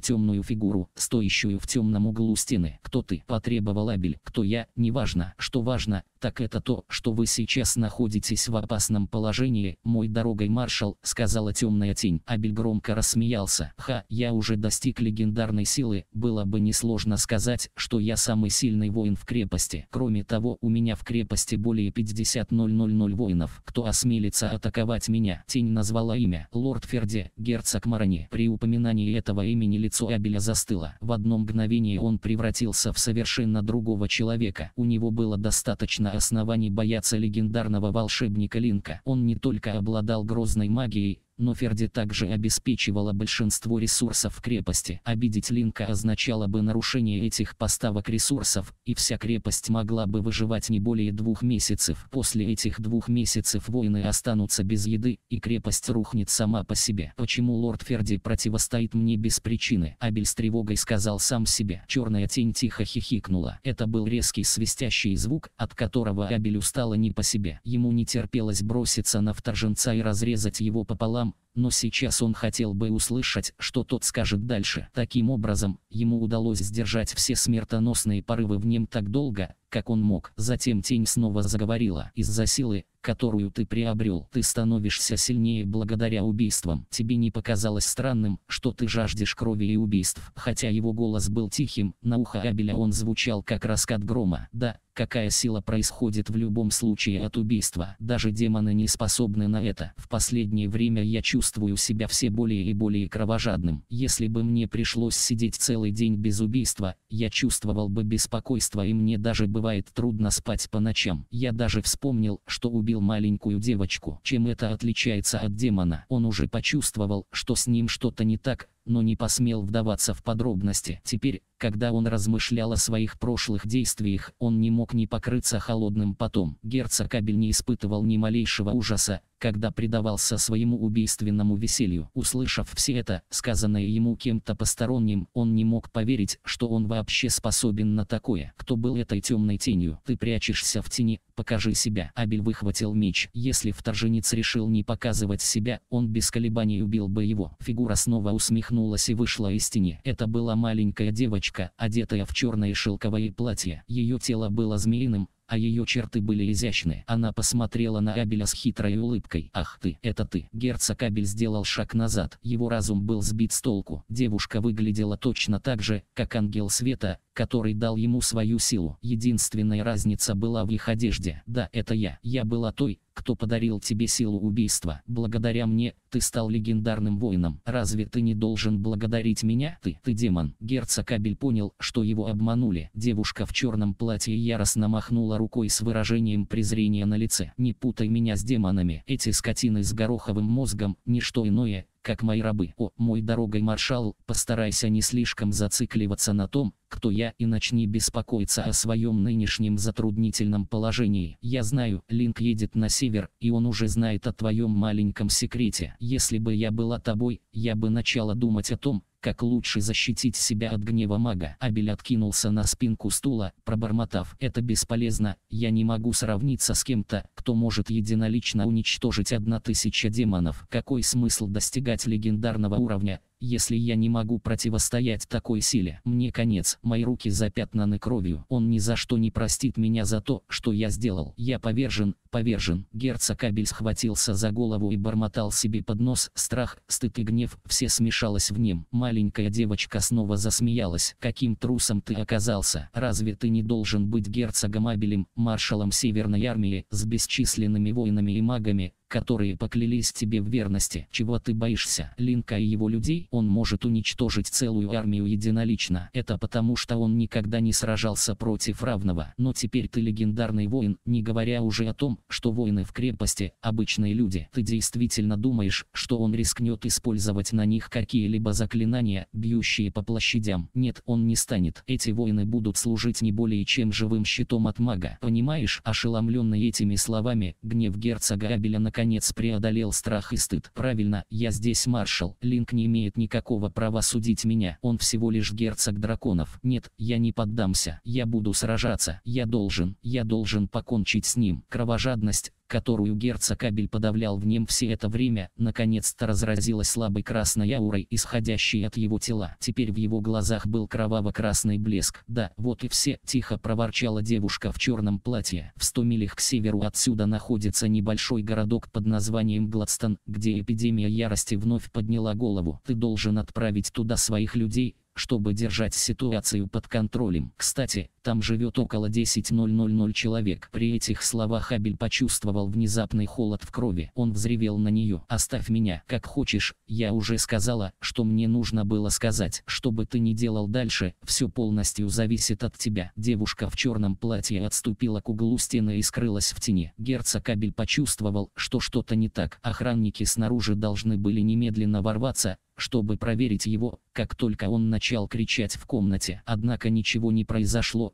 темную фигуру, стоящую в темном углу стены. «Кто ты?» – потребовал Абель. «Кто я?» – неважно. Что важно, так это то, что вы сейчас находитесь в опасном положении, мой дорогой маршал, сказала темная тень. Абель громко рассмеялся. Ха, я уже достиг легендарной силы, было бы несложно сказать, что я самый сильный воин в крепости. Кроме того, у меня в крепости более 50 000 воинов, кто осмелится атаковать меня. Тень назвала имя. Лорд Ферди, герцог Марани. При упоминании этого имени лицо Абеля застыло. В одно мгновение он превратился в совершенно другого человека. У него было достаточно основании бояться легендарного волшебника Линка. Он не только обладал грозной магией, но Ферди также обеспечивала большинство ресурсов крепости. Обидеть Линка означало бы нарушение этих поставок ресурсов, и вся крепость могла бы выживать не более двух месяцев. После этих двух месяцев воины останутся без еды, и крепость рухнет сама по себе. Почему лорд Ферди противостоит мне без причины? Абель с тревогой сказал сам себе. Черная тень тихо хихикнула. Это был резкий свистящий звук, от которого Абелю стало не по себе. Ему не терпелось броситься на вторженца и разрезать его пополам, Salam но сейчас он хотел бы услышать, что тот скажет дальше. Таким образом, ему удалось сдержать все смертоносные порывы в нем так долго, как он мог. Затем тень снова заговорила. Из-за силы, которую ты приобрел, ты становишься сильнее благодаря убийствам. Тебе не показалось странным, что ты жаждешь крови и убийств. Хотя его голос был тихим, на ухо Абеля он звучал как раскат грома. Да, какая сила происходит в любом случае от убийства. Даже демоны не способны на это. В последнее время я чувствую чувствую себя все более и более кровожадным. Если бы мне пришлось сидеть целый день без убийства, я чувствовал бы беспокойство и мне даже бывает трудно спать по ночам. Я даже вспомнил, что убил маленькую девочку. Чем это отличается от демона? Он уже почувствовал, что с ним что-то не так, но не посмел вдаваться в подробности. Теперь, когда он размышлял о своих прошлых действиях, он не мог не покрыться холодным потом. Герцог Кабель не испытывал ни малейшего ужаса, когда предавался своему убийственному веселью. Услышав все это, сказанное ему кем-то посторонним, он не мог поверить, что он вообще способен на такое. Кто был этой темной тенью? Ты прячешься в тени, покажи себя. Абель выхватил меч. Если вторженец решил не показывать себя, он без колебаний убил бы его. Фигура снова усмехнулась и вышла из тени. Это была маленькая девочка девочка, одетая в черное шелковое платье. Ее тело было змеиным, а ее черты были изящны. Она посмотрела на Абеля с хитрой улыбкой. «Ах ты, это ты!» Герцог Абель сделал шаг назад. Его разум был сбит с толку. Девушка выглядела точно так же, как ангел света, который дал ему свою силу. Единственная разница была в их одежде. «Да, это я. Я была той, кто подарил тебе силу убийства. Благодаря мне, ты стал легендарным воином. Разве ты не должен благодарить меня? Ты, ты демон. Герцог Абель понял, что его обманули. Девушка в черном платье яростно махнула рукой с выражением презрения на лице. Не путай меня с демонами. Эти скотины с гороховым мозгом, ничто иное, как мои рабы. О, мой дорогой маршал, постарайся не слишком зацикливаться на том, кто я и начни беспокоиться о своем нынешнем затруднительном положении. Я знаю, Линк едет на север, и он уже знает о твоем маленьком секрете. Если бы я была тобой, я бы начала думать о том, как лучше защитить себя от гнева мага? Абель откинулся на спинку стула, пробормотав. Это бесполезно, я не могу сравниться с кем-то, кто может единолично уничтожить 1000 демонов. Какой смысл достигать легендарного уровня, если я не могу противостоять такой силе, мне конец, мои руки запятнаны кровью. Он ни за что не простит меня за то, что я сделал. Я повержен, повержен. Герцог Абель схватился за голову и бормотал себе под нос. Страх, стыд и гнев, все смешалось в нем. Маленькая девочка снова засмеялась. Каким трусом ты оказался? Разве ты не должен быть герцогом Абелем, маршалом Северной армии, с бесчисленными воинами и магами, которые поклялись тебе в верности. Чего ты боишься? Линка и его людей, он может уничтожить целую армию единолично. Это потому, что он никогда не сражался против равного. Но теперь ты легендарный воин, не говоря уже о том, что воины в крепости – обычные люди. Ты действительно думаешь, что он рискнет использовать на них какие-либо заклинания, бьющие по площадям? Нет, он не станет. Эти воины будут служить не более чем живым щитом от мага. Понимаешь, ошеломленный этими словами, гнев герцога Абеля наконец наконец преодолел страх и стыд. Правильно, я здесь маршал. Линк не имеет никакого права судить меня. Он всего лишь герцог драконов. Нет, я не поддамся. Я буду сражаться. Я должен. Я должен покончить с ним. Кровожадность, которую герцог-кабель подавлял в нем все это время, наконец-то разразилась слабой красной аурой, исходящей от его тела. Теперь в его глазах был кроваво-красный блеск. «Да, вот и все», — тихо проворчала девушка в черном платье. В 100 милях к северу отсюда находится небольшой городок под названием Гладстон, где эпидемия ярости вновь подняла голову. «Ты должен отправить туда своих людей», чтобы держать ситуацию под контролем. Кстати, там живет около 10.000 человек. При этих словах Абель почувствовал внезапный холод в крови. Он взревел на нее. «Оставь меня, как хочешь, я уже сказала, что мне нужно было сказать. Что бы ты ни делал дальше, все полностью зависит от тебя». Девушка в черном платье отступила к углу стены и скрылась в тени. Герцог Абель почувствовал, что что-то не так. Охранники снаружи должны были немедленно ворваться, чтобы проверить его, как только он начал кричать в комнате. Однако ничего не произошло,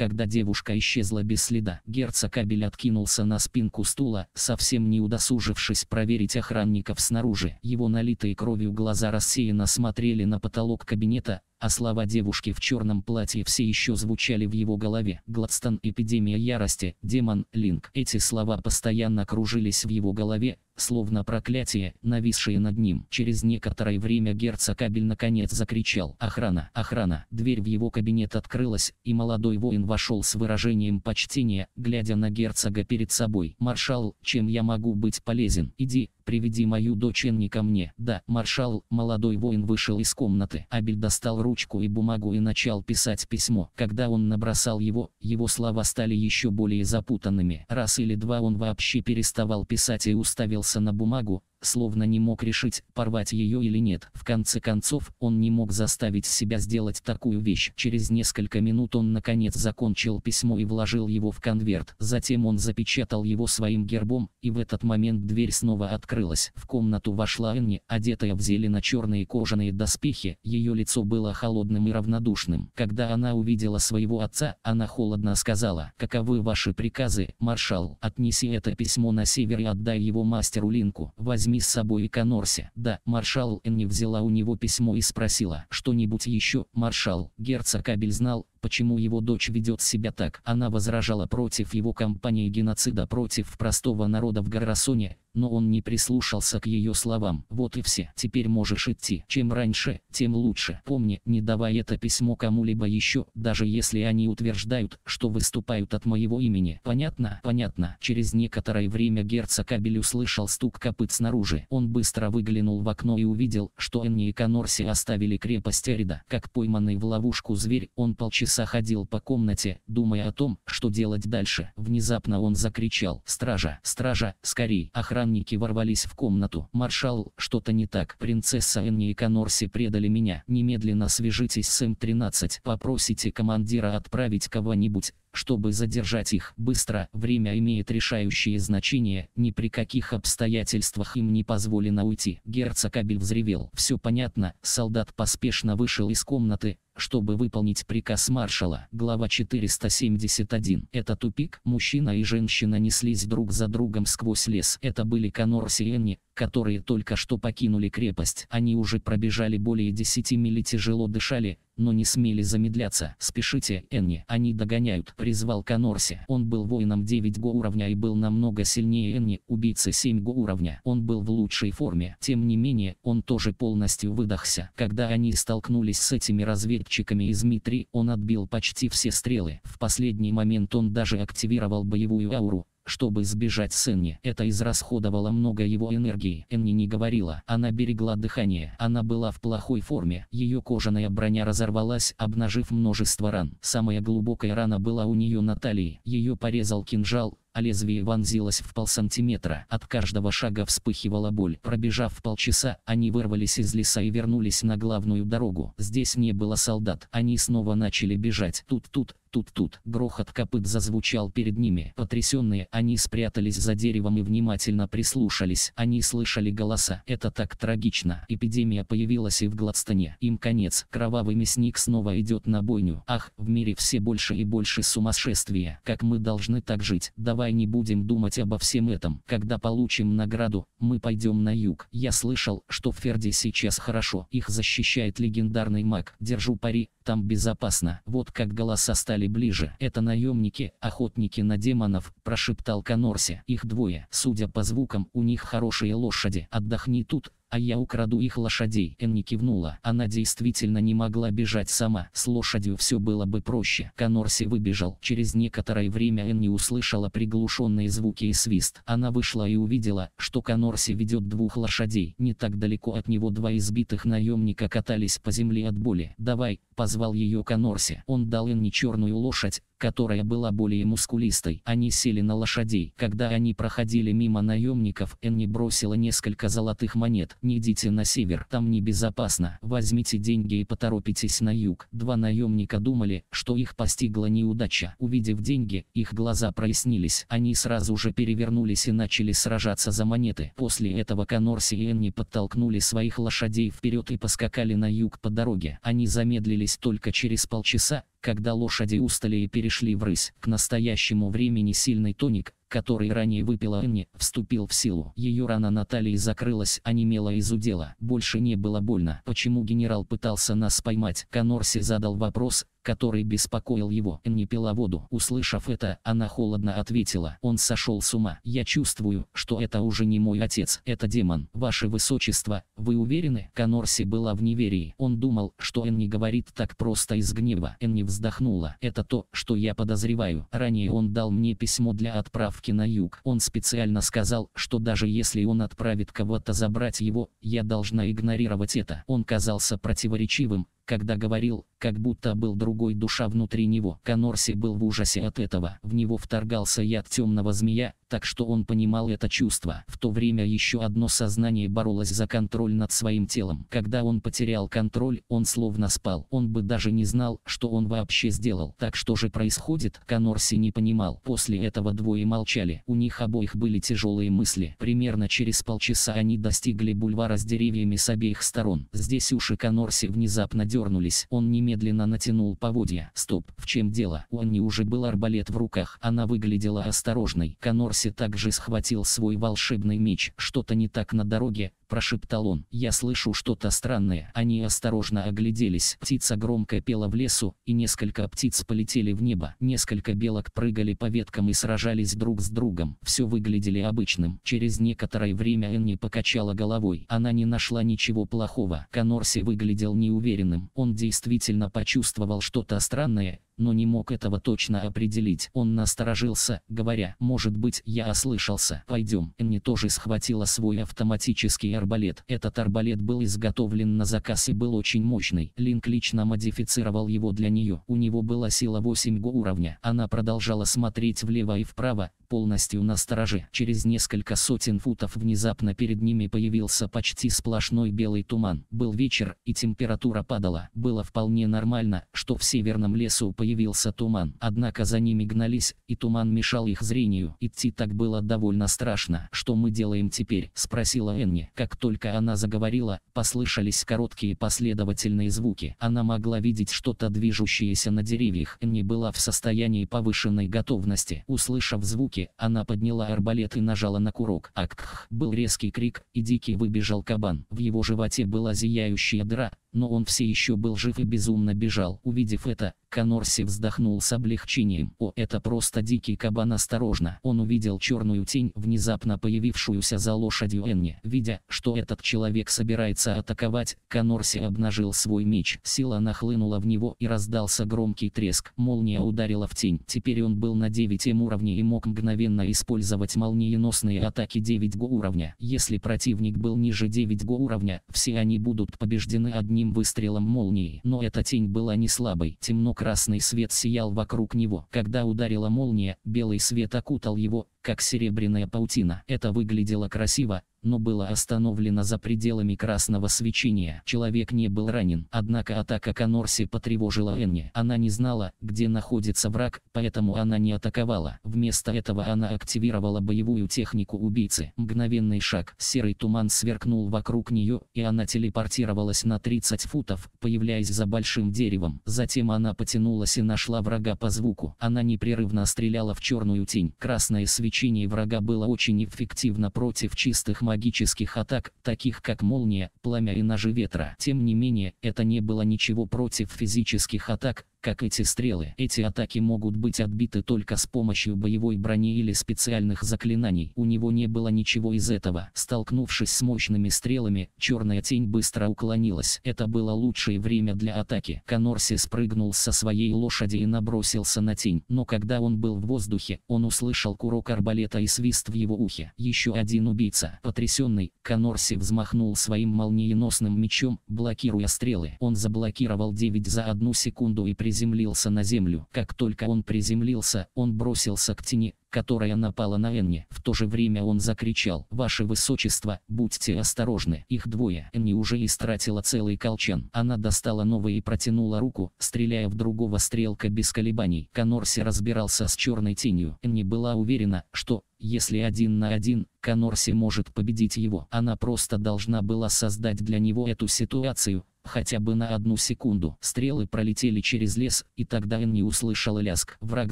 Когда девушка исчезла без следа, герцог Абель откинулся на спинку стула, совсем не удосужившись проверить охранников снаружи. Его налитые кровью глаза рассеянно смотрели на потолок кабинета, а слова девушки в черном платье все еще звучали в его голове. Гладстон – эпидемия ярости, демон – линк. Эти слова постоянно кружились в его голове, словно проклятие, нависшее над ним. Через некоторое время герцог Кабель наконец закричал «Охрана! Охрана!». Дверь в его кабинет открылась, и молодой воин вошел с выражением почтения, глядя на герцога перед собой. «Маршал, чем я могу быть полезен? Иди, приведи мою доченни ко мне. Да, маршал, молодой воин вышел из комнаты. Абель достал ручку и бумагу и начал писать письмо. Когда он набросал его, его слова стали еще более запутанными. Раз или два он вообще переставал писать и уставился на бумагу, словно не мог решить, порвать ее или нет. В конце концов, он не мог заставить себя сделать такую вещь. Через несколько минут он наконец закончил письмо и вложил его в конверт. Затем он запечатал его своим гербом, и в этот момент дверь снова открылась открылась. В комнату вошла Энни, одетая в зелено-черные кожаные доспехи, ее лицо было холодным и равнодушным. Когда она увидела своего отца, она холодно сказала, «Каковы ваши приказы, маршал? Отнеси это письмо на север и отдай его мастеру Линку. Возьми с собой и Конорси». «Да, маршал Энни взяла у него письмо и спросила, что-нибудь еще, маршал?» Герцог Кабель знал, почему его дочь ведет себя так. Она возражала против его кампании геноцида против простого народа в Гарасоне, но он не прислушался к ее словам. Вот и все. Теперь можешь идти. Чем раньше, тем лучше. Помни, не давай это письмо кому-либо еще, даже если они утверждают, что выступают от моего имени. Понятно? Понятно. Через некоторое время герцог Абель услышал стук копыт снаружи. Он быстро выглянул в окно и увидел, что Энни и Конорси оставили крепость Эрида. Как пойманный в ловушку зверь, он полчаса ходил по комнате, думая о том, что делать дальше. Внезапно он закричал. «Стража! Стража! Скорей! Охрана!» Охранники ворвались в комнату. «Маршал, что-то не так. Принцесса Энни и Конорси предали меня. Немедленно свяжитесь с М-13. Попросите командира отправить кого-нибудь, чтобы задержать их. Быстро. Время имеет решающее значение. Ни при каких обстоятельствах им не позволено уйти». Герцог Абель взревел. «Все понятно». Солдат поспешно вышел из комнаты чтобы выполнить приказ маршала. Глава 471. Это тупик. Мужчина и женщина неслись друг за другом сквозь лес. Это были Конорси и которые только что покинули крепость. Они уже пробежали более 10 миль и тяжело дышали, но не смели замедляться. «Спешите, Энни, они догоняют», — призвал Конорси. Он был воином 9 го уровня и был намного сильнее Энни, убийцы 7 го уровня. Он был в лучшей форме. Тем не менее, он тоже полностью выдохся. Когда они столкнулись с этими разведчиками из Митри, он отбил почти все стрелы. В последний момент он даже активировал боевую ауру, чтобы сбежать с Энни. Это израсходовало много его энергии. Энни не говорила, она берегла дыхание. Она была в плохой форме, ее кожаная броня разорвалась, обнажив множество ран. Самая глубокая рана была у нее на талии. Ее порезал кинжал, а лезвие вонзилось в полсантиметра. От каждого шага вспыхивала боль. Пробежав полчаса, они вырвались из леса и вернулись на главную дорогу. Здесь не было солдат. Они снова начали бежать. Тут-тут, тут-тут. Грохот копыт зазвучал перед ними. Потрясенные они спрятались за деревом и внимательно прислушались. Они слышали голоса. Это так трагично. Эпидемия появилась и в Гладстоне. Им конец. Кровавый мясник снова идет на бойню. Ах, в мире все больше и больше сумасшествия. Как мы должны так жить? Давай не будем думать обо всем этом. Когда получим награду, мы пойдем на юг. Я слышал, что в Ферде сейчас хорошо. Их защищает легендарный маг. Держу пари, там безопасно. Вот как голоса стали подбежали ближе. «Это наемники, охотники на демонов», – прошептал Конорси. «Их двое. Судя по звукам, у них хорошие лошади. Отдохни тут, а я украду их лошадей. Энни кивнула. Она действительно не могла бежать сама. С лошадью все было бы проще. Конорси выбежал. Через некоторое время Энни услышала приглушенные звуки и свист. Она вышла и увидела, что Конорси ведет двух лошадей. Не так далеко от него два избитых наемника катались по земле от боли. «Давай», — позвал ее Конорси. Он дал Энни черную лошадь, которая была более мускулистой. Они а сели на лошадей. Когда они проходили мимо наемников, Энни бросила несколько золотых монет. «Не идите на север, там небезопасно. Возьмите деньги и поторопитесь на юг». Два наемника думали, что их постигла неудача. Увидев деньги, их глаза прояснились. Они сразу же перевернулись и начали сражаться за монеты. После этого Конорси и Энни подтолкнули своих лошадей вперед и поскакали на юг по дороге. Они замедлились только через полчаса, когда лошади устали и перешли в рысь. К настоящему времени сильный тоник, который ранее выпила Энни, вступил в силу. Ее рана на талии закрылась, онемела из зудела. Больше не было больно. Почему генерал пытался нас поймать? Конорси задал вопрос, который беспокоил его, не пила воду. Услышав это, она холодно ответила. Он сошел с ума. Я чувствую, что это уже не мой отец, это демон. Ваше Высочество, вы уверены? Конорси была в неверии. Он думал, что Энни говорит так просто из гнева. Энни вздохнула. Это то, что я подозреваю. Ранее он дал мне письмо для отправки на юг. Он специально сказал, что даже если он отправит кого-то забрать его, я должна игнорировать это. Он казался противоречивым, когда говорил, как будто был другой душа внутри него. Конорси был в ужасе от этого. В него вторгался яд темного змея, так что он понимал это чувство. В то время еще одно сознание боролось за контроль над своим телом. Когда он потерял контроль, он словно спал. Он бы даже не знал, что он вообще сделал. Так что же происходит, Конорси не понимал. После этого двое молчали. У них обоих были тяжелые мысли. Примерно через полчаса они достигли бульвара с деревьями с обеих сторон. Здесь уши Конорси внезапно дернули дернулись. Он немедленно натянул поводья. Стоп, в чем дело? У Анни уже был арбалет в руках. Она выглядела осторожной. Конорси также схватил свой волшебный меч. Что-то не так на дороге, прошептал он. «Я слышу что-то странное». Они осторожно огляделись. Птица громко пела в лесу, и несколько птиц полетели в небо. Несколько белок прыгали по веткам и сражались друг с другом. Все выглядели обычным. Через некоторое время Энни покачала головой. Она не нашла ничего плохого. Конорси выглядел неуверенным он действительно почувствовал что-то странное, но не мог этого точно определить. Он насторожился, говоря, может быть, я ослышался. Пойдем. Энни тоже схватила свой автоматический арбалет. Этот арбалет был изготовлен на заказ и был очень мощный. Линк лично модифицировал его для нее. У него была сила 8 го уровня. Она продолжала смотреть влево и вправо, полностью настороже. Через несколько сотен футов внезапно перед ними появился почти сплошной белый туман. Был вечер, и температура падала. Было вполне нормально, что в северном лесу появилось появился туман. Однако за ними гнались, и туман мешал их зрению. Идти так было довольно страшно. «Что мы делаем теперь?» – спросила Энни. Как только она заговорила, послышались короткие последовательные звуки. Она могла видеть что-то движущееся на деревьях. Энни была в состоянии повышенной готовности. Услышав звуки, она подняла арбалет и нажала на курок. Акх! Был резкий крик, и Дикий выбежал кабан. В его животе была зияющая дыра, но он все еще был жив и безумно бежал. Увидев это, Конорси вздохнул с облегчением. О, это просто дикий кабан, осторожно. Он увидел черную тень, внезапно появившуюся за лошадью Энни. Видя, что этот человек собирается атаковать, Конорси обнажил свой меч. Сила нахлынула в него и раздался громкий треск. Молния ударила в тень. Теперь он был на 9 эм уровне и мог мгновенно использовать молниеносные атаки 9 го уровня. Если противник был ниже 9 го уровня, все они будут побеждены одним одним выстрелом молнии, но эта тень была не слабой, темно-красный свет сиял вокруг него. Когда ударила молния, белый свет окутал его, как серебряная паутина. Это выглядело красиво, но было остановлено за пределами красного свечения. Человек не был ранен, однако атака Конорси потревожила Энни. Она не знала, где находится враг, поэтому она не атаковала. Вместо этого она активировала боевую технику убийцы. Мгновенный шаг. Серый туман сверкнул вокруг нее, и она телепортировалась на 30 футов, появляясь за большим деревом. Затем она потянулась и нашла врага по звуку. Она непрерывно стреляла в черную тень. Красное свечение врага было очень эффективно против чистых магических атак, таких как молния, пламя и ножи ветра. Тем не менее, это не было ничего против физических атак, как эти стрелы. Эти атаки могут быть отбиты только с помощью боевой брони или специальных заклинаний. У него не было ничего из этого. Столкнувшись с мощными стрелами, черная тень быстро уклонилась. Это было лучшее время для атаки. Конорси спрыгнул со своей лошади и набросился на тень. Но когда он был в воздухе, он услышал курок арбалета и свист в его ухе. Еще один убийца. Потрясенный, Конорси взмахнул своим молниеносным мечом, блокируя стрелы. Он заблокировал 9 за одну секунду и при приземлился на землю. Как только он приземлился, он бросился к тени, которая напала на Энни. В то же время он закричал, «Ваше Высочество, будьте осторожны!» Их двое. Энни уже истратила целый колчан. Она достала новый и протянула руку, стреляя в другого стрелка без колебаний. Конорси разбирался с черной тенью. Энни была уверена, что, если один на один, Конорси может победить его. Она просто должна была создать для него эту ситуацию, Хотя бы на одну секунду. Стрелы пролетели через лес, и тогда Энни услышала ляск. Враг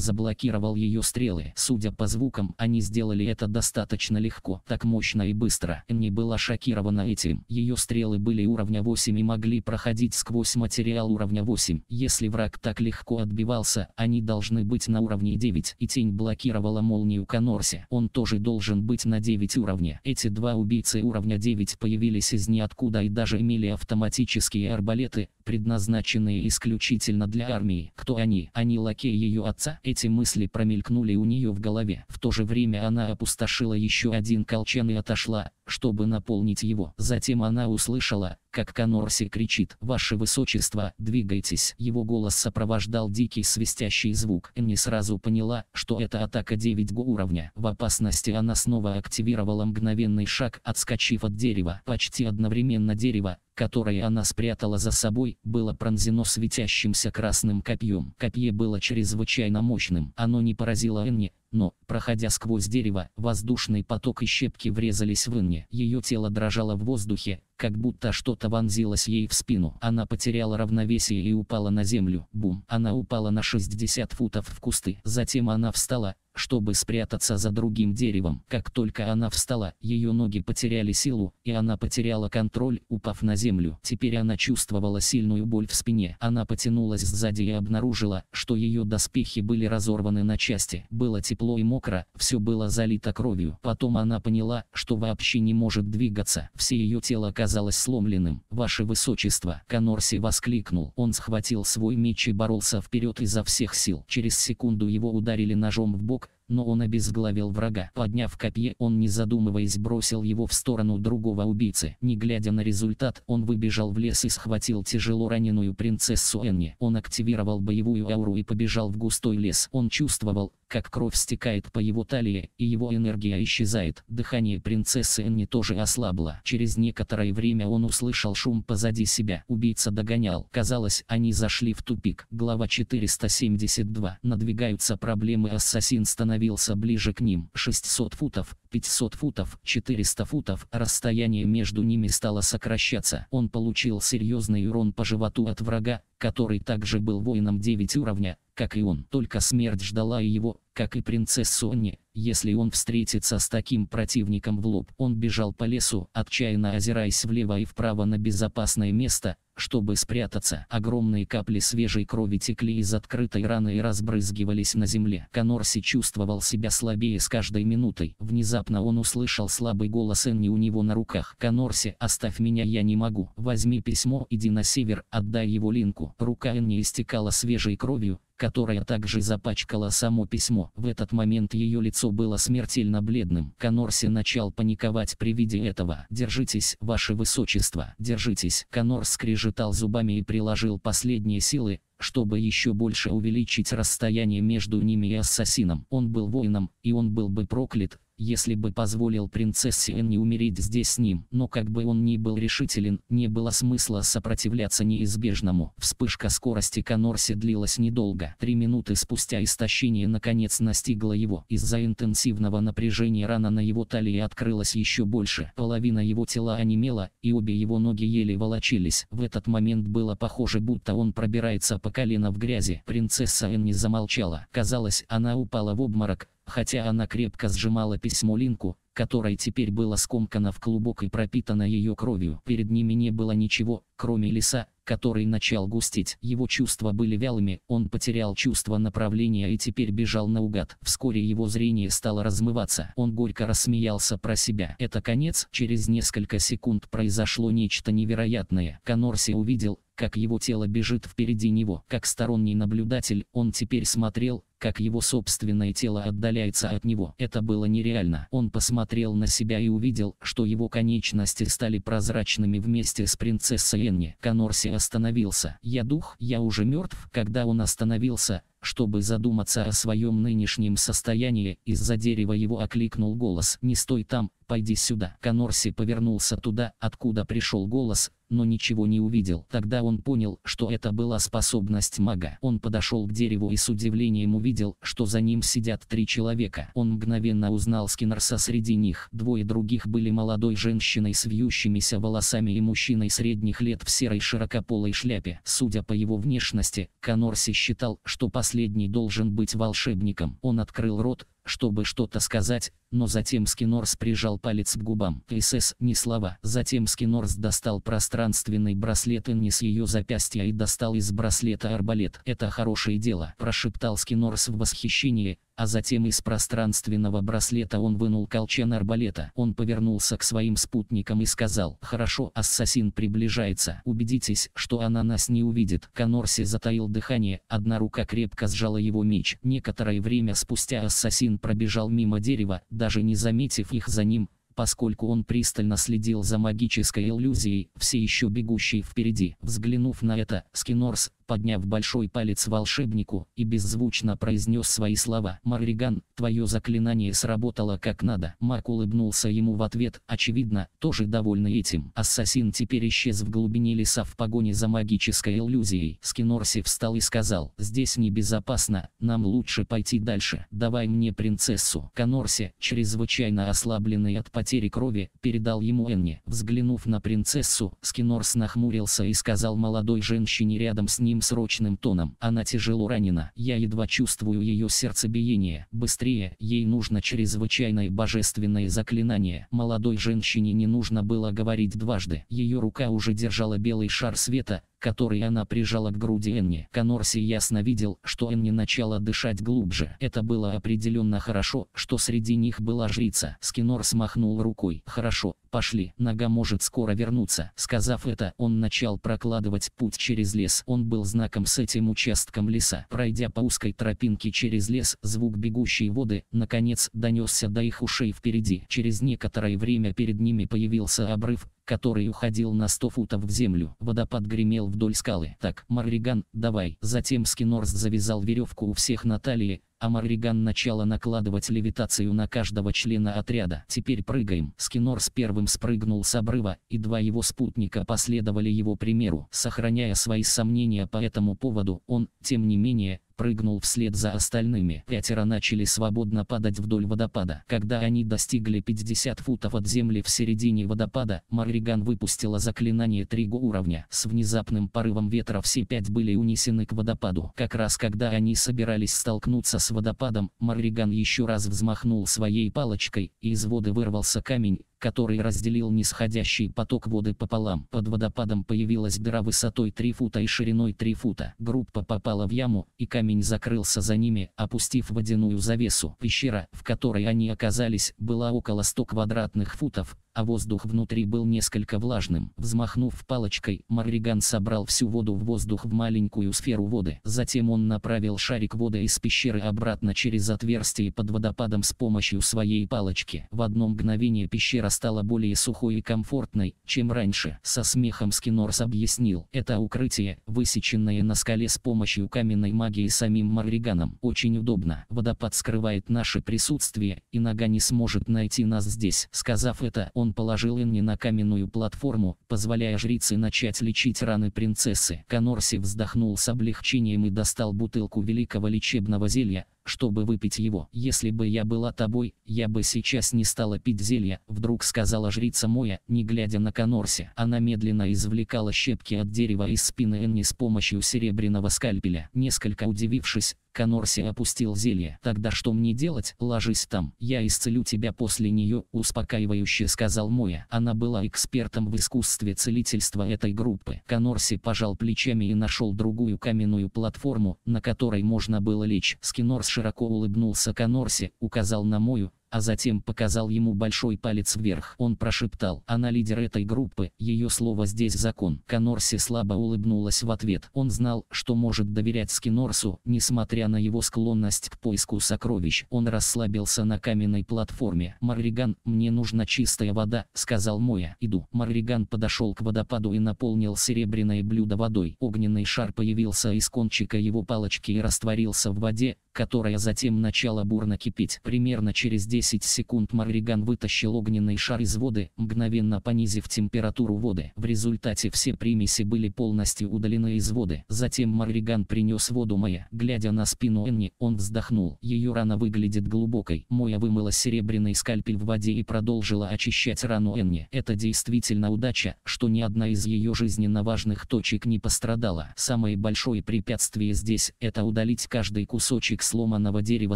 заблокировал ее стрелы. Судя по звукам, они сделали это достаточно легко, так мощно и быстро. Энни была шокирована этим. Ее стрелы были уровня 8 и могли проходить сквозь материал уровня 8. Если враг так легко отбивался, они должны быть на уровне 9. И тень блокировала молнию Конорси. Он тоже должен быть на 9 уровне. Эти два убийцы уровня 9 появились из ниоткуда и даже имели автоматические арбалеты, предназначенные исключительно для армии. Кто они? Они лакеи ее отца? Эти мысли промелькнули у нее в голове. В то же время она опустошила еще один колчан и отошла, чтобы наполнить его. Затем она услышала, как Конорси кричит «Ваше Высочество, двигайтесь!» Его голос сопровождал дикий свистящий звук. Энни сразу поняла, что это атака 9 го уровня. В опасности она снова активировала мгновенный шаг, отскочив от дерева. Почти одновременно дерево, которое она спрятала за собой, было пронзено светящимся красным копьем. Копье было чрезвычайно мощным. Оно не поразило Энни, но, проходя сквозь дерево, воздушный поток и щепки врезались в Инне. Ее тело дрожало в воздухе, как будто что-то вонзилось ей в спину. Она потеряла равновесие и упала на землю. Бум! Она упала на 60 футов в кусты. Затем она встала, чтобы спрятаться за другим деревом. Как только она встала, ее ноги потеряли силу, и она потеряла контроль, упав на землю. Теперь она чувствовала сильную боль в спине. Она потянулась сзади и обнаружила, что ее доспехи были разорваны на части. Было тепло и мокро, все было залито кровью. Потом она поняла, что вообще не может двигаться. Все ее тело казалось сломленным. «Ваше Высочество!» Конорси воскликнул. Он схватил свой меч и боролся вперед изо всех сил. Через секунду его ударили ножом в бок, но он обезглавил врага. Подняв копье, он не задумываясь бросил его в сторону другого убийцы. Не глядя на результат, он выбежал в лес и схватил тяжело раненую принцессу Энни. Он активировал боевую ауру и побежал в густой лес. Он чувствовал, как кровь стекает по его талии, и его энергия исчезает. Дыхание принцессы Энни тоже ослабло. Через некоторое время он услышал шум позади себя. Убийца догонял. Казалось, они зашли в тупик. Глава 472. Надвигаются проблемы. Ассасин становится становился ближе к ним. 600 футов, 500 футов, 400 футов, расстояние между ними стало сокращаться. Он получил серьезный урон по животу от врага, который также был воином 9 уровня, как и он. Только смерть ждала его, как и принцессу Анни, если он встретится с таким противником в лоб. Он бежал по лесу, отчаянно озираясь влево и вправо на безопасное место, чтобы спрятаться. Огромные капли свежей крови текли из открытой раны и разбрызгивались на земле. Конорси чувствовал себя слабее с каждой минутой. Внезапно он услышал слабый голос Энни у него на руках. «Конорси, оставь меня, я не могу. Возьми письмо, иди на север, отдай его Линку». Рука Энни истекала свежей кровью, которая также запачкала само письмо. В этот момент ее лицо было смертельно бледным. Конорси начал паниковать при виде этого. «Держитесь, ваше высочество, держитесь!» Конор скрежетал зубами и приложил последние силы, чтобы еще больше увеличить расстояние между ними и ассасином. Он был воином, и он был бы проклят, если бы позволил принцессе Энни умереть здесь с ним. Но как бы он ни был решителен, не было смысла сопротивляться неизбежному. Вспышка скорости Конорси длилась недолго. Три минуты спустя истощение наконец настигло его. Из-за интенсивного напряжения рана на его талии открылась еще больше. Половина его тела онемела, и обе его ноги еле волочились. В этот момент было похоже, будто он пробирается по колено в грязи. Принцесса Энни замолчала. Казалось, она упала в обморок, Хотя она крепко сжимала письмо Линку, которое теперь было скомкано в клубок и пропитано ее кровью. Перед ними не было ничего, кроме леса, который начал густеть. Его чувства были вялыми, он потерял чувство направления и теперь бежал наугад. Вскоре его зрение стало размываться. Он горько рассмеялся про себя. Это конец. Через несколько секунд произошло нечто невероятное. Конорси увидел, как его тело бежит впереди него. Как сторонний наблюдатель, он теперь смотрел, как его собственное тело отдаляется от него. Это было нереально. Он посмотрел посмотрел на себя и увидел, что его конечности стали прозрачными вместе с принцессой Энни. Конорси остановился. «Я дух, я уже мертв». Когда он остановился, чтобы задуматься о своем нынешнем состоянии, из-за дерева его окликнул голос «Не стой там, пойди сюда». Конорси повернулся туда, откуда пришел голос, но ничего не увидел. Тогда он понял, что это была способность мага. Он подошел к дереву и с удивлением увидел, что за ним сидят три человека. Он мгновенно узнал Скиннерса среди них. Двое других были молодой женщиной с вьющимися волосами и мужчиной средних лет в серой широкополой шляпе. Судя по его внешности, Конорси считал, что по Последний должен быть волшебником. Он открыл рот, чтобы что-то сказать, но затем Скинорс прижал палец к губам. СС, не слова. Затем Скинорс достал пространственный браслет не с ее запястья и достал из браслета арбалет. Это хорошее дело, прошептал Скинорс в восхищении, а затем из пространственного браслета он вынул колчан арбалета. Он повернулся к своим спутникам и сказал, «Хорошо, ассасин приближается, убедитесь, что она нас не увидит». Конорси затаил дыхание, одна рука крепко сжала его меч. Некоторое время спустя ассасин пробежал мимо дерева, даже не заметив их за ним, поскольку он пристально следил за магической иллюзией, все еще бегущей впереди. Взглянув на это, Скинорс, подняв большой палец волшебнику, и беззвучно произнес свои слова. «Марриган, твое заклинание сработало как надо». Мак улыбнулся ему в ответ, очевидно, тоже довольный этим. Ассасин теперь исчез в глубине леса в погоне за магической иллюзией. Скинорси встал и сказал, «Здесь небезопасно, нам лучше пойти дальше. Давай мне принцессу». Конорси, чрезвычайно ослабленный от потери крови, передал ему Энни. Взглянув на принцессу, Скинорс нахмурился и сказал молодой женщине рядом с ним, таким срочным тоном. Она тяжело ранена. Я едва чувствую ее сердцебиение. Быстрее, ей нужно чрезвычайное божественное заклинание. Молодой женщине не нужно было говорить дважды. Ее рука уже держала белый шар света, который она прижала к груди Энни. Конорси ясно видел, что Энни начала дышать глубже. Это было определенно хорошо, что среди них была жрица. Скинор смахнул рукой. «Хорошо, пошли, нога может скоро вернуться». Сказав это, он начал прокладывать путь через лес. Он был знаком с этим участком леса. Пройдя по узкой тропинке через лес, звук бегущей воды, наконец, донесся до их ушей впереди. Через некоторое время перед ними появился обрыв, который уходил на 100 футов в землю. Водопад гремел вдоль скалы. «Так, Марриган, давай!» Затем Скинорс завязал веревку у всех на талии, а Марриган начала накладывать левитацию на каждого члена отряда. «Теперь прыгаем». Скинор с первым спрыгнул с обрыва, и два его спутника последовали его примеру. Сохраняя свои сомнения по этому поводу, он, тем не менее, прыгнул вслед за остальными. Пятеро начали свободно падать вдоль водопада. Когда они достигли 50 футов от земли в середине водопада, Марриган выпустила заклинание триго уровня. С внезапным порывом ветра все пять были унесены к водопаду. Как раз когда они собирались столкнуться с с водопадом, Марриган еще раз взмахнул своей палочкой, и из воды вырвался камень, который разделил нисходящий поток воды пополам. Под водопадом появилась дыра высотой 3 фута и шириной 3 фута. Группа попала в яму, и камень закрылся за ними, опустив водяную завесу. Пещера, в которой они оказались, была около 100 квадратных футов, а воздух внутри был несколько влажным. Взмахнув палочкой, Марриган собрал всю воду в воздух в маленькую сферу воды. Затем он направил шарик воды из пещеры обратно через отверстие под водопадом с помощью своей палочки. В одно мгновение пещера стала более сухой и комфортной, чем раньше. Со смехом Скинорс объяснил, это укрытие, высеченное на скале с помощью каменной магии самим Марриганом. Очень удобно. Водопад скрывает наше присутствие, и нога не сможет найти нас здесь. Сказав это, он он положил Энни на каменную платформу, позволяя жрице начать лечить раны принцессы. Канорси вздохнул с облегчением и достал бутылку великого лечебного зелья, чтобы выпить его. «Если бы я была тобой, я бы сейчас не стала пить зелье, вдруг сказала жрица Моя, не глядя на Конорсе. Она медленно извлекала щепки от дерева из спины Энни с помощью серебряного скальпеля. Несколько удивившись, Конорси опустил зелье. «Тогда что мне делать? Ложись там. Я исцелю тебя после нее», — успокаивающе сказал Моя. Она была экспертом в искусстве целительства этой группы. Конорси пожал плечами и нашел другую каменную платформу, на которой можно было лечь. Скинорс широко улыбнулся Конорси, указал на мою, а затем показал ему большой палец вверх. Он прошептал, она лидер этой группы, ее слово здесь закон. Канорси слабо улыбнулась в ответ. Он знал, что может доверять Скинорсу, несмотря на его склонность к поиску сокровищ. Он расслабился на каменной платформе. «Марриган, мне нужна чистая вода», — сказал Моя. «Иду». Марриган подошел к водопаду и наполнил серебряное блюдо водой. Огненный шар появился из кончика его палочки и растворился в воде, которая затем начала бурно кипеть. Примерно через 10 10 секунд Марриган вытащил огненный шар из воды, мгновенно понизив температуру воды. В результате все примеси были полностью удалены из воды. Затем Марриган принес воду Майя. Глядя на спину Энни, он вздохнул. Ее рана выглядит глубокой. Моя вымыла серебряный скальпель в воде и продолжила очищать рану Энни. Это действительно удача, что ни одна из ее жизненно важных точек не пострадала. Самое большое препятствие здесь – это удалить каждый кусочек сломанного дерева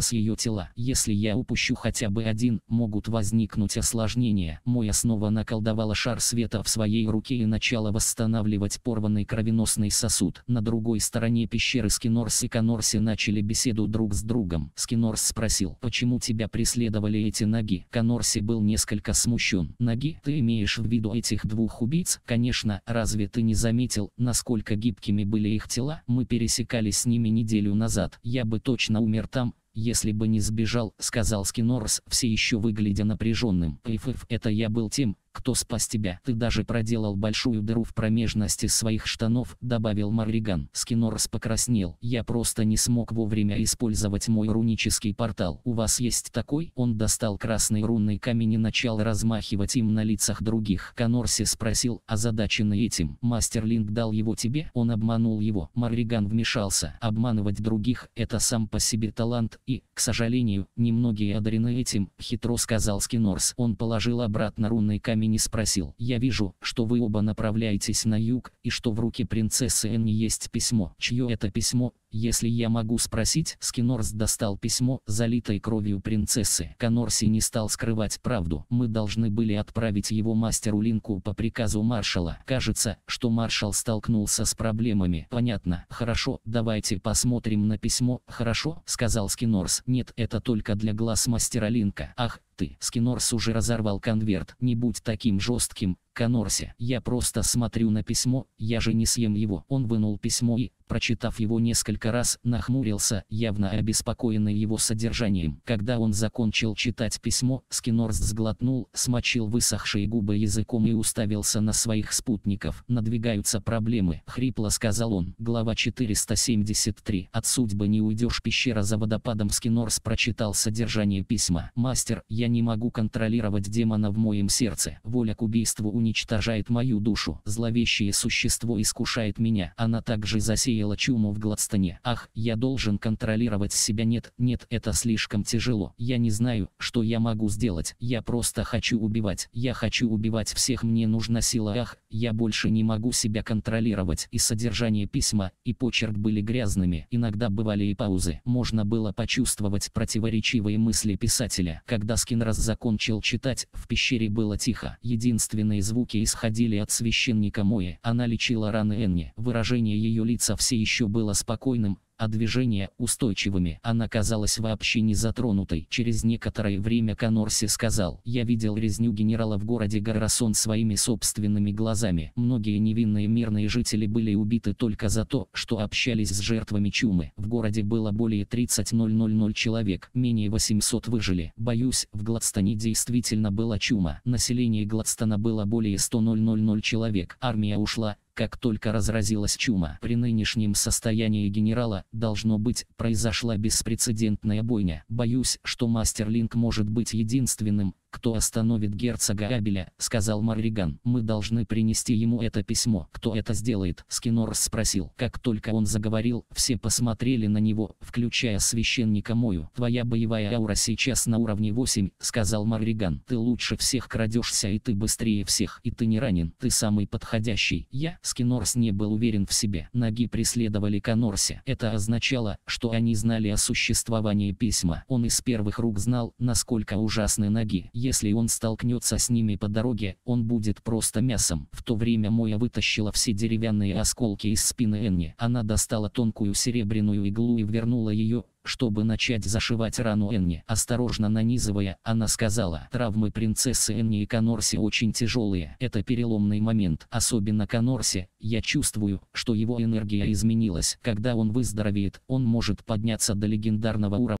с ее тела. Если я упущу хотя бы один могут возникнуть осложнения. Моя снова наколдовала шар света в своей руке и начала восстанавливать порванный кровеносный сосуд. На другой стороне пещеры Скинорс и Конорси начали беседу друг с другом. Скинорс спросил, почему тебя преследовали эти ноги? Конорси был несколько смущен. Ноги? Ты имеешь в виду этих двух убийц? Конечно, разве ты не заметил, насколько гибкими были их тела? Мы пересекались с ними неделю назад. Я бы точно умер там, «Если бы не сбежал», — сказал Скинорс, все еще выглядя напряженным. «Эйф, это я был тем, кто спас тебя. Ты даже проделал большую дыру в промежности своих штанов, добавил Марриган. Скинорс покраснел. Я просто не смог вовремя использовать мой рунический портал. У вас есть такой? Он достал красный рунный камень и начал размахивать им на лицах других. Конорси спросил, озадаченный этим. Мастер Линк дал его тебе? Он обманул его. Марриган вмешался. Обманывать других – это сам по себе талант и, к сожалению, немногие одарены этим, хитро сказал Скинорс. Он положил обратно рунный камень не спросил. «Я вижу, что вы оба направляетесь на юг, и что в руке принцессы Энни есть письмо. Чье это письмо?» Если я могу спросить, Скинорс достал письмо, залитой кровью принцессы. Конорси не стал скрывать правду. Мы должны были отправить его мастеру Линку по приказу маршала. Кажется, что маршал столкнулся с проблемами. Понятно. Хорошо, давайте посмотрим на письмо. Хорошо, сказал Скинорс. Нет, это только для глаз мастера Линка. Ах, ты. Скинорс уже разорвал конверт. Не будь таким жестким, Конорсе, я просто смотрю на письмо, я же не съем его. Он вынул письмо и, прочитав его несколько раз, нахмурился, явно обеспокоенный его содержанием. Когда он закончил читать письмо, Скинорс сглотнул, смочил высохшие губы языком и уставился на своих спутников. «Надвигаются проблемы», — хрипло сказал он. Глава 473. «От судьбы не уйдешь, пещера за водопадом». Скинорс прочитал содержание письма. «Мастер, я не могу контролировать демона в моем сердце. Воля к убийству у уничтожает мою душу. Зловещее существо искушает меня. Она также засеяла чуму в Гладстоне. Ах, я должен контролировать себя. Нет, нет, это слишком тяжело. Я не знаю, что я могу сделать. Я просто хочу убивать. Я хочу убивать всех. Мне нужна сила. Ах, я больше не могу себя контролировать. И содержание письма, и почерк были грязными. Иногда бывали и паузы. Можно было почувствовать противоречивые мысли писателя. Когда Скинрас закончил читать, в пещере было тихо. Единственный звук звуки исходили от священника Мои. Она лечила раны Энни. Выражение ее лица все еще было спокойным, а движения устойчивыми. Она казалась вообще не затронутой. Через некоторое время Конорси сказал, «Я видел резню генерала в городе Гаррасон своими собственными глазами. Многие невинные мирные жители были убиты только за то, что общались с жертвами чумы. В городе было более 30 000 человек, менее 800 выжили. Боюсь, в Гладстоне действительно была чума. Население Гладстона было более 100 000 человек. Армия ушла, как только разразилась чума. При нынешнем состоянии генерала, должно быть, произошла беспрецедентная бойня. Боюсь, что Мастер Линк может быть единственным, «Кто остановит герцога Абеля?» – сказал Марриган. «Мы должны принести ему это письмо». «Кто это сделает?» – Скинорс спросил. Как только он заговорил, все посмотрели на него, включая священника Мою. «Твоя боевая аура сейчас на уровне 8», – сказал Марриган. «Ты лучше всех крадешься и ты быстрее всех, и ты не ранен, ты самый подходящий». «Я?» – Скинорс не был уверен в себе. Ноги преследовали Конорсе. Это означало, что они знали о существовании письма. Он из первых рук знал, насколько ужасны ноги. Если он столкнется с ними по дороге, он будет просто мясом. В то время Моя вытащила все деревянные осколки из спины Энни. Она достала тонкую серебряную иглу и вернула ее, чтобы начать зашивать рану Энни. Осторожно нанизывая, она сказала, травмы принцессы Энни и Конорси очень тяжелые. Это переломный момент. Особенно Конорси, я чувствую, что его энергия изменилась. Когда он выздоровеет, он может подняться до легендарного уровня.